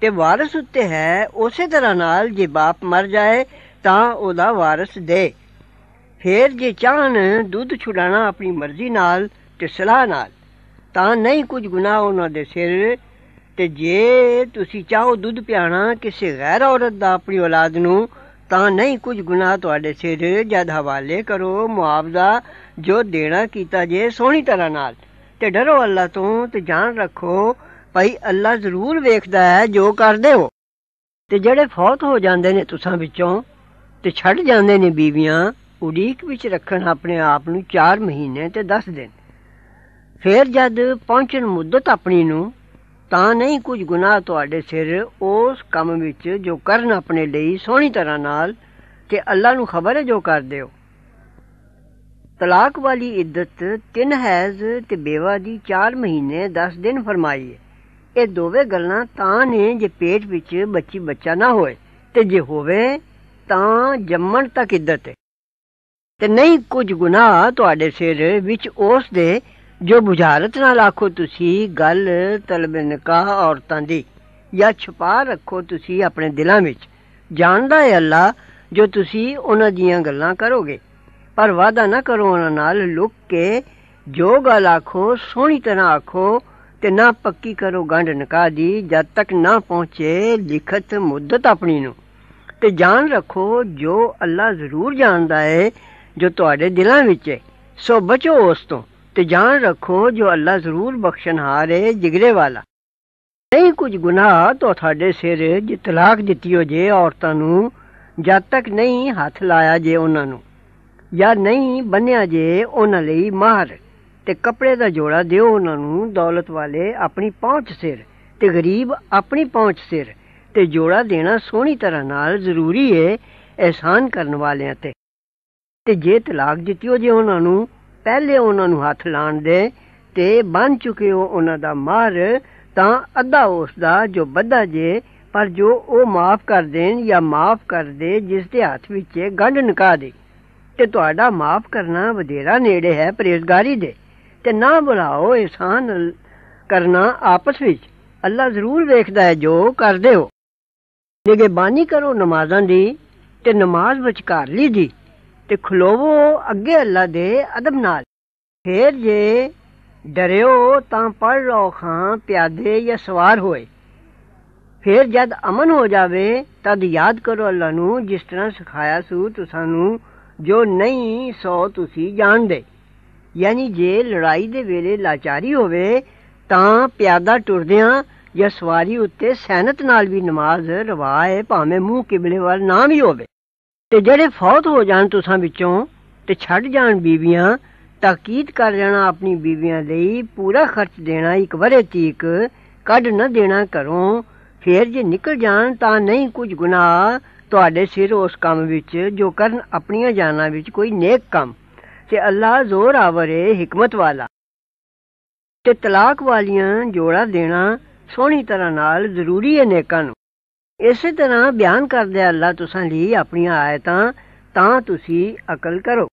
ਤੇ ਵਾਰਿਸ ਉੱਤੇ ਹੈ ਉਸੇ ਤਰ੍ਹਾਂ ਨਾਲ ਜੇ ਬਾਪ ਮਰ ਜਾਏ ਤਾਂ ਉਹਦਾ ਵਾਰਿਸ ਦੇ ਫੇਰ ਜੇ ਚਾਹਣ ਦੁੱਧ ਛੁਡਾਣਾ ਆਪਣੀ ਮਰਜ਼ੀ ਨਾਲ ਤੇ ਸਲਾਹ ਨਾਲ ਤਾਂ ਨਹੀਂ ਕੁਝ ਗੁਨਾਹ ਉਹਨਾਂ ਦੇ ਸਿਰ ਤੇ ਜੇ ਤੁਸੀਂ ਚਾਹੋ ਦੁੱਧ ਪਿਆਣਾ ਕਿਸੇ ਗੈਰ ਔਰਤ ਦਾ ਆਪਣੀ ਔਲਾਦ ਨੂੰ ਤਾਂ ਨਹੀਂ ਕੁਝ ਗੁਨਾਹ ਤੁਹਾਡੇ ਸਿਰ ਜਦ ਹਵਾਲੇ ਕਰੋ ਮੁਆਵਜ਼ਾ ਜੋ ਦੇਣਾ ਕੀਤਾ ਜੇ ਸੋਹਣੀ ਤਰ੍ਹਾਂ ਨਾਲ ਤੇ ਡਰੋ ਅੱਲਾ ਤੋਂ ਤੇ ਜਾਣ ਰੱਖੋ ਭਾਈ ਅੱਲਾ ਜ਼ਰੂਰ ਵੇਖਦਾ ਹੈ ਜੋ ਕਰਦੇ ਹੋ ਤੇ ਜਿਹੜੇ ਫੌਤ ਹੋ ਜਾਂਦੇ ਨੇ ਤੁਸਾਂ ਵਿੱਚੋਂ ਤੇ ਛੱਡ ਜਾਂਦੇ ਨੇ ਬੀਵੀਆਂ ਉਡੀਕ ਵਿੱਚ ਰੱਖਣ ਆਪਣੇ ਆਪ ਨੂੰ 4 ਮਹੀਨੇ ਤੇ 10 ਦਿਨ ਫੇਰ ਜਦ ਪਹੁੰਚਣ ਮੁੱਦਤ ਆਪਣੀ ਨੂੰ ਤਾਂ ਨਹੀਂ ਕੁਝ ਗੁਨਾਹ ਤੁਹਾਡੇ ਸਿਰ ਉਸ ਕੰਮ ਵਿੱਚ ਜੋ ਕਰਨ ਆਪਣੇ ਲਈ ਸੋਹਣੀ ਤਰ੍ਹਾਂ ਨਾਲ ਕਿ ਅੱਲਾ ਨੂੰ ਖਬਰ ਹੈ ਜੋ ਕਰਦੇ ਹੋ ਤਲਾਕ ਵਾਲੀ ਇੱਦਤ ਤਿੰਨ ਹੈਜ਼ ਤੇ ਬੇਵਾ ਦੀ 4 ਮਹੀਨੇ 10 ਦਿਨ ਫਰਮਾਈ ਹੈ ਇਹ ਦੋਵੇਂ ਗੱਲਾਂ ਤਾਂ ਨੇ ਜੇ ਪੇਟ ਵਿੱਚ ਬੱਚੀ ਬੱਚਾ ਨਾ ਹੋਏ ਤੇ ਜੇ ਹੋਵੇ ਤਾਂ ਜੰਮਣ ਤੱਕ ਇੱਦਤ ਹੈ ਤੇ ਨਹੀਂ ਕੁਝ ਗੁਨਾਹ ਤੁਹਾਡੇ ਸਿਰ ਵਿੱਚ ਉਸ ਦੇ ਜੋ ਬੁਝਾਰਤ ਨਾਲ ਆਖੋ ਤੁਸੀਂ ਗੱਲ ਤਲਬ ਨਿਕਾਹ ਔਰਤਾਂ ਦੀ ਜਾਂ ਛੁਪਾ ਰੱਖੋ ਤੁਸੀਂ ਆਪਣੇ ਦਿਲਾਂ ਵਿੱਚ ਜਾਣਦਾ ਹੈ ਅੱਲਾ ਜੋ ਤੁਸੀਂ ਉਹਨਾਂ ਦੀਆਂ ਗੱਲਾਂ ਕਰੋਗੇ ਪਰ ਵਾਦਾ ਨਾ ਕਰੋ ਉਹਨਾਂ ਨਾਲ ਲੁੱਕ ਕੇ ਜੋ ਗੱਲ ਆਖੋ ਸੋਹਣੀ ਤਰ੍ਹਾਂ ਆਖੋ ਤੇ ਨਾ ਪੱਕੀ ਕਰੋ ਗੰਢ ਨਕਾ ਦੀ ਜਦ ਤੱਕ ਨਾ ਪਹੁੰਚੇ ਲਿਖਤ ਮੁੱਦਤ ਆਪਣੀ ਨੂੰ ਤੇ ਜਾਣ ਰੱਖੋ ਜੋ ਅੱਲਾ ਜ਼ਰੂਰ ਜਾਣਦਾ ਹੈ ਜੋ ਤੁਹਾਡੇ ਦਿਲਾਂ ਵਿੱਚ ਹੈ ਸੋ ਬਚੋ ਉਸ ਤੋਂ ਤੇ ਜਾਣ ਰੱਖੋ ਜੋ ਅੱਲਾ ਜ਼ਰੂਰ ਬਖਸ਼ਨਹਾਰ ਹੈ ਜਿਗਰੇ ਵਾਲਾ ਨਹੀਂ ਕੁਝ ਗੁਨਾਹ ਤੋ ਤੁਹਾਡੇ ਸਿਰ ਜੇ ਤਲਾਕ ਦਿੱਤੀ ਹੋ ਜੇ ਔਰਤਾਂ ਨੂੰ ਜਦ ਤੱਕ ਨਹੀਂ ਹੱਥ ਲਾਇਆ ਜੇ ਉਹਨਾਂ ਨੂੰ ਜਾਂ ਨਹੀਂ ਬੰਨਿਆ ਜੇ ਉਹਨਾਂ ਲਈ ਮਾਰ ਤੇ ਕੱਪੜੇ ਦਾ ਜੋੜਾ ਦਿਓ ਉਹਨਾਂ ਨੂੰ ਦੌਲਤ ਵਾਲੇ ਆਪਣੀ ਪਹੁੰਚ ਸਿਰ ਤੇ ਗਰੀਬ ਆਪਣੀ ਪਹੁੰਚ ਸਿਰ ਤੇ ਜੋੜਾ ਦੇਣਾ ਸੋਹਣੀ ਤਰ੍ਹਾਂ ਨਾਲ ਜ਼ਰੂਰੀ ਹੈ ਇਹਸਾਨ ਕਰਨ ਵਾਲਿਆਂ ਤੇ ਤੇ ਜੇ ਤਲਾਕ ਦਿੱਤੀ ਹੋ ਜੇ ਉਹਨਾਂ ਨੂੰ ਪਹਿਲੇ ਉਹਨਾਂ ਨੂੰ ਹੱਥ ਲਾਣ ਦੇ ਤੇ ਬਨ ਚੁੱਕੇ ਹੋ ਉਹਨਾਂ ਦਾ ਮਾਰ ਤਾਂ ਅੱਧਾ ਉਸ ਦਾ ਜੋ ਬੱਧਾ ਜੇ ਪਰ ਜੋ ਉਹ ਮਾਫ ਕਰ ਦੇਣ ਜਾਂ ਮਾਫ ਕਰ ਦੇ ਜਿਸ ਦੇ ਹੱਥ ਵਿੱਚ ਗੰਢ ਨਕਾ ਦੇ ਤੇ ਤੁਹਾਡਾ ਮਾਫ ਕਰਨਾ ਵਧੇਰਾ ਨੇੜੇ ਹੈ ਪ੍ਰੇਸਗਾਰੀ ਦੇ ਤੇ ਨਾ ਬੁਲਾਓ ਇਹਸਾਨ ਕਰਨਾ ਆਪਸ ਵਿੱਚ ਅੱਲਾ ਜ਼ਰੂਰ ਵੇਖਦਾ ਹੈ ਜੋ ਕਰਦੇ ਹੋ ਜੇ ਬਾਨੀ ਕਰੋ ਨਮਾਜ਼ਾਂ ਦੀ ਤੇ ਨਮਾਜ਼ ਲਈ ਦੀ ਤੇ ਖਲੋਵੋ ਅੱਗੇ ਅੱਲਾ ਦੇ ਅਦਬ ਨਾਲ ਫੇਰ ਜੇ ਡਰਿਓ ਤਾਂ ਪੜ ਲਓ ਖਾਂ ਪਿਆਦੇ ਜਾਂ ਸਵਾਰ ਹੋਏ ਫੇਰ ਜਦ ਅਮਨ ਹੋ ਜਾਵੇ ਤਦ ਯਾਦ ਕਰੋ ਅੱਲਾ ਨੂੰ ਜਿਸ ਤਰ੍ਹਾਂ ਸਿਖਾਇਆ ਸੂ ਤੁਸਾਨੂੰ ਜੋ ਨਹੀਂ ਸੋ ਤੁਸੀਂ ਜਾਣਦੇ ਯਾਨੀ ਜੇ ਲੜਾਈ ਦੇ ਵੇਲੇ ਲਾਚਾਰੀ ਹੋਵੇ ਤਾਂ ਪਿਆਦਾ ਟੁਰਦਿਆਂ ਜਾਂ ਸਵਾਰੀ ਉੱਤੇ ਸੈਨਤ ਨਾਲ ਵੀ ਨਮਾਜ਼ ਰਵਾਏ ਭਾਵੇਂ ਮੂੰਹ ਕਿਬਲੇ ਵੱਲ ਨਾ ਵੀ ਹੋਵੇ ਤੇ ਜਿਹੜੇ ਫੌਤ ਹੋ ਜਾਣ ਤੁਸਾਂ ਵਿੱਚੋਂ ਤੇ ਛੱਡ ਜਾਣ ਬੀਵੀਆਂ ਤਾਕੀਦ ਕਰ ਜਾਣਾ ਆਪਣੀ ਬੀਵੀਆਂ ਲਈ ਪੂਰਾ ਖਰਚ ਦੇਣਾ ਇੱਕ ਵਾਰੇ ਤੀਕ ਕੱਢ ਨਾ ਦੇਣਾ ਕਰੋ ਫੇਰ ਜੇ ਨਿਕਲ ਜਾਣ ਤਾਂ ਨਹੀਂ ਕੁਝ ਗੁਨਾਹ ਤੁਹਾਡੇ ਸਿਰ ਉਸ ਕੰਮ ਵਿੱਚ ਜੋ ਕਰਨ ਆਪਣੀਆਂ ਜਾਨਾਂ ਵਿੱਚ ਕੋਈ ਨੇਕ ਕੰਮ ਤੇ ਅੱਲਾਹ ਜ਼ੋਰ ਆਵਰੇ ਹਕਮਤ ਵਾਲਾ ਤੇ ਤਲਾਕ ਵਾਲੀਆਂ ਜੋੜਾ ਦੇਣਾ ਸੋਹਣੀ ਤਰ੍ਹਾਂ ਨਾਲ ਜ਼ਰੂਰੀ ਹੈ ਨੇਕਾਂ ਨੂੰ ਇਸੇ ਤਰ੍ਹਾਂ ਬਿਆਨ ਕਰਦੇ ਅੱਲਾ ਤੁਸਾਂ ਲਈ ਆਪਣੀਆਂ ਆਇਤਾਂ ਤਾਂ ਤੁਸੀਂ ਅਕਲ ਕਰੋ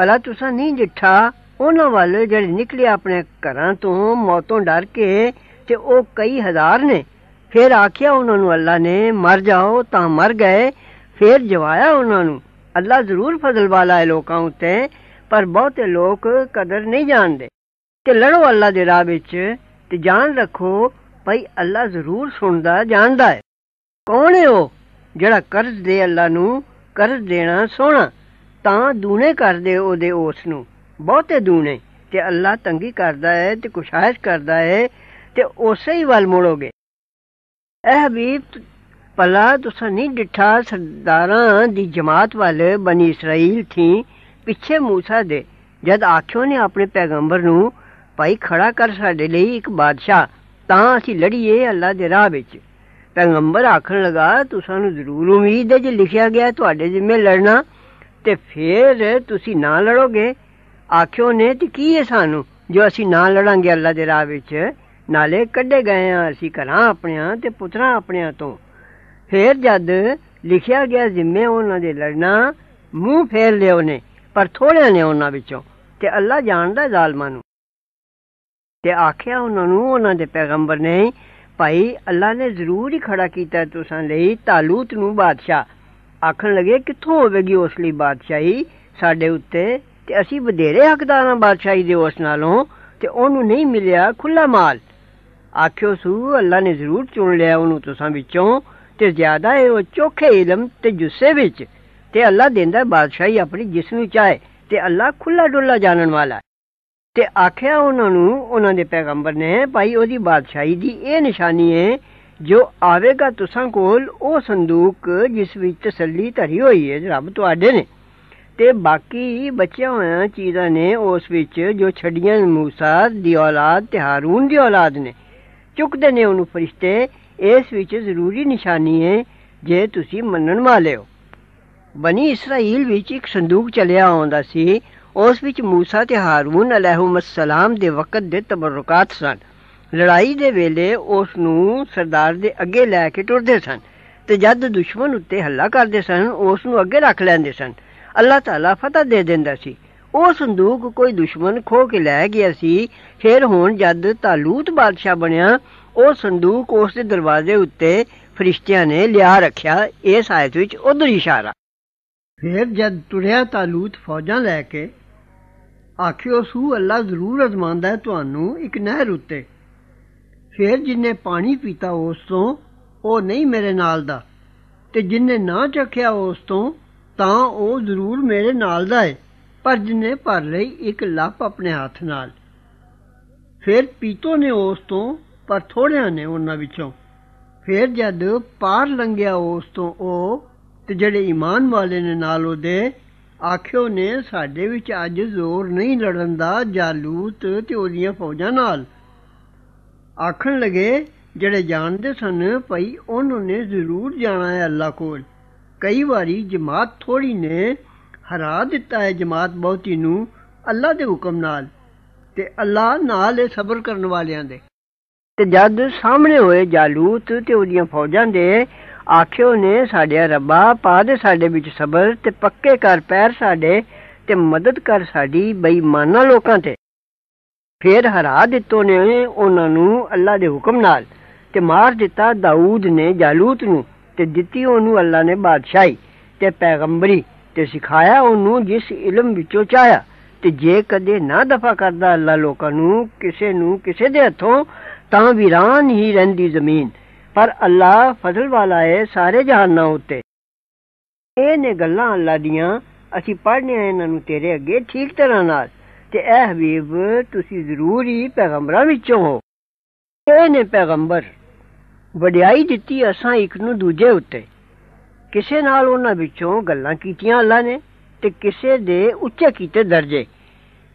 ਭਲਾ ਤੁਸਾਂ ਨਹੀਂ ਜਿੱਠਾ ਉਹਨਾਂ ਵੱਲ ਜਿਹੜੇ ਨਿਕਲੇ ਆਪਣੇ ਘਰਾਂ ਤੋਂ ਮੌਤੋਂ ਡਰ ਕੇ ਤੇ ਉਹ ਕਈ ਹਜ਼ਾਰ ਨੇ ਫਿਰ ਆਖਿਆ ਉਹਨਾਂ ਨੂੰ ਅੱਲਾ ਨੇ ਮਰ ਜਾਓ ਤਾਂ ਮਰ ਗਏ ਫਿਰ ਜਵਾਇਆ ਉਹਨਾਂ ਨੂੰ ਅੱਲਾ ਜ਼ਰੂਰ ਫਜ਼ਲ ਵਾਲਾ ਹੈ ਲੋਕਾਂ ਉਤੇ ਪਰ ਬਹੁਤੇ ਲੋਕ ਕਦਰ ਨਹੀਂ ਜਾਣਦੇ ਤੇ ਲੜੋ ਅੱਲਾ ਦੇ ਰਾਹ ਵਿੱਚ ਤੇ ਜਾਣ ਰੱਖੋ ਭਈ ਅੱਲਾ ਜ਼ਰੂਰ ਸੁਣਦਾ ਜਾਣਦਾ ਹੈ ਕੌਣ ਹੈ ਉਹ ਜਿਹੜਾ ਕਰਜ਼ ਦੇ ਅੱਲਾ ਨੂੰ ਕਰਜ਼ ਦੇਣਾ ਸੋਹਣਾ ਤਾਂ ਦੂਨੇ ਕਰਦੇ ਉਹਦੇ ਉਸ ਨੂੰ ਬਹੁਤੇ ਦੂਨੇ ਤੇ ਅੱਲਾ ਤੰਗੀ ਕਰਦਾ ਹੈ ਤੇ ਕੁਸ਼ਾਇਸ਼ ਕਰਦਾ ਹੈ ਤੇ ਉਸੇ ਹੀ ਵੱਲ ਮੁੜੋਗੇ ਇਹ ਹਬੀਬ ਪਲਾ ਤੁਸੀਂ ਨਹੀਂ ਡਿਠਾ ਸਰਦਾਰਾਂ ਦੀ ਜਮਾਤ ਵਾਲੇ ਬਨੀ ਇਸਰਾਇਲ ਥੀ ਪਿੱਛੇ موسی ਦੇ ਜਦ ਆਖਿਓ ਨੇ ਆਪਣੇ ਪੈਗੰਬਰ ਨੂੰ ਭਾਈ ਖੜਾ ਕਰ ਸਾਡੇ ਲਈ ਇੱਕ ਬਾਦਸ਼ਾਹ ਤਾਂ ਅਸੀਂ ਲੜੀਏ ਅੱਲਾ ਦੇ ਰਾਹ ਵਿੱਚ ਪੈਗੰਬਰ ਆਖਣ ਲਗਾ ਤੁਸਾਨੂੰ ਜ਼ਰੂਰ ਉਮੀਦ ਹੈ ਜੇ ਲਿਖਿਆ ਗਿਆ ਤੁਹਾਡੇ ਜ਼ਿੰਮੇ ਲੜਨਾ ਤੇ ਫੇਰ ਤੁਸੀਂ ਨਾ ਲੜੋਗੇ ਆਖਿਓ ਨੇ ਤੇ ਕੀ ਹੈ ਸਾਨੂੰ ਜੋ ਅਸੀਂ ਨਾ ਲੜਾਂਗੇ ਅੱਲਾ ਦੇ ਰਾਹ ਵਿੱਚ ਨਾਲੇ ਕੱਢੇ ਗਏ ਆ ਅਸੀਂ ਘਰਾਂ ਆਪਣਿਆਂ ਤੇ ਪੁੱਤਰਾਂ ਆਪਣਿਆਂ ਤੋਂ ਫੇਰ ਜਦ ਲਿਖਿਆ ਗਿਆ ਜ਼ਿੰਮੇ ਉਹਨਾਂ ਦੇ ਲੜਨਾ ਮੂੰਹ ਫੇਰ ਲਿਓ ਨੇ ਪਰ ਥੋੜਿਆਂ ਨੇ ਉਹਨਾਂ ਵਿੱਚੋਂ ਤੇ ਅੱਲਾ ਜਾਣਦਾ ਜ਼ਾਲਮਾਂ ਨੂੰ ਤੇ ਆਖਿਆ ਉਹਨਾਂ ਨੂੰ ਉਹਨਾਂ ਦੇ ਪੈਗੰਬਰ ਨੇ ਭਾਈ ਅੱਲਾ ਨੇ ਜ਼ਰੂਰ ਹੀ ਖੜਾ ਕੀਤਾ ਤੁਸਾਂ ਲਈ ਤਾਲੂਤ ਨੂੰ ਬਾਦਸ਼ਾਹ ਆਖਣ ਲੱਗੇ ਕਿੱਥੋਂ ਹੋਵੇਗੀ ਉਸ ਲਈ ਬਾਦਸ਼ਾਹੀ ਸਾਡੇ ਉੱਤੇ ਤੇ ਅਸੀਂ ਵਧੇਰੇ ਹੱਕਦਾਰਾਂ ਬਾਦਸ਼ਾਹੀ ਦੇ ਉਸ ਨਾਲੋਂ ਤੇ ਉਹਨੂੰ ਨਹੀਂ ਮਿਲਿਆ ਖੁੱਲਾ ਮਾਲ ਆਖਿਓ ਸੂ ਅੱਲਾ ਨੇ ਜ਼ਰੂਰ ਚੁਣ ਲਿਆ ਉਹਨੂੰ ਤੁਸਾਂ ਵਿੱਚੋਂ ਤੇ ਜ਼ਿਆਦਾ ਹੈ ਉਹ ਚੋਖੇ ਇਲਮ ਤੇ ਜੁੱਸੇ ਵਿੱਚ ਤੇ ਅੱਲਾ ਦਿੰਦਾ ਬਾਦਸ਼ਾਹੀ ਆਪਣੀ ਜਿਸ ਨੂੰ ਚਾਹੇ ਤੇ ਅੱਲਾ ਖੁੱਲਾ ਡੁੱਲਾ ਜਾਣਨ ਵਾਲਾ ਤੇ ਆਖਿਆ ਉਹਨਾਂ ਨੂੰ ਉਹਨਾਂ ਦੇ ਪੈਗੰਬਰ ਨੇ ਭਾਈ ਉਹਦੀ ਬਾਦਸ਼ਾਹੀ ਦੀ ਇਹ ਨਿਸ਼ਾਨੀ ਹੈ ਜੋ ਆਵੇਗਾ ਤੁਸਾਂ ਕੋਲ ਉਹ ਸੰਦੂਕ ਜਿਸ ਵਿੱਚ ਤਸੱਲੀ ਧਰੀ ਹੋਈ ਹੈ ਰੱਬ ਤੁਹਾਡੇ ਨੇ ਤੇ ਬਾਕੀ ਬਚਿਆ ਹੋਇਆ ਚੀਜ਼ਾਂ ਨੇ ਉਸ ਵਿੱਚ ਜੋ ਛੱਡੀਆਂ موسی ਦੀ ਔਲਾਦ ਤੇ ਹਾਰੂਨ ਦੀ ਔਲਾਦ ਨੇ ਚੁੱਕਦੇ ਨੇ ਉਹਨੂੰ ਫਰਿਸ਼ਤੇ ਇਸ ਵਿੱਚ ਜ਼ਰੂਰੀ ਨਿਸ਼ਾਨੀ ਹੈ ਜੇ ਤੁਸੀਂ ਮੰਨਣ ਵਾਲੇ ਹੋ ਬਣੀ ਇਸਰਾਇਲ ਵਿੱਚ ਇੱਕ ਸੰਦੂਕ ਚਲਿਆ ਆਉਂਦਾ ਸੀ ਉਸ ਵਿੱਚ موسی ਤੇ ਹਾਰੂਨ ਅਸਲਾਮ ਦੇ ਵਕਤ ਦੇ ਤਬਰਕਾਤ ਸਨ ਲੜਾਈ ਦੇ ਵੇਲੇ ਉਸ ਨੂੰ ਸਰਦਾਰ ਦੇ ਅੱਗੇ ਲੈ ਕੇ ਟੁਰਦੇ ਸਨ ਤੇ ਜਦ ਦੁਸ਼ਮਣ ਉੱਤੇ ਹੱਲਾ ਕਰਦੇ ਸਨ ਉਸ ਨੂੰ ਅੱਗੇ ਰੱਖ ਲੈਂਦੇ ਸਨ ਅੱਲਾਹ ਤਾਲਾ ਫਤਹ ਦੇ ਦਿੰਦਾ ਸੀ ਉਹ ਸੰਦੂਕ ਕੋਈ ਦੁਸ਼ਮਣ ਖੋ ਕੇ ਲੈ ਗਿਆ ਸੀ ਫਿਰ ਹੁਣ ਜਦ ਤਾਲੂਤ ਬਾਦਸ਼ਾਹ ਬਣਿਆ ਉਹ ਸੰਦੂਕ ਉਸ ਦੇ ਦਰਵਾਜ਼ੇ ਉੱਤੇ ਫਰਿਸ਼ਤਿਆਂ ਨੇ ਲਿਆ ਰੱਖਿਆ ਇਸ ਆਇਤ ਵਿੱਚ ਉਧਰ ਇਸ਼ਾਰਾ ਫਿਰ ਜਦ ਤੁਰਿਆ ਤਾਲੂਤ ਫੌਜਾਂ ਲੈ ਕੇ ਆਖਿਓ ਸੂ ਅੱਲਾ ਜ਼ਰੂਰ ਅਜ਼ਮਾਂਦਾ ਹੈ ਤੁਹਾਨੂੰ ਇੱਕ ਨਹਿਰ ਉੱਤੇ ਫਿਰ ਜਿੰਨੇ ਪਾਣੀ ਪੀਤਾ ਉਸ ਤੋਂ ਉਹ ਨਹੀਂ ਮੇਰੇ ਨਾਲ ਦਾ ਤੇ ਜਿੰਨੇ ਨਾ ਚੱਖਿਆ ਉਸ ਤੋਂ ਤਾਂ ਉਹ ਜ਼ਰੂਰ ਮੇਰੇ ਨਾਲ ਦਾ ਹੈ ਪਰ ਜਿੰਨੇ ਭਰ ਲਈ ਇੱਕ ਲੱਪ ਆਪਣੇ ਹੱਥ ਨਾਲ ਫਿਰ ਪੀਤੋ ਨੇ ਉਸ ਤੋਂ ਪਰ ਥੋੜਿਆਂ ਨੇ ਉਹਨਾਂ ਵਿੱਚੋਂ ਫਿਰ ਜਦ ਪਾਰ ਲੰਘਿਆ ਉਸ ਤੋਂ ਉਹ ਤੇ ਜਿਹੜੇ ਈਮਾਨ ਵਾਲੇ ਨੇ ਨਾਲ ਉਹਦੇ ਆਖਿਓ ਨੇ ਸਾਡੇ ਵਿੱਚ ਅੱਜ ਜ਼ੋਰ ਨਹੀਂ ਲੜਨ ਦਾ ਜਾਲੂਤ ਤੇ ਉਹਦੀਆਂ ਫੌਜਾਂ ਨਾਲ ਆਖਣ ਲਗੇ ਜਿਹੜੇ ਜਾਣਦੇ ਸਨ ਭਈ ਉਹਨਾਂ ਨੇ ਜ਼ਰੂਰ ਜਾਣਾ ਹੈ ਅੱਲਾ ਕੋਲ ਕਈ ਵਾਰੀ ਜਮਾਤ ਥੋੜੀ ਨੇ ਹਰਾ ਦਿੱਤਾ ਹੈ ਜਮਾਤ ਬਹੁਤੀ ਨੂੰ ਅੱਲਾ ਦੇ ਹੁਕਮ ਨਾਲ ਤੇ ਅੱਲਾ ਨਾਲ ਇਹ ਸਬਰ ਕਰਨ ਵਾਲਿਆਂ ਦੇ ਤੇ ਜਦ ਸਾਹਮਣੇ ਹੋਏ ਜਾਲੂਤ ਤੇ ਉਹਦੀਆਂ ਫੌਜਾਂ ਦੇ ਆਖਿਓ ਨੇ ਸਾਡਿਆ ਰੱਬਾ ਪਾ ਦੇ ਸਾਡੇ ਵਿੱਚ ਸਬਰ ਤੇ ਪੱਕੇ ਕਰ ਪੈਰ ਸਾਡੇ ਤੇ ਮਦਦ ਕਰ ਸਾਡੀ ਬੇਈਮਾਨਾਂ ਲੋਕਾਂ ਤੇ ਫੇਰ ਹਰਾ ਦਿੱਤੋ ਨੇ ਉਹਨਾਂ ਨੂੰ ਅੱਲਾ ਦੇ ਹੁਕਮ ਨਾਲ ਤੇ ਮਾਰ ਦਿੱਤਾ ਦਾਊਦ ਨੇ ਜਾਲੂਤ ਨੂੰ ਤੇ ਦਿੱਤੀ ਉਹਨੂੰ ਅੱਲਾ ਨੇ ਬਾਦਸ਼ਾਹੀ ਤੇ ਪੈਗੰਬਰੀ ਤੇ ਸਿਖਾਇਆ ਉਹਨੂੰ ਜਿਸ ਇਲਮ ਵਿੱਚੋਂ ਚਾਹਿਆ ਤੇ ਜੇ ਕਦੇ ਨਾ ਦਫਾ ਕਰਦਾ ਅੱਲਾ ਲੋਕਾਂ ਨੂੰ ਕਿਸੇ ਨੂੰ ਕਿਸੇ ਦੇ ਹੱਥੋਂ ਤਾਂ ਵੀਰਾਨ ਹੀ ਰਹਿੰਦੀ ਜ਼ਮੀਨ ਪਰ ਅੱਲਾ ਫਜ਼ਲ ਵਾਲਾ ਹੈ ਸਾਰੇ ਜਹਾਨਾਂ ਉੱਤੇ ਇਹ ਨੇ ਗੱਲਾਂ ਅੱਲਾ ਦੀਆਂ ਅਸੀਂ ਪੜ੍ਹਨੇ ਆ ਇਹਨਾਂ ਨੂੰ ਤੇਰੇ ਅੱਗੇ ਠੀਕ ਤਰ੍ਹਾਂ ਨਾਲ ਤੇ ਇਹ ਹਬੀਬ ਤੁਸੀਂ ਜ਼ਰੂਰ ਹੀ ਪੈਗੰਬਰਾਂ ਵਿੱਚੋਂ ਹੋ ਇਹ ਨੇ ਪੈਗੰਬਰ ਵਡਿਆਈ ਦਿੱਤੀ ਅਸਾਂ ਇੱਕ ਨੂੰ ਦੂਜੇ ਉੱਤੇ ਕਿਸੇ ਨਾਲ ਉਹਨਾਂ ਵਿੱਚੋਂ ਗੱਲਾਂ ਕੀਤੀਆਂ ਅੱਲਾ ਨੇ ਤੇ ਕਿਸੇ ਦੇ ਉੱਚੇ ਕੀਤੇ ਦਰਜੇ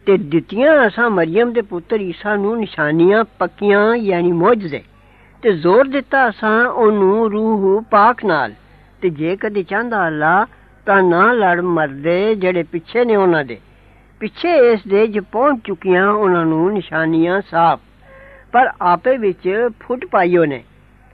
ਤੇ ਦਿੱਤੀਆਂ ਅਸਾਂ ਮਰੀਮ ਦੇ ਪੁੱਤਰ ਈਸਾ ਨੂੰ ਨਿਸ਼ਾਨੀਆਂ ਪੱਕੀਆਂ ਯਾਨੀ ਮੌਜੂਦੇ ਤੇ ਜ਼ੋਰ ਦਿੱਤਾ ਸਾਂ ਉਹਨੂੰ ਰੂਹ ਪਾਕ ਨਾਲ ਤੇ ਜੇ ਕਦੇ ਚਾਹਦਾ ਅੱਲਾ ਤਾਂ ਨਾ ਲੜ ਮਰਦੇ ਜਿਹੜੇ ਪਿੱਛੇ ਨੇ ਉਹਨਾਂ ਦੇ ਪਿੱਛੇ ਇਸ ਦੇ ਜ ਪਹੁੰਚ ਚੁੱਕੀਆਂ ਉਹਨਾਂ ਨੂੰ ਨਿਸ਼ਾਨੀਆਂ ਸਾਫ਼ ਪਰ ਆਪੇ ਵਿੱਚ ਫੁੱਟ ਪਾਈਓ ਨੇ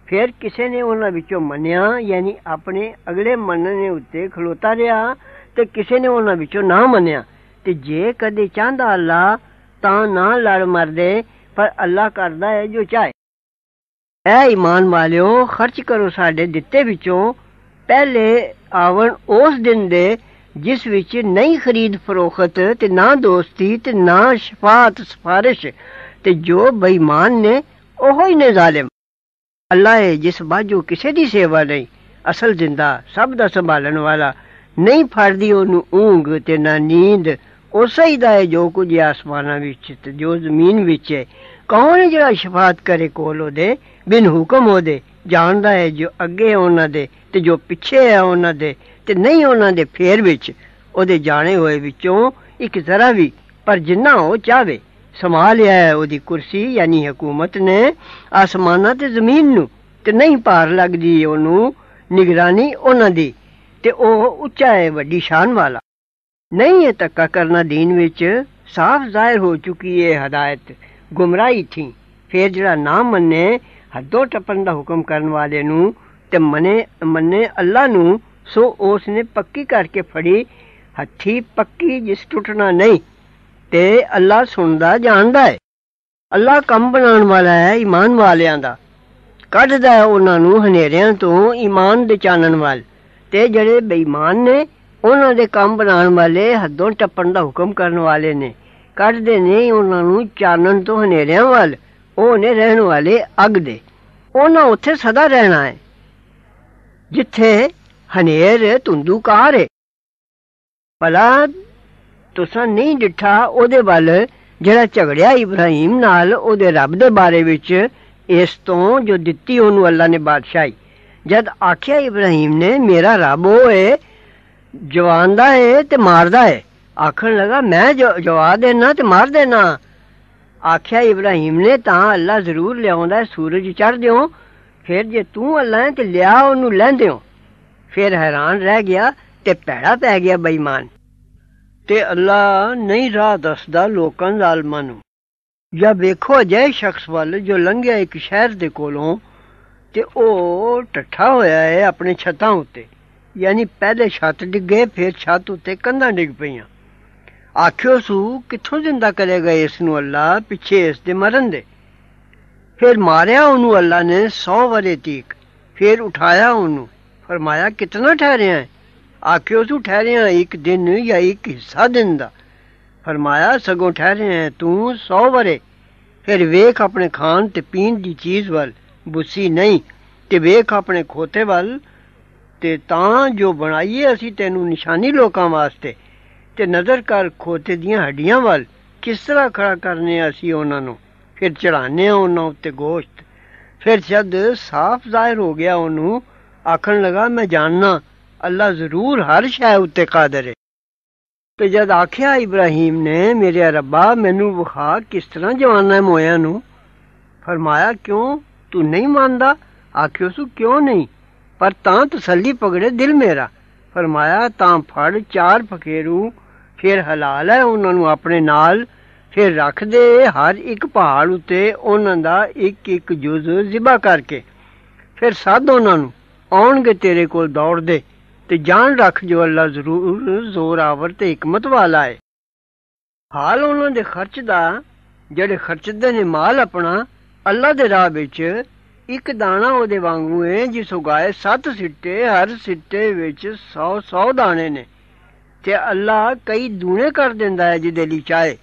ਫਿਰ ਕਿਸੇ ਨੇ ਉਹਨਾਂ ਵਿੱਚੋਂ ਮੰਨਿਆ ਯਾਨੀ ਆਪਣੇ ਅਗਲੇ ਮੰਨਣੇ ਉੱਤੇ ਖਲੋਤਾ ਰਿਹਾ ਤੇ ਕਿਸੇ ਨੇ ਉਹਨਾਂ ਵਿੱਚੋਂ ਨਾ ਮੰਨਿਆ ਤੇ ਜੇ ਕਦੇ ਚਾਹਦਾ ਅੱਲਾ ਤਾਂ ਨਾ ਲੜ ਮਰਦੇ ਪਰ ਅੱਲਾ ਕਰਦਾ ਹੈ ਜੋ ਚਾਹੇ ਐ ਈਮਾਨ ਵਾਲਿਓ ਖਰਚ ਕਰੋ ਸਾਡੇ ਦਿੱਤੇ ਵਿੱਚੋਂ ਪਹਿਲੇ ਆਵਣ ਉਸ ਦਿਨ ਦੇ ਜਿਸ ਵਿੱਚ ਨਹੀਂ ਖਰੀਦ ਫਰੋਖਤ ਤੇ ਨਾ ਦੋਸਤੀ ਤੇ ਨਾ ਸ਼ਫਾਤ ਸਫਾਰਿਸ਼ ਤੇ ਜੋ ਬੇਈਮਾਨ ਨੇ ਉਹ ਹੀ ਨੇ ਜ਼ਾਲਿਮ ਅੱਲਾ ਹੈ ਜਿਸ ਬਾਝੂ ਕਿਸੇ ਦੀ ਸੇਵਾ ਨਹੀਂ ਅਸਲ ਜ਼ਿੰਦਾ ਸਭ ਦਾ ਸੰਭਾਲਣ ਵਾਲਾ ਨਹੀਂ ਫੜਦੀ ਉਹਨੂੰ ਊਂਗ ਤੇ ਨਾ ਨੀਂਦ ਉਸੇ ਹੀ ਦਾ ਹੈ ਜੋ ਕੁਝ ਆਸਮਾਨਾਂ ਵਿੱਚ ਤੇ ਜੋ ਜ਼ਮੀਨ ਵਿੱਚ ਹੈ ਕੌਣ ਜਿਹੜਾ ਸ਼ਫਾਤ ਕਰੇ ਕੋਲ ਉਹਦੇ ਬਿਨ ਹੁਕਮ ਉਹਦੇ ਜਾਣਦਾ ਹੈ ਜੋ ਅੱਗੇ ਉਹਨਾਂ ਦੇ ਤੇ ਜੋ ਪਿੱਛੇ ਹੈ ਉਹਨਾਂ ਦੇ ਤੇ ਨਹੀਂ ਉਹਨਾਂ ਦੇ ਫੇਰ ਵਿੱਚ ਉਹਦੇ ਜਾਣੇ ਹੋਏ ਵਿੱਚੋਂ ਇੱਕ ਜ਼ਰਾ ਵੀ ਪਰ ਜਿੰਨਾ ਉਹ ਚਾਵੇ ਸਮਾ ਲਿਆ ਹੈ ਉਹਦੀ ਕੁਰਸੀ ਯਾਨੀ ਹਕੂਮਤ ਨੇ ਆਸਮਾਨਾਂ ਤੇ ਜ਼ਮੀਨ ਨੂੰ ਤੇ ਨਹੀਂ ਪਾਰ ਲੱਗਦੀ ਉਹਨੂੰ ਨਿਗਰਾਨੀ ਉਹਨਾਂ ਦੀ ਤੇ ਉਹ ਉੱਚਾ ਹੈ ਵੱਡੀ ਸ਼ਾਨ ਵਾਲਾ ਨਹੀਂ ਇਹ ਤੱਕਾ ਕਰਨਾ دین ਵਿੱਚ ਸਾਫ਼ ਜ਼ਾਹਿਰ ਹੋ ਚੁੱਕੀ ਹੈ ਹਦਾਇਤ ਗੁੰਮਰਾਹੀ ਥੀ ਫੇਰ ਜਿਹੜਾ ਨਾ ਮੰਨੇ ਹੱਦੋਂ ਟੱਪਣ ਦਾ ਹੁਕਮ ਕਰਨ ਵਾਲੇ ਨੂੰ ਤੇ ਮਨੇ ਮੰਨੇ ਅੱਲਾ ਨੂੰ ਸੋ ਉਸ ਨੇ ਪੱਕੀ ਕਰਕੇ ਫੜੀ ਹੱਥੀ ਪੱਕੀ ਜਿਸ ਟੁੱਟਣਾ ਨਹੀਂ ਤੇ ਅੱਲਾ ਸੁਣਦਾ ਜਾਣਦਾ ਹੈ ਅੱਲਾ ਕੰਮ ਬਣਾਉਣ ਵਾਲਾ ਹੈ ਈਮਾਨ ਵਾਲਿਆਂ ਦਾ ਕੱਢਦਾ ਹੈ ਉਹਨਾਂ ਨੂੰ ਹਨੇਰਿਆਂ ਤੋਂ ਈਮਾਨ ਦੇ ਚਾਨਣ ਵਾਲ ਤੇ ਜਿਹੜੇ ਬੇਈਮਾਨ ਨੇ ਉਹਨਾਂ ਦੇ ਕੰਮ ਬਣਾਉਣ ਵਾਲੇ ਹੱਦੋਂ ਟੱਪਣ ਦਾ ਹੁਕਮ ਕਰਨ ਵਾਲੇ ਨੇ ਕੱਢਦੇ ਨਹੀਂ ਉਹਨਾਂ ਨੂੰ ਚਾਨਣ ਤੋਂ ਹਨੇਰਿਆਂ ਵੱਲ ਉਹ ਨੇ ਰਹਿਣ ਵਾਲੇ ਅਗ ਦੇ ਉਹਨਾਂ ਉੱਥੇ ਸਦਾ ਰਹਿਣਾ ਹੈ ਜਿੱਥੇ ਹਨੇਰ ਤੁੰਦੂਕਾਰ ਹੈ ਭਲਾ ਤੁਸੀਂ ਨਹੀਂ ਡਿਠਾ ਉਹਦੇ ਵੱਲ ਜਿਹੜਾ ਝਗੜਿਆ ਇਬਰਾਹੀਮ ਨਾਲ ਉਹਦੇ ਰੱਬ ਦੇ ਬਾਰੇ ਵਿੱਚ ਇਸ ਤੋਂ ਜੋ ਦਿੱਤੀ ਉਹਨੂੰ ਅੱਲਾ ਨੇ ਬਾਦਸ਼ਾਹੀ ਜਦ ਆਖਿਆ ਇਬਰਾਹੀਮ ਨੇ ਮੇਰਾ ਰੱਬ ਉਹ ਹੈ ਦਾ ਹੈ ਤੇ ਮਾਰਦਾ ਹੈ ਆਖਣ ਲਗਾ ਮੈਂ ਜਵਾ ਦੇਣਾ ਤੇ ਮਾਰ ਦੇਣਾ ਆਖਿਆ ਇਬਰਾਹੀਮ ਨੇ ਤਾਂ ਅੱਲਾ ਜ਼ਰੂਰ ਲਿਆਉਂਦਾ ਸੂਰਜ ਚੜ੍ਹ ਦਿਓ ਫਿਰ ਜੇ ਤੂੰ ਅੱਲਾ ਹੈ ਤੇ ਲਿਆ ਉਹਨੂੰ ਲੈਂਦੇ ਹੋ ਫਿਰ ਹੈਰਾਨ ਰਹਿ ਗਿਆ ਤੇ ਪੈੜਾ ਪੈ ਗਿਆ ਬੇਈਮਾਨ ਤੇ ਅੱਲਾ ਨਹੀਂ ਰਾਹ ਦੱਸਦਾ ਲੋਕਾਂ ਜ਼ਾਲਮਾਂ ਨੂੰ ਜਾ ਵੇਖੋ ਜੇ ਸ਼ਖਸ ਵੱਲ ਜੋ ਲੰਘਿਆ ਇੱਕ ਸ਼ਹਿਰ ਦੇ ਕੋਲੋਂ ਤੇ ਉਹ ਟੱਠਾ ਹੋਇਆ ਹੈ ਆਪਣੇ ਛੱਤਾਂ ਉੱਤੇ ਯਾਨੀ ਪਹਿਲੇ ਛੱਤ ਡਿੱਗੇ ਫਿਰ ਛੱਤ ਉੱਤੇ ਕੰਧਾਂ ਡਿੱਗ ਪਈਆਂ ਆਖਿਓ ਸੂ ਕਿੱਥੋਂ ਜ਼ਿੰਦਾ ਕਰੇਗਾ ਇਸ ਨੂੰ ਅੱਲਾ ਪਿੱਛੇ ਇਸ ਦੇ ਮਰਨ ਦੇ ਫਿਰ ਮਾਰਿਆ ਉਹਨੂੰ ਅੱਲਾ ਨੇ 100 ਵਰੇ ਤੀਕ ਫਿਰ ਉਠਾਇਆ ਉਹਨੂੰ ਫਰਮਾਇਆ ਕਿਤਨਾ ਠਹਿਰਿਆ ਆਖਿਓ ਤੂੰ ਠਹਿਰਿਆ ਇੱਕ ਦਿਨ ਜਾਂ ਇੱਕ ਹਿੱਸਾ ਦਿਨ ਦਾ ਫਰਮਾਇਆ ਸਗੋਂ ਠਹਿਰਿਆ ਤੂੰ 100 ਵਰੇ ਫਿਰ ਵੇਖ ਆਪਣੇ ਖਾਣ ਤੇ ਪੀਣ ਦੀ ਚੀਜ਼ ਵੱਲ ਬੁੱਸੀ ਨਹੀਂ ਤੇ ਵੇਖ ਆਪਣੇ ਖੋਤੇ ਵੱਲ ਤੇ ਤਾਂ ਜੋ ਬਣਾਈਏ ਅਸੀਂ ਤੈਨੂੰ ਨਿਸ਼ਾਨੀ ਲੋਕਾਂ ਵਾਸਤੇ ਤੇ ਨਜ਼ਰ ਕਰ ਖੋਤੇ ਦੀਆਂ ਹੱਡੀਆਂ ਵੱਲ ਕਿਸ ਤਰ੍ਹਾਂ ਖੜਾ ਕਰਨੇ ਅਸੀਂ ਉਹਨਾਂ ਨੂੰ ਫਿਰ ਚੜਾਣੇ ਉਹਨਾਂ ਉੱਤੇ ਗੋਸ਼ਤ ਫਿਰ ਸ਼ਬਦ ਸਾਫ਼ ਜ਼ਾਹਿਰ ਹੋ ਗਿਆ ਉਹਨੂੰ ਆਖਣ ਲਗਾ ਮੈਂ ਜਾਣਨਾ ਅੱਲਾ ਜ਼ਰੂਰ ਹਰ ਸ਼ੈ ਉੱਤੇ ਕਾਦਰ ਹੈ ਤੇ ਜਦ ਆਖਿਆ ਇਬਰਾਹੀਮ ਨੇ ਮੇਰੇ ਰੱਬਾ ਮੈਨੂੰ ਵਿਖਾ ਕਿਸ ਤਰ੍ਹਾਂ ਜਵਾਨਾ ਮੋਇਆਂ ਨੂੰ ਫਰਮਾਇਆ ਕਿਉਂ ਤੂੰ ਨਹੀਂ ਮੰਨਦਾ ਆਖਿਓ ਸੁ ਕਿਉਂ ਨਹੀਂ ਪਰ ਤਾਂ ਤਸੱਲੀ ਪਗੜੇ ਦਿਲ ਮੇਰਾ ਫਰਮਾਇਆ ਤਾਂ ਫੜ ਚਾਰ ਫਕੇਰੂ ਫਿਰ ਹਲਾਲ ਹੈ ਉਹਨਾਂ ਨੂੰ ਆਪਣੇ ਨਾਲ ਫਿਰ ਰੱਖਦੇ ਹਰ ਇੱਕ ਪਹਾੜ ਉੱਤੇ ਉਹਨਾਂ ਦਾ ਇੱਕ ਇੱਕ ਜੁਜ਼ ਜ਼ਿਬਾ ਕਰਕੇ ਫਿਰ ਸਾਧ ਉਹਨਾਂ ਨੂੰ ਆਉਣਗੇ ਤੇਰੇ ਕੋਲ ਦੌੜਦੇ ਤੇ ਜਾਣ ਰੱਖ ਜੋ ਅੱਲਾ ਜ਼ਰੂਰ ਜ਼ੋਰ ਆਵਰ ਤੇ ਹਕਮਤ ਵਾਲਾ ਹੈ ਹਾਲ ਉਹਨਾਂ ਦੇ ਖਰਚ ਦਾ ਜਿਹੜੇ ਖਰਚਦੇ ਨੇ ਮਾਲ ਆਪਣਾ ਅੱਲਾ ਦੇ ਰਾਹ ਵਿੱਚ ਇੱਕ ਦਾਣਾ ਉਹਦੇ ਵਾਂਗੂ ਹੈ ਜਿਸ ਉਗਾਏ ਸੱਤ ਸਿੱਟੇ ਹਰ ਸਿੱਟੇ ਵਿੱਚ 100 100 ਦਾਣੇ ਨੇ ਤੇ ਅੱਲਾ ਕਈ ਦੂਣੇ ਕਰ ਦਿੰਦਾ ਹੈ ਜਿਹਦੇ ਲਈ ਚਾਹੇ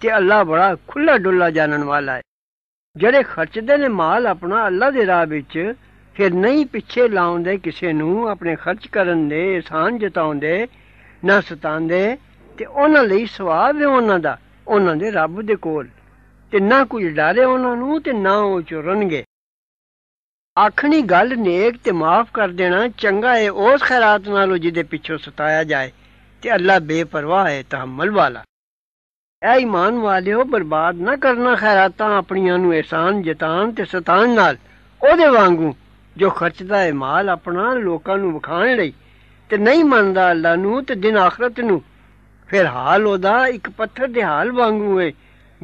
ਤੇ ਅੱਲਾ ਬੜਾ ਖੁੱਲਾ ਡੁੱਲਾ ਜਾਣਨ ਵਾਲਾ ਹੈ ਜਿਹੜੇ ਖਰਚਦੇ ਨੇ ਮਾਲ ਆਪਣਾ ਅੱਲਾ ਦੇ ਰਾਹ ਵਿੱਚ ਫਿਰ ਨਹੀਂ ਪਿੱਛੇ ਲਾਉਂਦੇ ਕਿਸੇ ਨੂੰ ਆਪਣੇ ਖਰਚ ਕਰਨ ਦੇ ਇਹਸਾਨ ਜਤਾਉਂਦੇ ਨਾ ਸਤਾਉਂਦੇ ਤੇ ਉਹਨਾਂ ਲਈ ਸਵਾਬ ਹੈ ਉਹਨਾਂ ਦਾ ਉਹਨਾਂ ਦੇ ਰੱਬ ਦੇ ਕੋਲ ਤੇ ਨਾ ਕੋਈ ਡਾਰੇ ਉਹਨਾਂ ਨੂੰ ਤੇ ਨਾ ਉਹ ਚੁਰਨਗੇ ਆਖਣੀ ਗੱਲ ਨੇਕ ਤੇ ਮਾਫ ਕਰ ਦੇਣਾ ਚੰਗਾ ਏ ਉਸ ਖੈਰਾਤ ਨਾਲੋਂ ਜਿਹਦੇ ਪਿੱਛੋਂ ਸਤਾਇਆ ਜਾਏ ਕਿ ਅੱਲਾ ਬੇਪਰਵਾਹ ਹੈ ਤਹਮਲ ਵਾਲਾ ਐ ਇਮਾਨ ਵਾਲਿਓ ਬਰਬਾਦ ਨਾ ਕਰਨਾ ਖੈਰਾਤਾਂ ਆਪਣੀਆਂ ਨੂੰ ਇਹਸਾਨ ਜਤਾਨ ਤੇ ਸਤਾਨ ਨਾਲ ਉਹਦੇ ਵਾਂਗੂ ਜੋ ਖਰਚਦਾ ਹੈ ਮਾਲ ਆਪਣਾ ਲੋਕਾਂ ਨੂੰ ਵਿਖਾਣ ਲਈ ਤੇ ਨਹੀਂ ਮੰਨਦਾ ਅੱਲਾ ਨੂੰ ਤੇ ਦਿਨ ਆਖਰਤ ਨੂੰ ਫਿਰ ਹਾਲ ਉਹਦਾ ਇੱਕ ਪੱਥਰ ਦੇ ਹਾਲ ਵਾਂਗੂ ਹੈ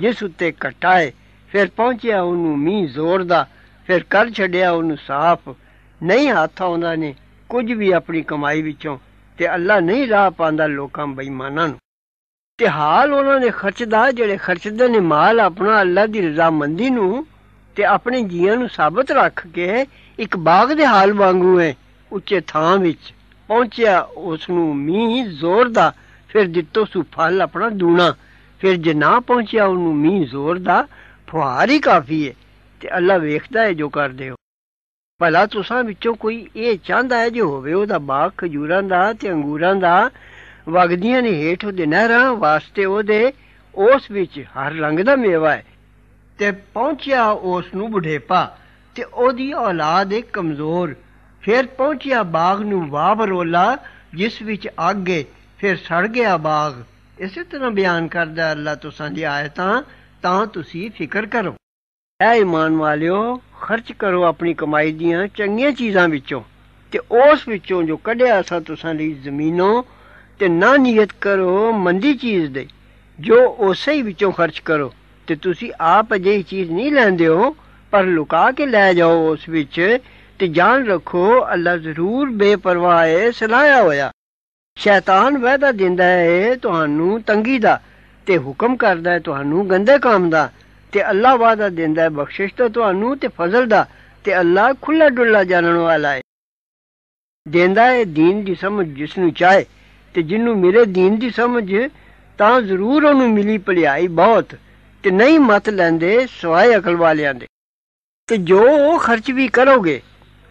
ਜਿਸ ਉੱਤੇ ਕਟਾਏ ਫਿਰ ਪਹੁੰਚਿਆ ਉਹਨੂੰ ਮੀਂਹ ਜ਼ੋਰ ਦਾ ਫਿਰ ਕਰ ਛੱਡਿਆ ਉਹਨੂੰ ਸਾਫ਼ ਨਹੀਂ ਹੱਥ ਆਉਂਦਾ ਨੇ ਕੁਝ ਵੀ ਆਪਣੀ ਕਮਾਈ ਵਿੱਚੋਂ ਤੇ ਅੱਲਾ ਨਹੀਂ ਰਾਹ ਪਾਉਂਦਾ ਲੋਕਾਂ ਬੇਈਮਾਨਾਂ ਨੂੰ ਤੇ ਹਾਲ ਉਹਨਾਂ ਨੇ ਖਰਚਦਾ ਜਿਹੜੇ ਖਰਚਦੇ ਨੇ ਮਾਲ ਆਪਣਾ ਅੱਲਾ ਦੀ ਰਜ਼ਾਮੰਦੀ ਨੂੰ ਤੇ ਆਪਣੇ ਜੀਆਂ ਨੂੰ ਸਾਬਤ ਰੱਖ ਕੇ ਇੱਕ ਬਾਗ ਦੇ ਹਾਲ ਵਾਂਗੂ ਹੈ ਉੱਚੇ ਥਾਂ ਵਿੱਚ ਪਹੁੰਚਿਆ ਉਸ ਨੂੰ ਮੀਂਹ ਜ਼ੋਰ ਦਾ ਫਿਰ ਦਿੱਤੋ ਸੁ ਫਲ ਆਪਣਾ ਦੂਣਾ ਫਿਰ ਜੇ ਨਾ ਪਹੁੰਚਿਆ ਉਹਨੂੰ ਮੀਂਹ ਜ਼ੋਰ ਦਾ ਫੁਹਾਰ ਹੀ ਕਾਫੀ ਹੈ ਤੇ ਅੱਲਾ ਵੇਖਦਾ ਹੈ ਜੋ ਕਰਦੇ ਹੋ ਭਲਾ ਤੁਸਾਂ ਵਿੱਚੋਂ ਕੋਈ ਇਹ ਚਾਹੁੰਦਾ ਹੈ ਜੇ ਹੋਵੇ ਉਹਦਾ ਬਾਗ ਖਜੂਰਾਂ ਦਾ ਤੇ ਅੰਗੂਰਾਂ ਦਾ ਵਗਦੀਆਂ ਨੇ ਹੇਠ ਉਹਦੇ ਨਹਿਰਾਂ ਵਾਸਤੇ ਉਹਦੇ ਉਸ ਵਿੱਚ ਹਰ ਰੰਗ ਦਾ ਮੇਵਾ ਹੈ ਤੇ ਪਹੁੰਚਿਆ ਉਸ ਨੂੰ ਬੁਢੇਪਾ ਤੇ ਉਹਦੀ ਔਲਾਦ ਇੱਕ ਕਮਜ਼ੋਰ ਫਿਰ ਪਹੁੰਚਿਆ ਬਾਗ ਨੂੰ ਵਾਬਰੋਲਾ ਜਿਸ ਵਿੱਚ ਅੱਗੇ ਫਿਰ ਸੜ ਗਿਆ ਬਾਗ ਇਸੇ ਤਰ੍ਹਾਂ ਬਿਆਨ ਕਰਦਾ ਅੱਲਾ ਤੁਸਾਂ ਦੀ ਆਇਤਾਂ ਤਾਂ ਤੁਸੀਂ ਫਿਕਰ ਕਰੋ ਐ ਇਮਾਨ ਵਾਲਿਓ ਖਰਚ ਕਰੋ ਆਪਣੀ ਕਮਾਈ ਦੀਆਂ ਚੰਗੀਆਂ ਚੀਜ਼ਾਂ ਵਿੱਚੋਂ ਤੇ ਉਸ ਵਿੱਚੋਂ ਜੋ ਕੱਢਿਆ ਸਾ ਤੁਸਾਂ ਲਈ ਜ਼ਮੀਨੋਂ ਤੇ ਨਾ ਨੀਅਤ ਕਰੋ ਮੰਦੀ ਚੀਜ਼ ਦੇ ਜੋ ਉਸੇ ਹੀ ਵਿੱਚੋਂ ਖਰਚ ਕਰੋ ਤੇ ਤੁਸੀਂ ਆਪ ਅਜਿਹੀ ਚੀਜ਼ ਨਹੀਂ ਲੈਂਦੇ ਹੋ ਪਰ ਲੁਕਾ ਕੇ ਲੈ ਜਾਓ ਉਸ ਵਿੱਚ ਤੇ ਜਾਣ ਰੱਖੋ ਅੱਲਾ ਜ਼ਰੂਰ ਬੇਪਰਵਾਹ ਹੈ ਸਲਾਇਆ ਹੋਇਆ ਸ਼ੈਤਾਨ ਵਾਅਦਾ ਦਿੰਦਾ ਹੈ ਤੁਹਾਨੂੰ ਤੰਗੀ ਦਾ ਤੇ ਹੁਕਮ ਕਰਦਾ ਹੈ ਤੁਹਾਨੂੰ ਗੰਦੇ ਕੰਮ ਦਾ ਤੇ ਅੱਲਾ ਵਾਦਾ ਦਿੰਦਾ ਹੈ ਬਖਸ਼ਿਸ਼ ਤਾਂ ਤੁਹਾਨੂੰ ਤੇ ਫਜ਼ਲ ਦਾ ਤੇ ਅੱਲਾ ਖੁੱਲਾ ਡੁੱਲਾ ਜਾਣਨ ਵਾਲਾ ਹੈ ਦਿੰਦਾ ਹੈ دین ਦੀ ਸਮਝ ਜਿਸ ਨੂੰ ਚਾਹੇ ਤੇ ਜਿੰਨੂੰ ਮੇਰੇ دین ਦੀ ਸਮਝ ਤਾਂ ਜ਼ਰੂਰ ਉਹਨੂੰ ਮਿਲੀ ਭਲਾਈ ਬਹੁਤ ਤੇ ਨਹੀਂ ਮਤ ਲੈਂਦੇ ਸਵਾਏ ਅਕਲ ਵਾਲਿਆਂ ਦੇ ਤੇ ਜੋ ਉਹ ਖਰਚ ਵੀ ਕਰੋਗੇ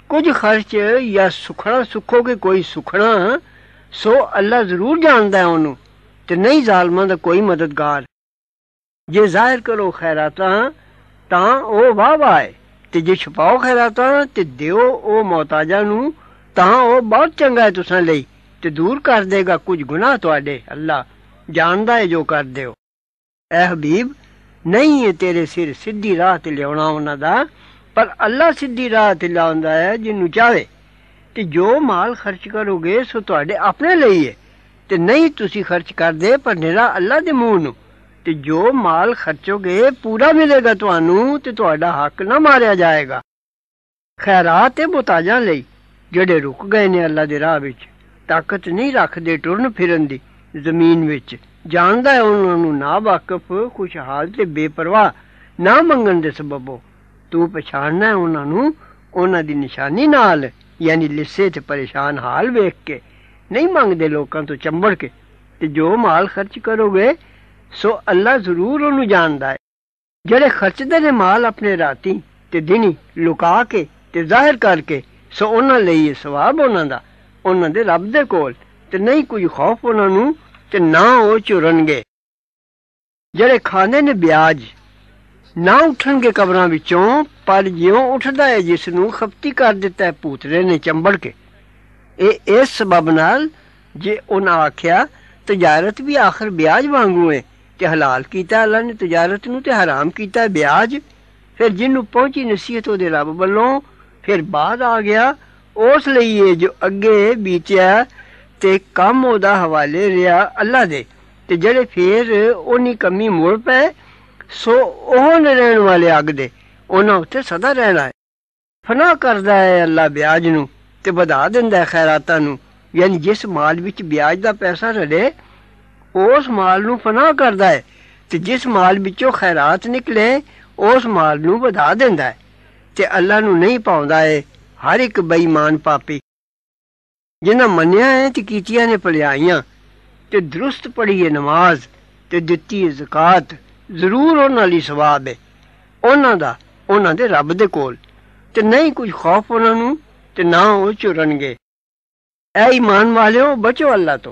ਕੁਝ ਖਰਚ ਜਾਂ ਸੁਖਣਾ ਸੁਖੋਗੇ ਕੋਈ ਸੁਖਣਾ ਸੋ ਅੱਲਾ ਜ਼ਰੂਰ ਜਾਣਦਾ ਹੈ ਉਹਨੂੰ ਤੇ ਨਹੀਂ ਜ਼ਾਲਮਾਂ ਦਾ ਕੋਈ ਮਦਦਗਾਰ ਜੇ ਜ਼ਾਹਿਰ ਕਰੋ ਖੈਰਾਤਾਂ ਤਾਂ ਉਹ ਵਾਹ ਹੈ ਤੇ ਜੇ ਛਪਾਓ ਖੈਰਾਤਾਂ ਤੇ ਦਿਓ ਉਹ ਮਹਤਾਜਾਂ ਨੂੰ ਤਾਂ ਉਹ ਬਹੁਤ ਚੰਗਾ ਹੈ ਤੁਸਾਂ ਲਈ ਤੇ ਦੂਰ ਕਰ ਦੇਗਾ ਕੁਝ ਗੁਨਾਹ ਤੁਹਾਡੇ ਅੱਲਾ ਜਾਣਦਾ ਹੈ ਜੋ ਕਰਦੇ ਹੋ ਐ ਹਬੀਬ ਨਹੀਂ ਹੈ ਤੇਰੇ ਸਿਰ ਸਿੱਧੀ ਰਾਹ ਤੇ ਲਿਆਉਣਾ ਉਹਨਾਂ ਦਾ ਪਰ ਅੱਲਾ ਸਿੱਧੀ ਰਾਹ ਤੇ ਲਾਉਂਦਾ ਹੈ ਜਿਹਨੂੰ ਚਾਹੇ ਤੇ ਜੋ ਮਾਲ ਖਰਚ ਕਰੋਗੇ ਸੋ ਤੁਹਾਡੇ ਆਪਣੇ ਲਈ ਹੈ ਤੇ ਨਹੀਂ ਤੁਸੀਂ ਖਰਚ ਕਰਦੇ ਪਰ ਨਿਹਰਾ ਅੱਲਾ ਦੇ ਮੂੰਹ ਨੂੰ ਤੇ ਜੋ ਮਾਲ ਖਰਚੋਗੇ ਪੂਰਾ ਮਿਲੇਗਾ ਤੁਹਾਨੂੰ ਤੇ ਤੁਹਾਡਾ ਹੱਕ ਨਾ ਮਾਰਿਆ ਜਾਏਗਾ ਖੈਰਾਤ ਤੇ ਮੁਤਾਜਾਂ ਲਈ ਜਿਹੜੇ ਰੁਕ ਗਏ ਨੇ ਅੱਲਾ ਦੇ ਰਾਹ ਵਿੱਚ ਤਾਕਤ ਨਹੀਂ ਰੱਖਦੇ ਟੁਰਨ ਫਿਰਨ ਦੀ ਜ਼ਮੀਨ ਵਿੱਚ ਜਾਣਦਾ ਹੈ ਉਹਨਾਂ ਨੂੰ ਨਾ ਵਾਕਫ ਖੁਸ਼ਹਾਲ ਤੇ ਬੇਪਰਵਾਹ ਨਾ ਮੰਗਣ ਦੇ ਸਬਬੋ ਤੂੰ ਪਛਾਣਨਾ ਹੈ ਉਹਨਾਂ ਨੂੰ ਉਹਨਾਂ ਦੀ ਨਿਸ਼ਾਨੀ ਨਾਲ ਯਾਨੀ ਲਿਸੇ ਤੇ ਪਰੇਸ਼ਾਨ ਹਾਲ ਵੇਖ ਕੇ ਨਹੀਂ ਮੰਗਦੇ ਲੋਕਾਂ ਤੋਂ ਚੰਬੜ ਕੇ ਤੇ ਜੋ ਮਾਲ ਖਰਚ ਕਰੋਗੇ ਸੋ ਅੱਲਾ ਜ਼ਰੂਰ ਉਹਨੂੰ ਜਾਣਦਾ ਹੈ ਜਿਹੜੇ ਖਰਚਦੇ ਨੇ ਮਾਲ ਆਪਣੇ ਰਾਤੀ ਤੇ ਦਿਨੀ ਲੁਕਾ ਕੇ ਤੇ ਜ਼ਾਹਿਰ ਕਰਕੇ ਸੋ ਉਹਨਾਂ ਲਈ ਸਵਾਬ ਉਹਨਾਂ ਦਾ ਉਹਨਾਂ ਦੇ ਰੱਬ ਦੇ ਕੋਲ ਤੇ ਨਹੀਂ ਕੋਈ ਖੌਫ ਉਹਨਾਂ ਨੂੰ ਤੇ ਨਾ ਉਹ ਚੁਰਨਗੇ ਜਿਹੜੇ ਖਾਣੇ ਨੇ ਵਿਆਜ ਨਾ ਉਠਣਗੇ ਕਬਰਾਂ ਵਿੱਚੋਂ ਪਰ ਜਿਉਂ ਉੱਠਦਾ ਹੈ ਜਿਸ ਨੂੰ ਖਫਤੀ ਕਰ ਦਿੱਤਾ ਹੈ ਪੂਤਰੇ ਨੇ ਚੰਬੜ ਕੇ ਇਹ ਇਸ ਸਬਬ ਨਾਲ ਜੇ ਉਹਨਾਂ ਆਖਿਆ ਤਜਾਰਤ ਵੀ ਆਖਰ ਵਿਆਜ ਵਾਂਗੂ ਹੈ ਤੇ ਹਲਾਲ ਕੀਤਾ ਅੱਲਾ ਨੇ ਤਜਾਰਤ ਨੂੰ ਤੇ ਹਰਾਮ ਕੀਤਾ ਵਿਆਜ ਫਿਰ ਜਿੰਨੂੰ ਪਹੁੰਚੀ ਨਸੀਹਤ ਉਹਦੇ ਰੱਬ ਵੱਲੋਂ ਫਿਰ ਬਾਦ ਆ ਗਿਆ ਉਸ ਲਈ ਇਹ ਜੋ ਅੱਗੇ ਬੀਚਿਆ ਤੇ ਕੰਮ ਉਹਦਾ ਹਵਾਲੇ ਰਿਹਾ ਅੱਲਾ ਦੇ ਤੇ ਜਿਹੜੇ ਫੇਰ ਉਹਨੀ ਕਮੀ ਮੁੜ ਪਏ ਸੋ ਉਹ ਨਰੇਣ ਰਹਿਣ ਵਾਲੇ ਅੱਗ ਦੇ ਉਹਨਾਂ ਉੱਤੇ ਸਦਾ ਰਹਿਣਾ ਹੈ ਫਨਾ ਕਰਦਾ ਹੈ ਅੱਲਾ ਵਿਆਜ ਨੂੰ ਤੇ ਵਧਾ ਦਿੰਦਾ ਹੈ ਖੈਰਾਤਾਂ ਨੂੰ ਯਾਨੀ ਜਿਸ ਮਾਲ ਵਿੱਚ ਵਿਆਜ ਦਾ ਪੈਸਾ ਰੜੇ مال نو پنا کرد مال بچوں نے پلیائی درست پڑی ہے نماز تی زکات ضرور اِس دب دول نہیں کچ خوف ان نہ چرن گی اے مان وال بچو الا تو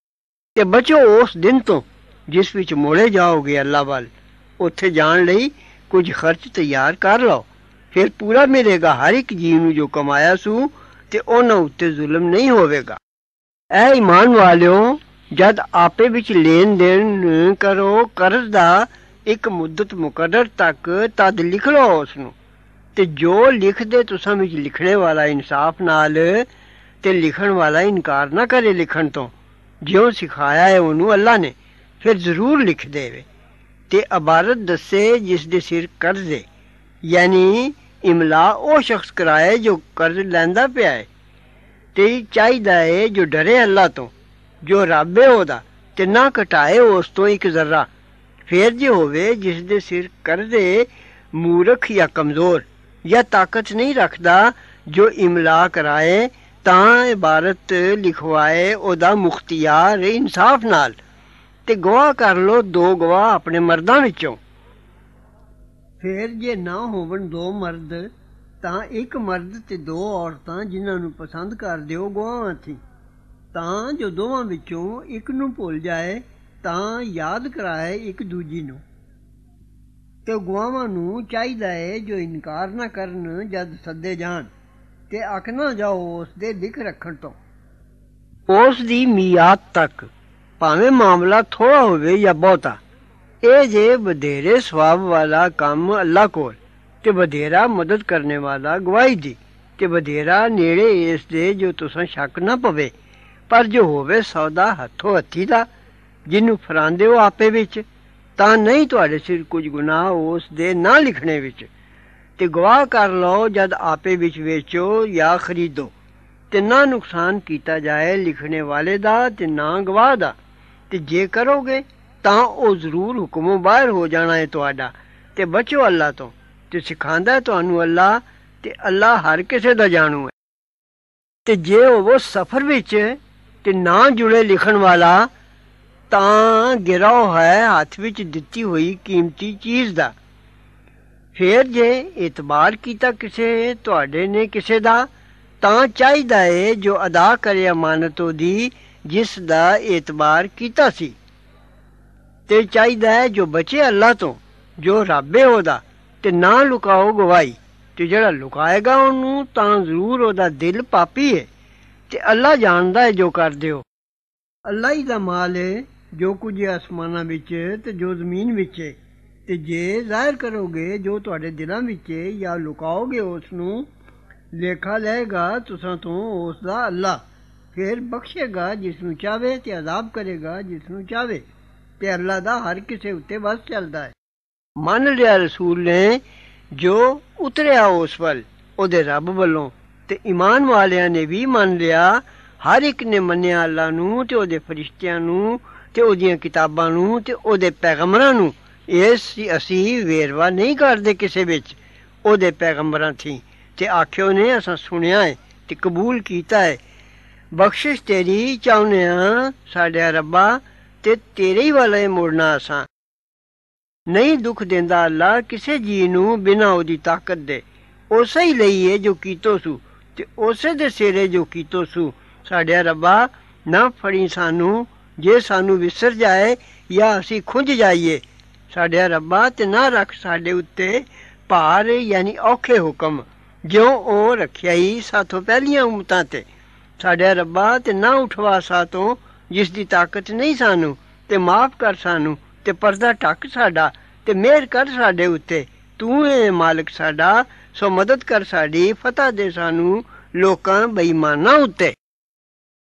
ਤੇ ਬਚੋ ਉਸ ਦਿਨ ਤੋਂ ਜਿਸ ਵਿੱਚ ਮੋੜੇ ਜਾਓਗੇ ਅੱਲਾ ਵੱਲ ਉੱਥੇ ਜਾਣ ਲਈ ਕੁਝ ਖਰਚ ਤਿਆਰ ਕਰ ਲਓ ਫਿਰ ਪੂਰਾ ਮਿਲੇਗਾ ਹਰ ਇੱਕ ਜੀਵ ਨੂੰ ਜੋ ਕਮਾਇਆ ਸੂ ਤੇ ਉਹਨਾਂ ਉੱਤੇ ਜ਼ੁਲਮ ਨਹੀਂ ਹੋਵੇਗਾ ਐ ਇਮਾਨ ਵਾਲਿਓ ਜਦ ਆਪੇ ਵਿੱਚ ਲੈਣ ਦੇਣ ਕਰੋ ਕਰਜ਼ ਦਾ ਇੱਕ ਮੁੱਦਤ ਮੁਕੱਦਰ ਤੱਕ ਤਦ ਲਿਖ ਲਓ ਉਸ ਨੂੰ ਤੇ ਜੋ ਲਿਖਦੇ ਤੁਸਾਂ ਵਿੱਚ ਲਿਖਣੇ ਵਾਲਾ ਇਨਸਾਫ ਨਾਲ ਤੇ ਲਿਖਣ ਵਾਲਾ ਇਨਕਾਰ ਨਾ ਕਰੇ ਲਿਖਣ ਤੋਂ ਜਿਉਂ ਸਿਖਾਇਆ ਹੈ ਉਹਨੂੰ ਅੱਲਾ ਨੇ ਫਿਰ ਜ਼ਰੂਰ ਲਿਖ ਦੇਵੇ ਤੇ ਇਬਾਰਤ ਦੱਸੇ ਜਿਸ ਦੇ ਸਿਰ ਕਰਜ਼ ਹੈ ਯਾਨੀ ਇਮਲਾ ਉਹ ਸ਼ਖਸ ਕਰਾਏ ਜੋ ਕਰਜ਼ ਲੈਂਦਾ ਪਿਆ ਹੈ ਤੇ ਚਾਹੀਦਾ ਹੈ ਜੋ ਡਰੇ ਅੱਲਾ ਤੋਂ ਜੋ ਰੱਬ ਹੈ ਉਹਦਾ ਤੇ ਨਾ ਘਟਾਏ ਉਸ ਤੋਂ ਇੱਕ ਜ਼ਰਾ ਫਿਰ ਜੇ ਹੋਵੇ ਜਿਸ ਦੇ ਸਿਰ ਕਰਦੇ ਮੂਰਖ ਜਾਂ ਕਮਜ਼ੋਰ ਜਾਂ ਤਾਕਤ ਨਹੀਂ ਰੱਖਦਾ ਜੋ ਇਮਲਾ ਕਰਾਏ ਤਾਂ ਇਬਾਰਤ ਲਿਖਵਾਏ ਉਹਦਾ ਮੁਖਤਿਆਰ ਇਨਸਾਫ ਨਾਲ ਤੇ ਗਵਾਹ ਕਰ ਲੋ ਦੋ ਗਵਾਹ ਆਪਣੇ ਮਰਦਾਂ ਵਿੱਚੋਂ ਫਿਰ ਜੇ ਨਾ ਹੋਵਣ ਦੋ ਮਰਦ ਤਾਂ ਇੱਕ ਮਰਦ ਤੇ ਦੋ ਔਰਤਾਂ ਜਿਨ੍ਹਾਂ ਨੂੰ ਪਸੰਦ ਕਰਦੇ ਹੋ ਗਵਾਹਾਂ ਥੀ ਤਾਂ ਜੋ ਦੋਵਾਂ ਵਿੱਚੋਂ ਇੱਕ ਨੂੰ ਭੁੱਲ ਜਾਏ ਤਾਂ ਯਾਦ ਕਰਾਏ ਇੱਕ ਦੂਜੀ ਨੂੰ ਤੇ ਗਵਾਹਾਂ ਨੂੰ ਚਾਹੀਦਾ ਹੈ ਜੋ ਇਨਕਾਰ ਨਾ ਕਰਨ ਜਦ ਸੱਦੇ ਜਾਣ ਤੇ ਅਕ ਨਾ ਜਾਓ ਉਸ ਦੇ ਲਿਖ ਰੱਖਣ ਤੋਂ ਉਸ ਦੀ ਮਿਆਦ ਤੱਕ ਭਾਵੇਂ ਮਾਮਲਾ ਥੋੜਾ ਹੋਵੇ ਜਾਂ ਬਹੁਤਾ ਇਹ ਜੇ ਬਧੇਰੇ ਸਵਾਬ ਵਾਲਾ ਕੰਮ ਅੱਲਾ ਕੋਲ ਤੇ ਬਧੇਰਾ ਮਦਦ ਕਰਨੇ ਵਾਲਾ ਗਵਾਹੀ ਦੀ ਤੇ ਬਧੇਰਾ ਨੇੜੇ ਇਸ ਦੇ ਜੋ ਤੁਸਾਂ ਸ਼ੱਕ ਨਾ ਪਵੇ ਪਰ ਜੋ ਹੋਵੇ ਸੌਦਾ ਹੱਥੋਂ ਹੱਥੀ ਦਾ ਜਿਹਨੂੰ ਫਰਾਂਦੇ ਹੋ ਆਪੇ ਵਿੱਚ ਤਾਂ ਨਹੀਂ ਤੁਹਾਡੇ ਸਿਰ ਕੁਝ ਗੁਨਾਹ ਉਸ ਦੇ ਨਾ ਲਿਖਣੇ ਵਿੱਚ ਤੇ ਗਵਾਹ ਕਰ ਲਓ ਜਦ ਆਪੇ ਵਿੱਚ ਵੇਚੋ ਜਾਂ ਖਰੀਦੋ ਤੇ ਨਾ ਨੁਕਸਾਨ ਕੀਤਾ ਜਾਏ ਲਿਖਣੇ ਵਾਲੇ ਦਾ ਤੇ ਨਾ ਗਵਾਹ ਦਾ ਤੇ ਜੇ ਕਰੋਗੇ ਤਾਂ ਉਹ ਜ਼ਰੂਰ ਹੁਕਮੋਂ ਬਾਹਰ ਹੋ ਜਾਣਾ ਹੈ ਤੁਹਾਡਾ ਤੇ ਬਚੋ ਅੱਲਾ ਤੋਂ ਤੇ ਸਿਖਾਉਂਦਾ ਤੁਹਾਨੂੰ ਅੱਲਾ ਤੇ ਅੱਲਾ ਹਰ ਕਿਸੇ ਦਾ ਜਾਣੂ ਹੈ ਤੇ ਜੇ ਉਹ ਸਫ਼ਰ ਵਿੱਚ ਤੇ ਨਾ ਜੁੜੇ ਲਿਖਣ ਵਾਲਾ ਤਾਂ ਗਿਰਾਉ ਹੈ ਹੱਥ ਵਿੱਚ ਦਿੱਤੀ ਹੋਈ ਕੀਮਤੀ ਚੀਜ਼ ਦਾ ਫੇਰ ਜੇ ਇਤਬਾਰ ਕੀਤਾ ਕਿਸੇ ਤੁਹਾਡੇ ਨੇ ਕਿਸੇ ਦਾ ਤਾਂ ਚਾਹੀਦਾ ਏ ਜੋ ਅਦਾ ਕਰੇ ਅਮਾਨਤੋ ਦੀ ਜਿਸ ਦਾ ਇਤਬਾਰ ਕੀਤਾ ਸੀ ਤੇ ਚਾਹੀਦਾ ਹੈ ਜੋ ਬਚੇ ਅੱਲਾ ਤੋਂ ਜੋ ਰੱਬੇ ਹੋਦਾ ਤੇ ਨਾ ਲੁਕਾਓ ਗਵਾਈ ਤੇ ਜਿਹੜਾ ਲੁਕਾਏਗਾ ਉਹਨੂੰ ਤਾਂ ਜ਼ਰੂਰ ਉਹਦਾ ਦਿਲ ਪਾਪੀ ਹੈ ਤੇ ਅੱਲਾ ਜਾਣਦਾ ਹੈ ਜੋ ਕਰਦੇ ਹੋ ਅੱਲਾ ਹੀ ਦਾ ਮਾਲ ਹੈ ਜੋ ਕੁਝ ਅਸਮਾਨਾਂ ਵਿੱਚ ਤੇ ਜੋ ਜ਼ਮੀਨ ਵਿੱਚ ਹੈ ਤੇ ਜੇ ਜ਼ਾਹਿਰ ਕਰੋਗੇ ਜੋ ਤੁਹਾਡੇ ਦਿਲਾਂ ਵਿੱਚ ਜਾਂ ਲੁਕਾਓਗੇ ਉਸ ਨੂੰ ਲੇਖਾ ਲਏਗਾ ਤੁਸਾਂ ਤੋਂ ਉਸ ਦਾ ਅੱਲਾ ਫਿਰ ਬਖਸ਼ੇਗਾ ਜਿਸ ਨੂੰ ਚਾਵੇ ਤੇ ਅਜ਼ਾਬ ਕਰੇਗਾ ਜਿਸ ਨੂੰ ਚਾਵੇ ਤੇ ਅੱਲਾ ਦਾ ਹਰ ਕਿਸੇ ਉੱਤੇ ਵਸ ਚੱਲਦਾ ਹੈ ਮੰਨ ਲਿਆ ਰਸੂਲ ਨੇ ਜੋ ਉਤਰਿਆ ਉਸ ਵੱਲ ਉਹਦੇ ਰੱਬ ਵੱਲੋਂ ਤੇ ਈਮਾਨ ਵਾਲਿਆਂ ਨੇ ਵੀ ਮੰਨ ਲਿਆ ਹਰ ਇੱਕ ਨੇ ਮੰਨਿਆ ਅੱਲਾ ਨੂੰ ਤੇ ਉਹਦੇ ਫਰਿਸ਼ਤਿਆਂ ਨੂੰ ਤੇ ਉਹਦੀਆਂ ਕਿਤਾਬਾਂ ਨੂੰ ਤੇ ਉਹਦੇ ਪੈਗੰਬਰਾਂ ਨੂੰ ਇਸ ਅਸੀਂ ਵੇਰਵਾ ਨਹੀਂ ਕਰਦੇ ਕਿਸੇ ਵਿੱਚ ਉਹਦੇ ਪੈਗੰਬਰਾਂ ਥੀ ਤੇ ਆਖਿਓ ਨੇ ਅਸਾਂ ਸੁਣਿਆ ਹੈ ਤੇ ਕਬੂਲ ਕੀਤਾ ਹੈ ਬਖਸ਼ਿਸ਼ ਤੇਰੀ ਚਾਹੁੰਦੇ ਆ ਸਾਡੇ ਰੱਬਾ ਤੇ ਤੇਰੇ ਹੀ ਵਾਲੇ ਮੁੜਨਾ ਅਸਾਂ ਨਹੀਂ ਦੁੱਖ ਦਿੰਦਾ ਅੱਲਾ ਕਿਸੇ ਜੀ ਨੂੰ ਬਿਨਾਂ ਉਹਦੀ ਤਾਕਤ ਦੇ ਉਸੇ ਹੀ ਲਈ ਹੈ ਜੋ ਕੀਤੋ ਸੂ ਤੇ ਉਸੇ ਦੇ ਸਿਰੇ ਜੋ ਕੀਤੋ ਸੂ ਸਾਡੇ ਰੱਬਾ ਨਾ ਫੜੀ ਸਾਨੂੰ ਜੇ ਸਾਨੂੰ ਵਿਸਰ ਜਾਏ ਜਾਂ ਅਸੀਂ ਖੁੰਝ ਜਾਈਏ ਸਾਡੇ ਰੱਬਾ ਤੇ ਨਾ ਰੱਖ ਸਾਡੇ ਉੱਤੇ ਭਾਰ ਯਾਨੀ ਔਖੇ ਹੁਕਮ ਜਿਉ ਉਹ ਰੱਖਿਆ ਹੀ ਸਾਥੋਂ ਪਹਿਲੀਆਂ ਉਮਤਾਂ ਤੇ ਸਾਡੇ ਰੱਬਾ ਤੇ ਨਾ ਉਠਵਾ ਸਾਤੋਂ ਜਿਸ ਦੀ ਤਾਕਤ ਨਹੀਂ ਸਾਨੂੰ ਤੇ ਮਾਫ ਕਰ ਸਾਨੂੰ ਤੇ ਪਰਦਾ ਟੱਕ ਸਾਡਾ ਤੇ ਮਿਹਰ ਕਰ ਸਾਡੇ ਉੱਤੇ ਤੂੰ ਏ ਮਾਲਕ ਸਾਡਾ ਸੋ ਮਦਦ ਕਰ ਸਾਡੀ ਫਤਿਹ ਦੇ ਸਾਨੂੰ ਲੋਕਾਂ ਬੇਈਮਾਨਾਂ ਉੱਤੇ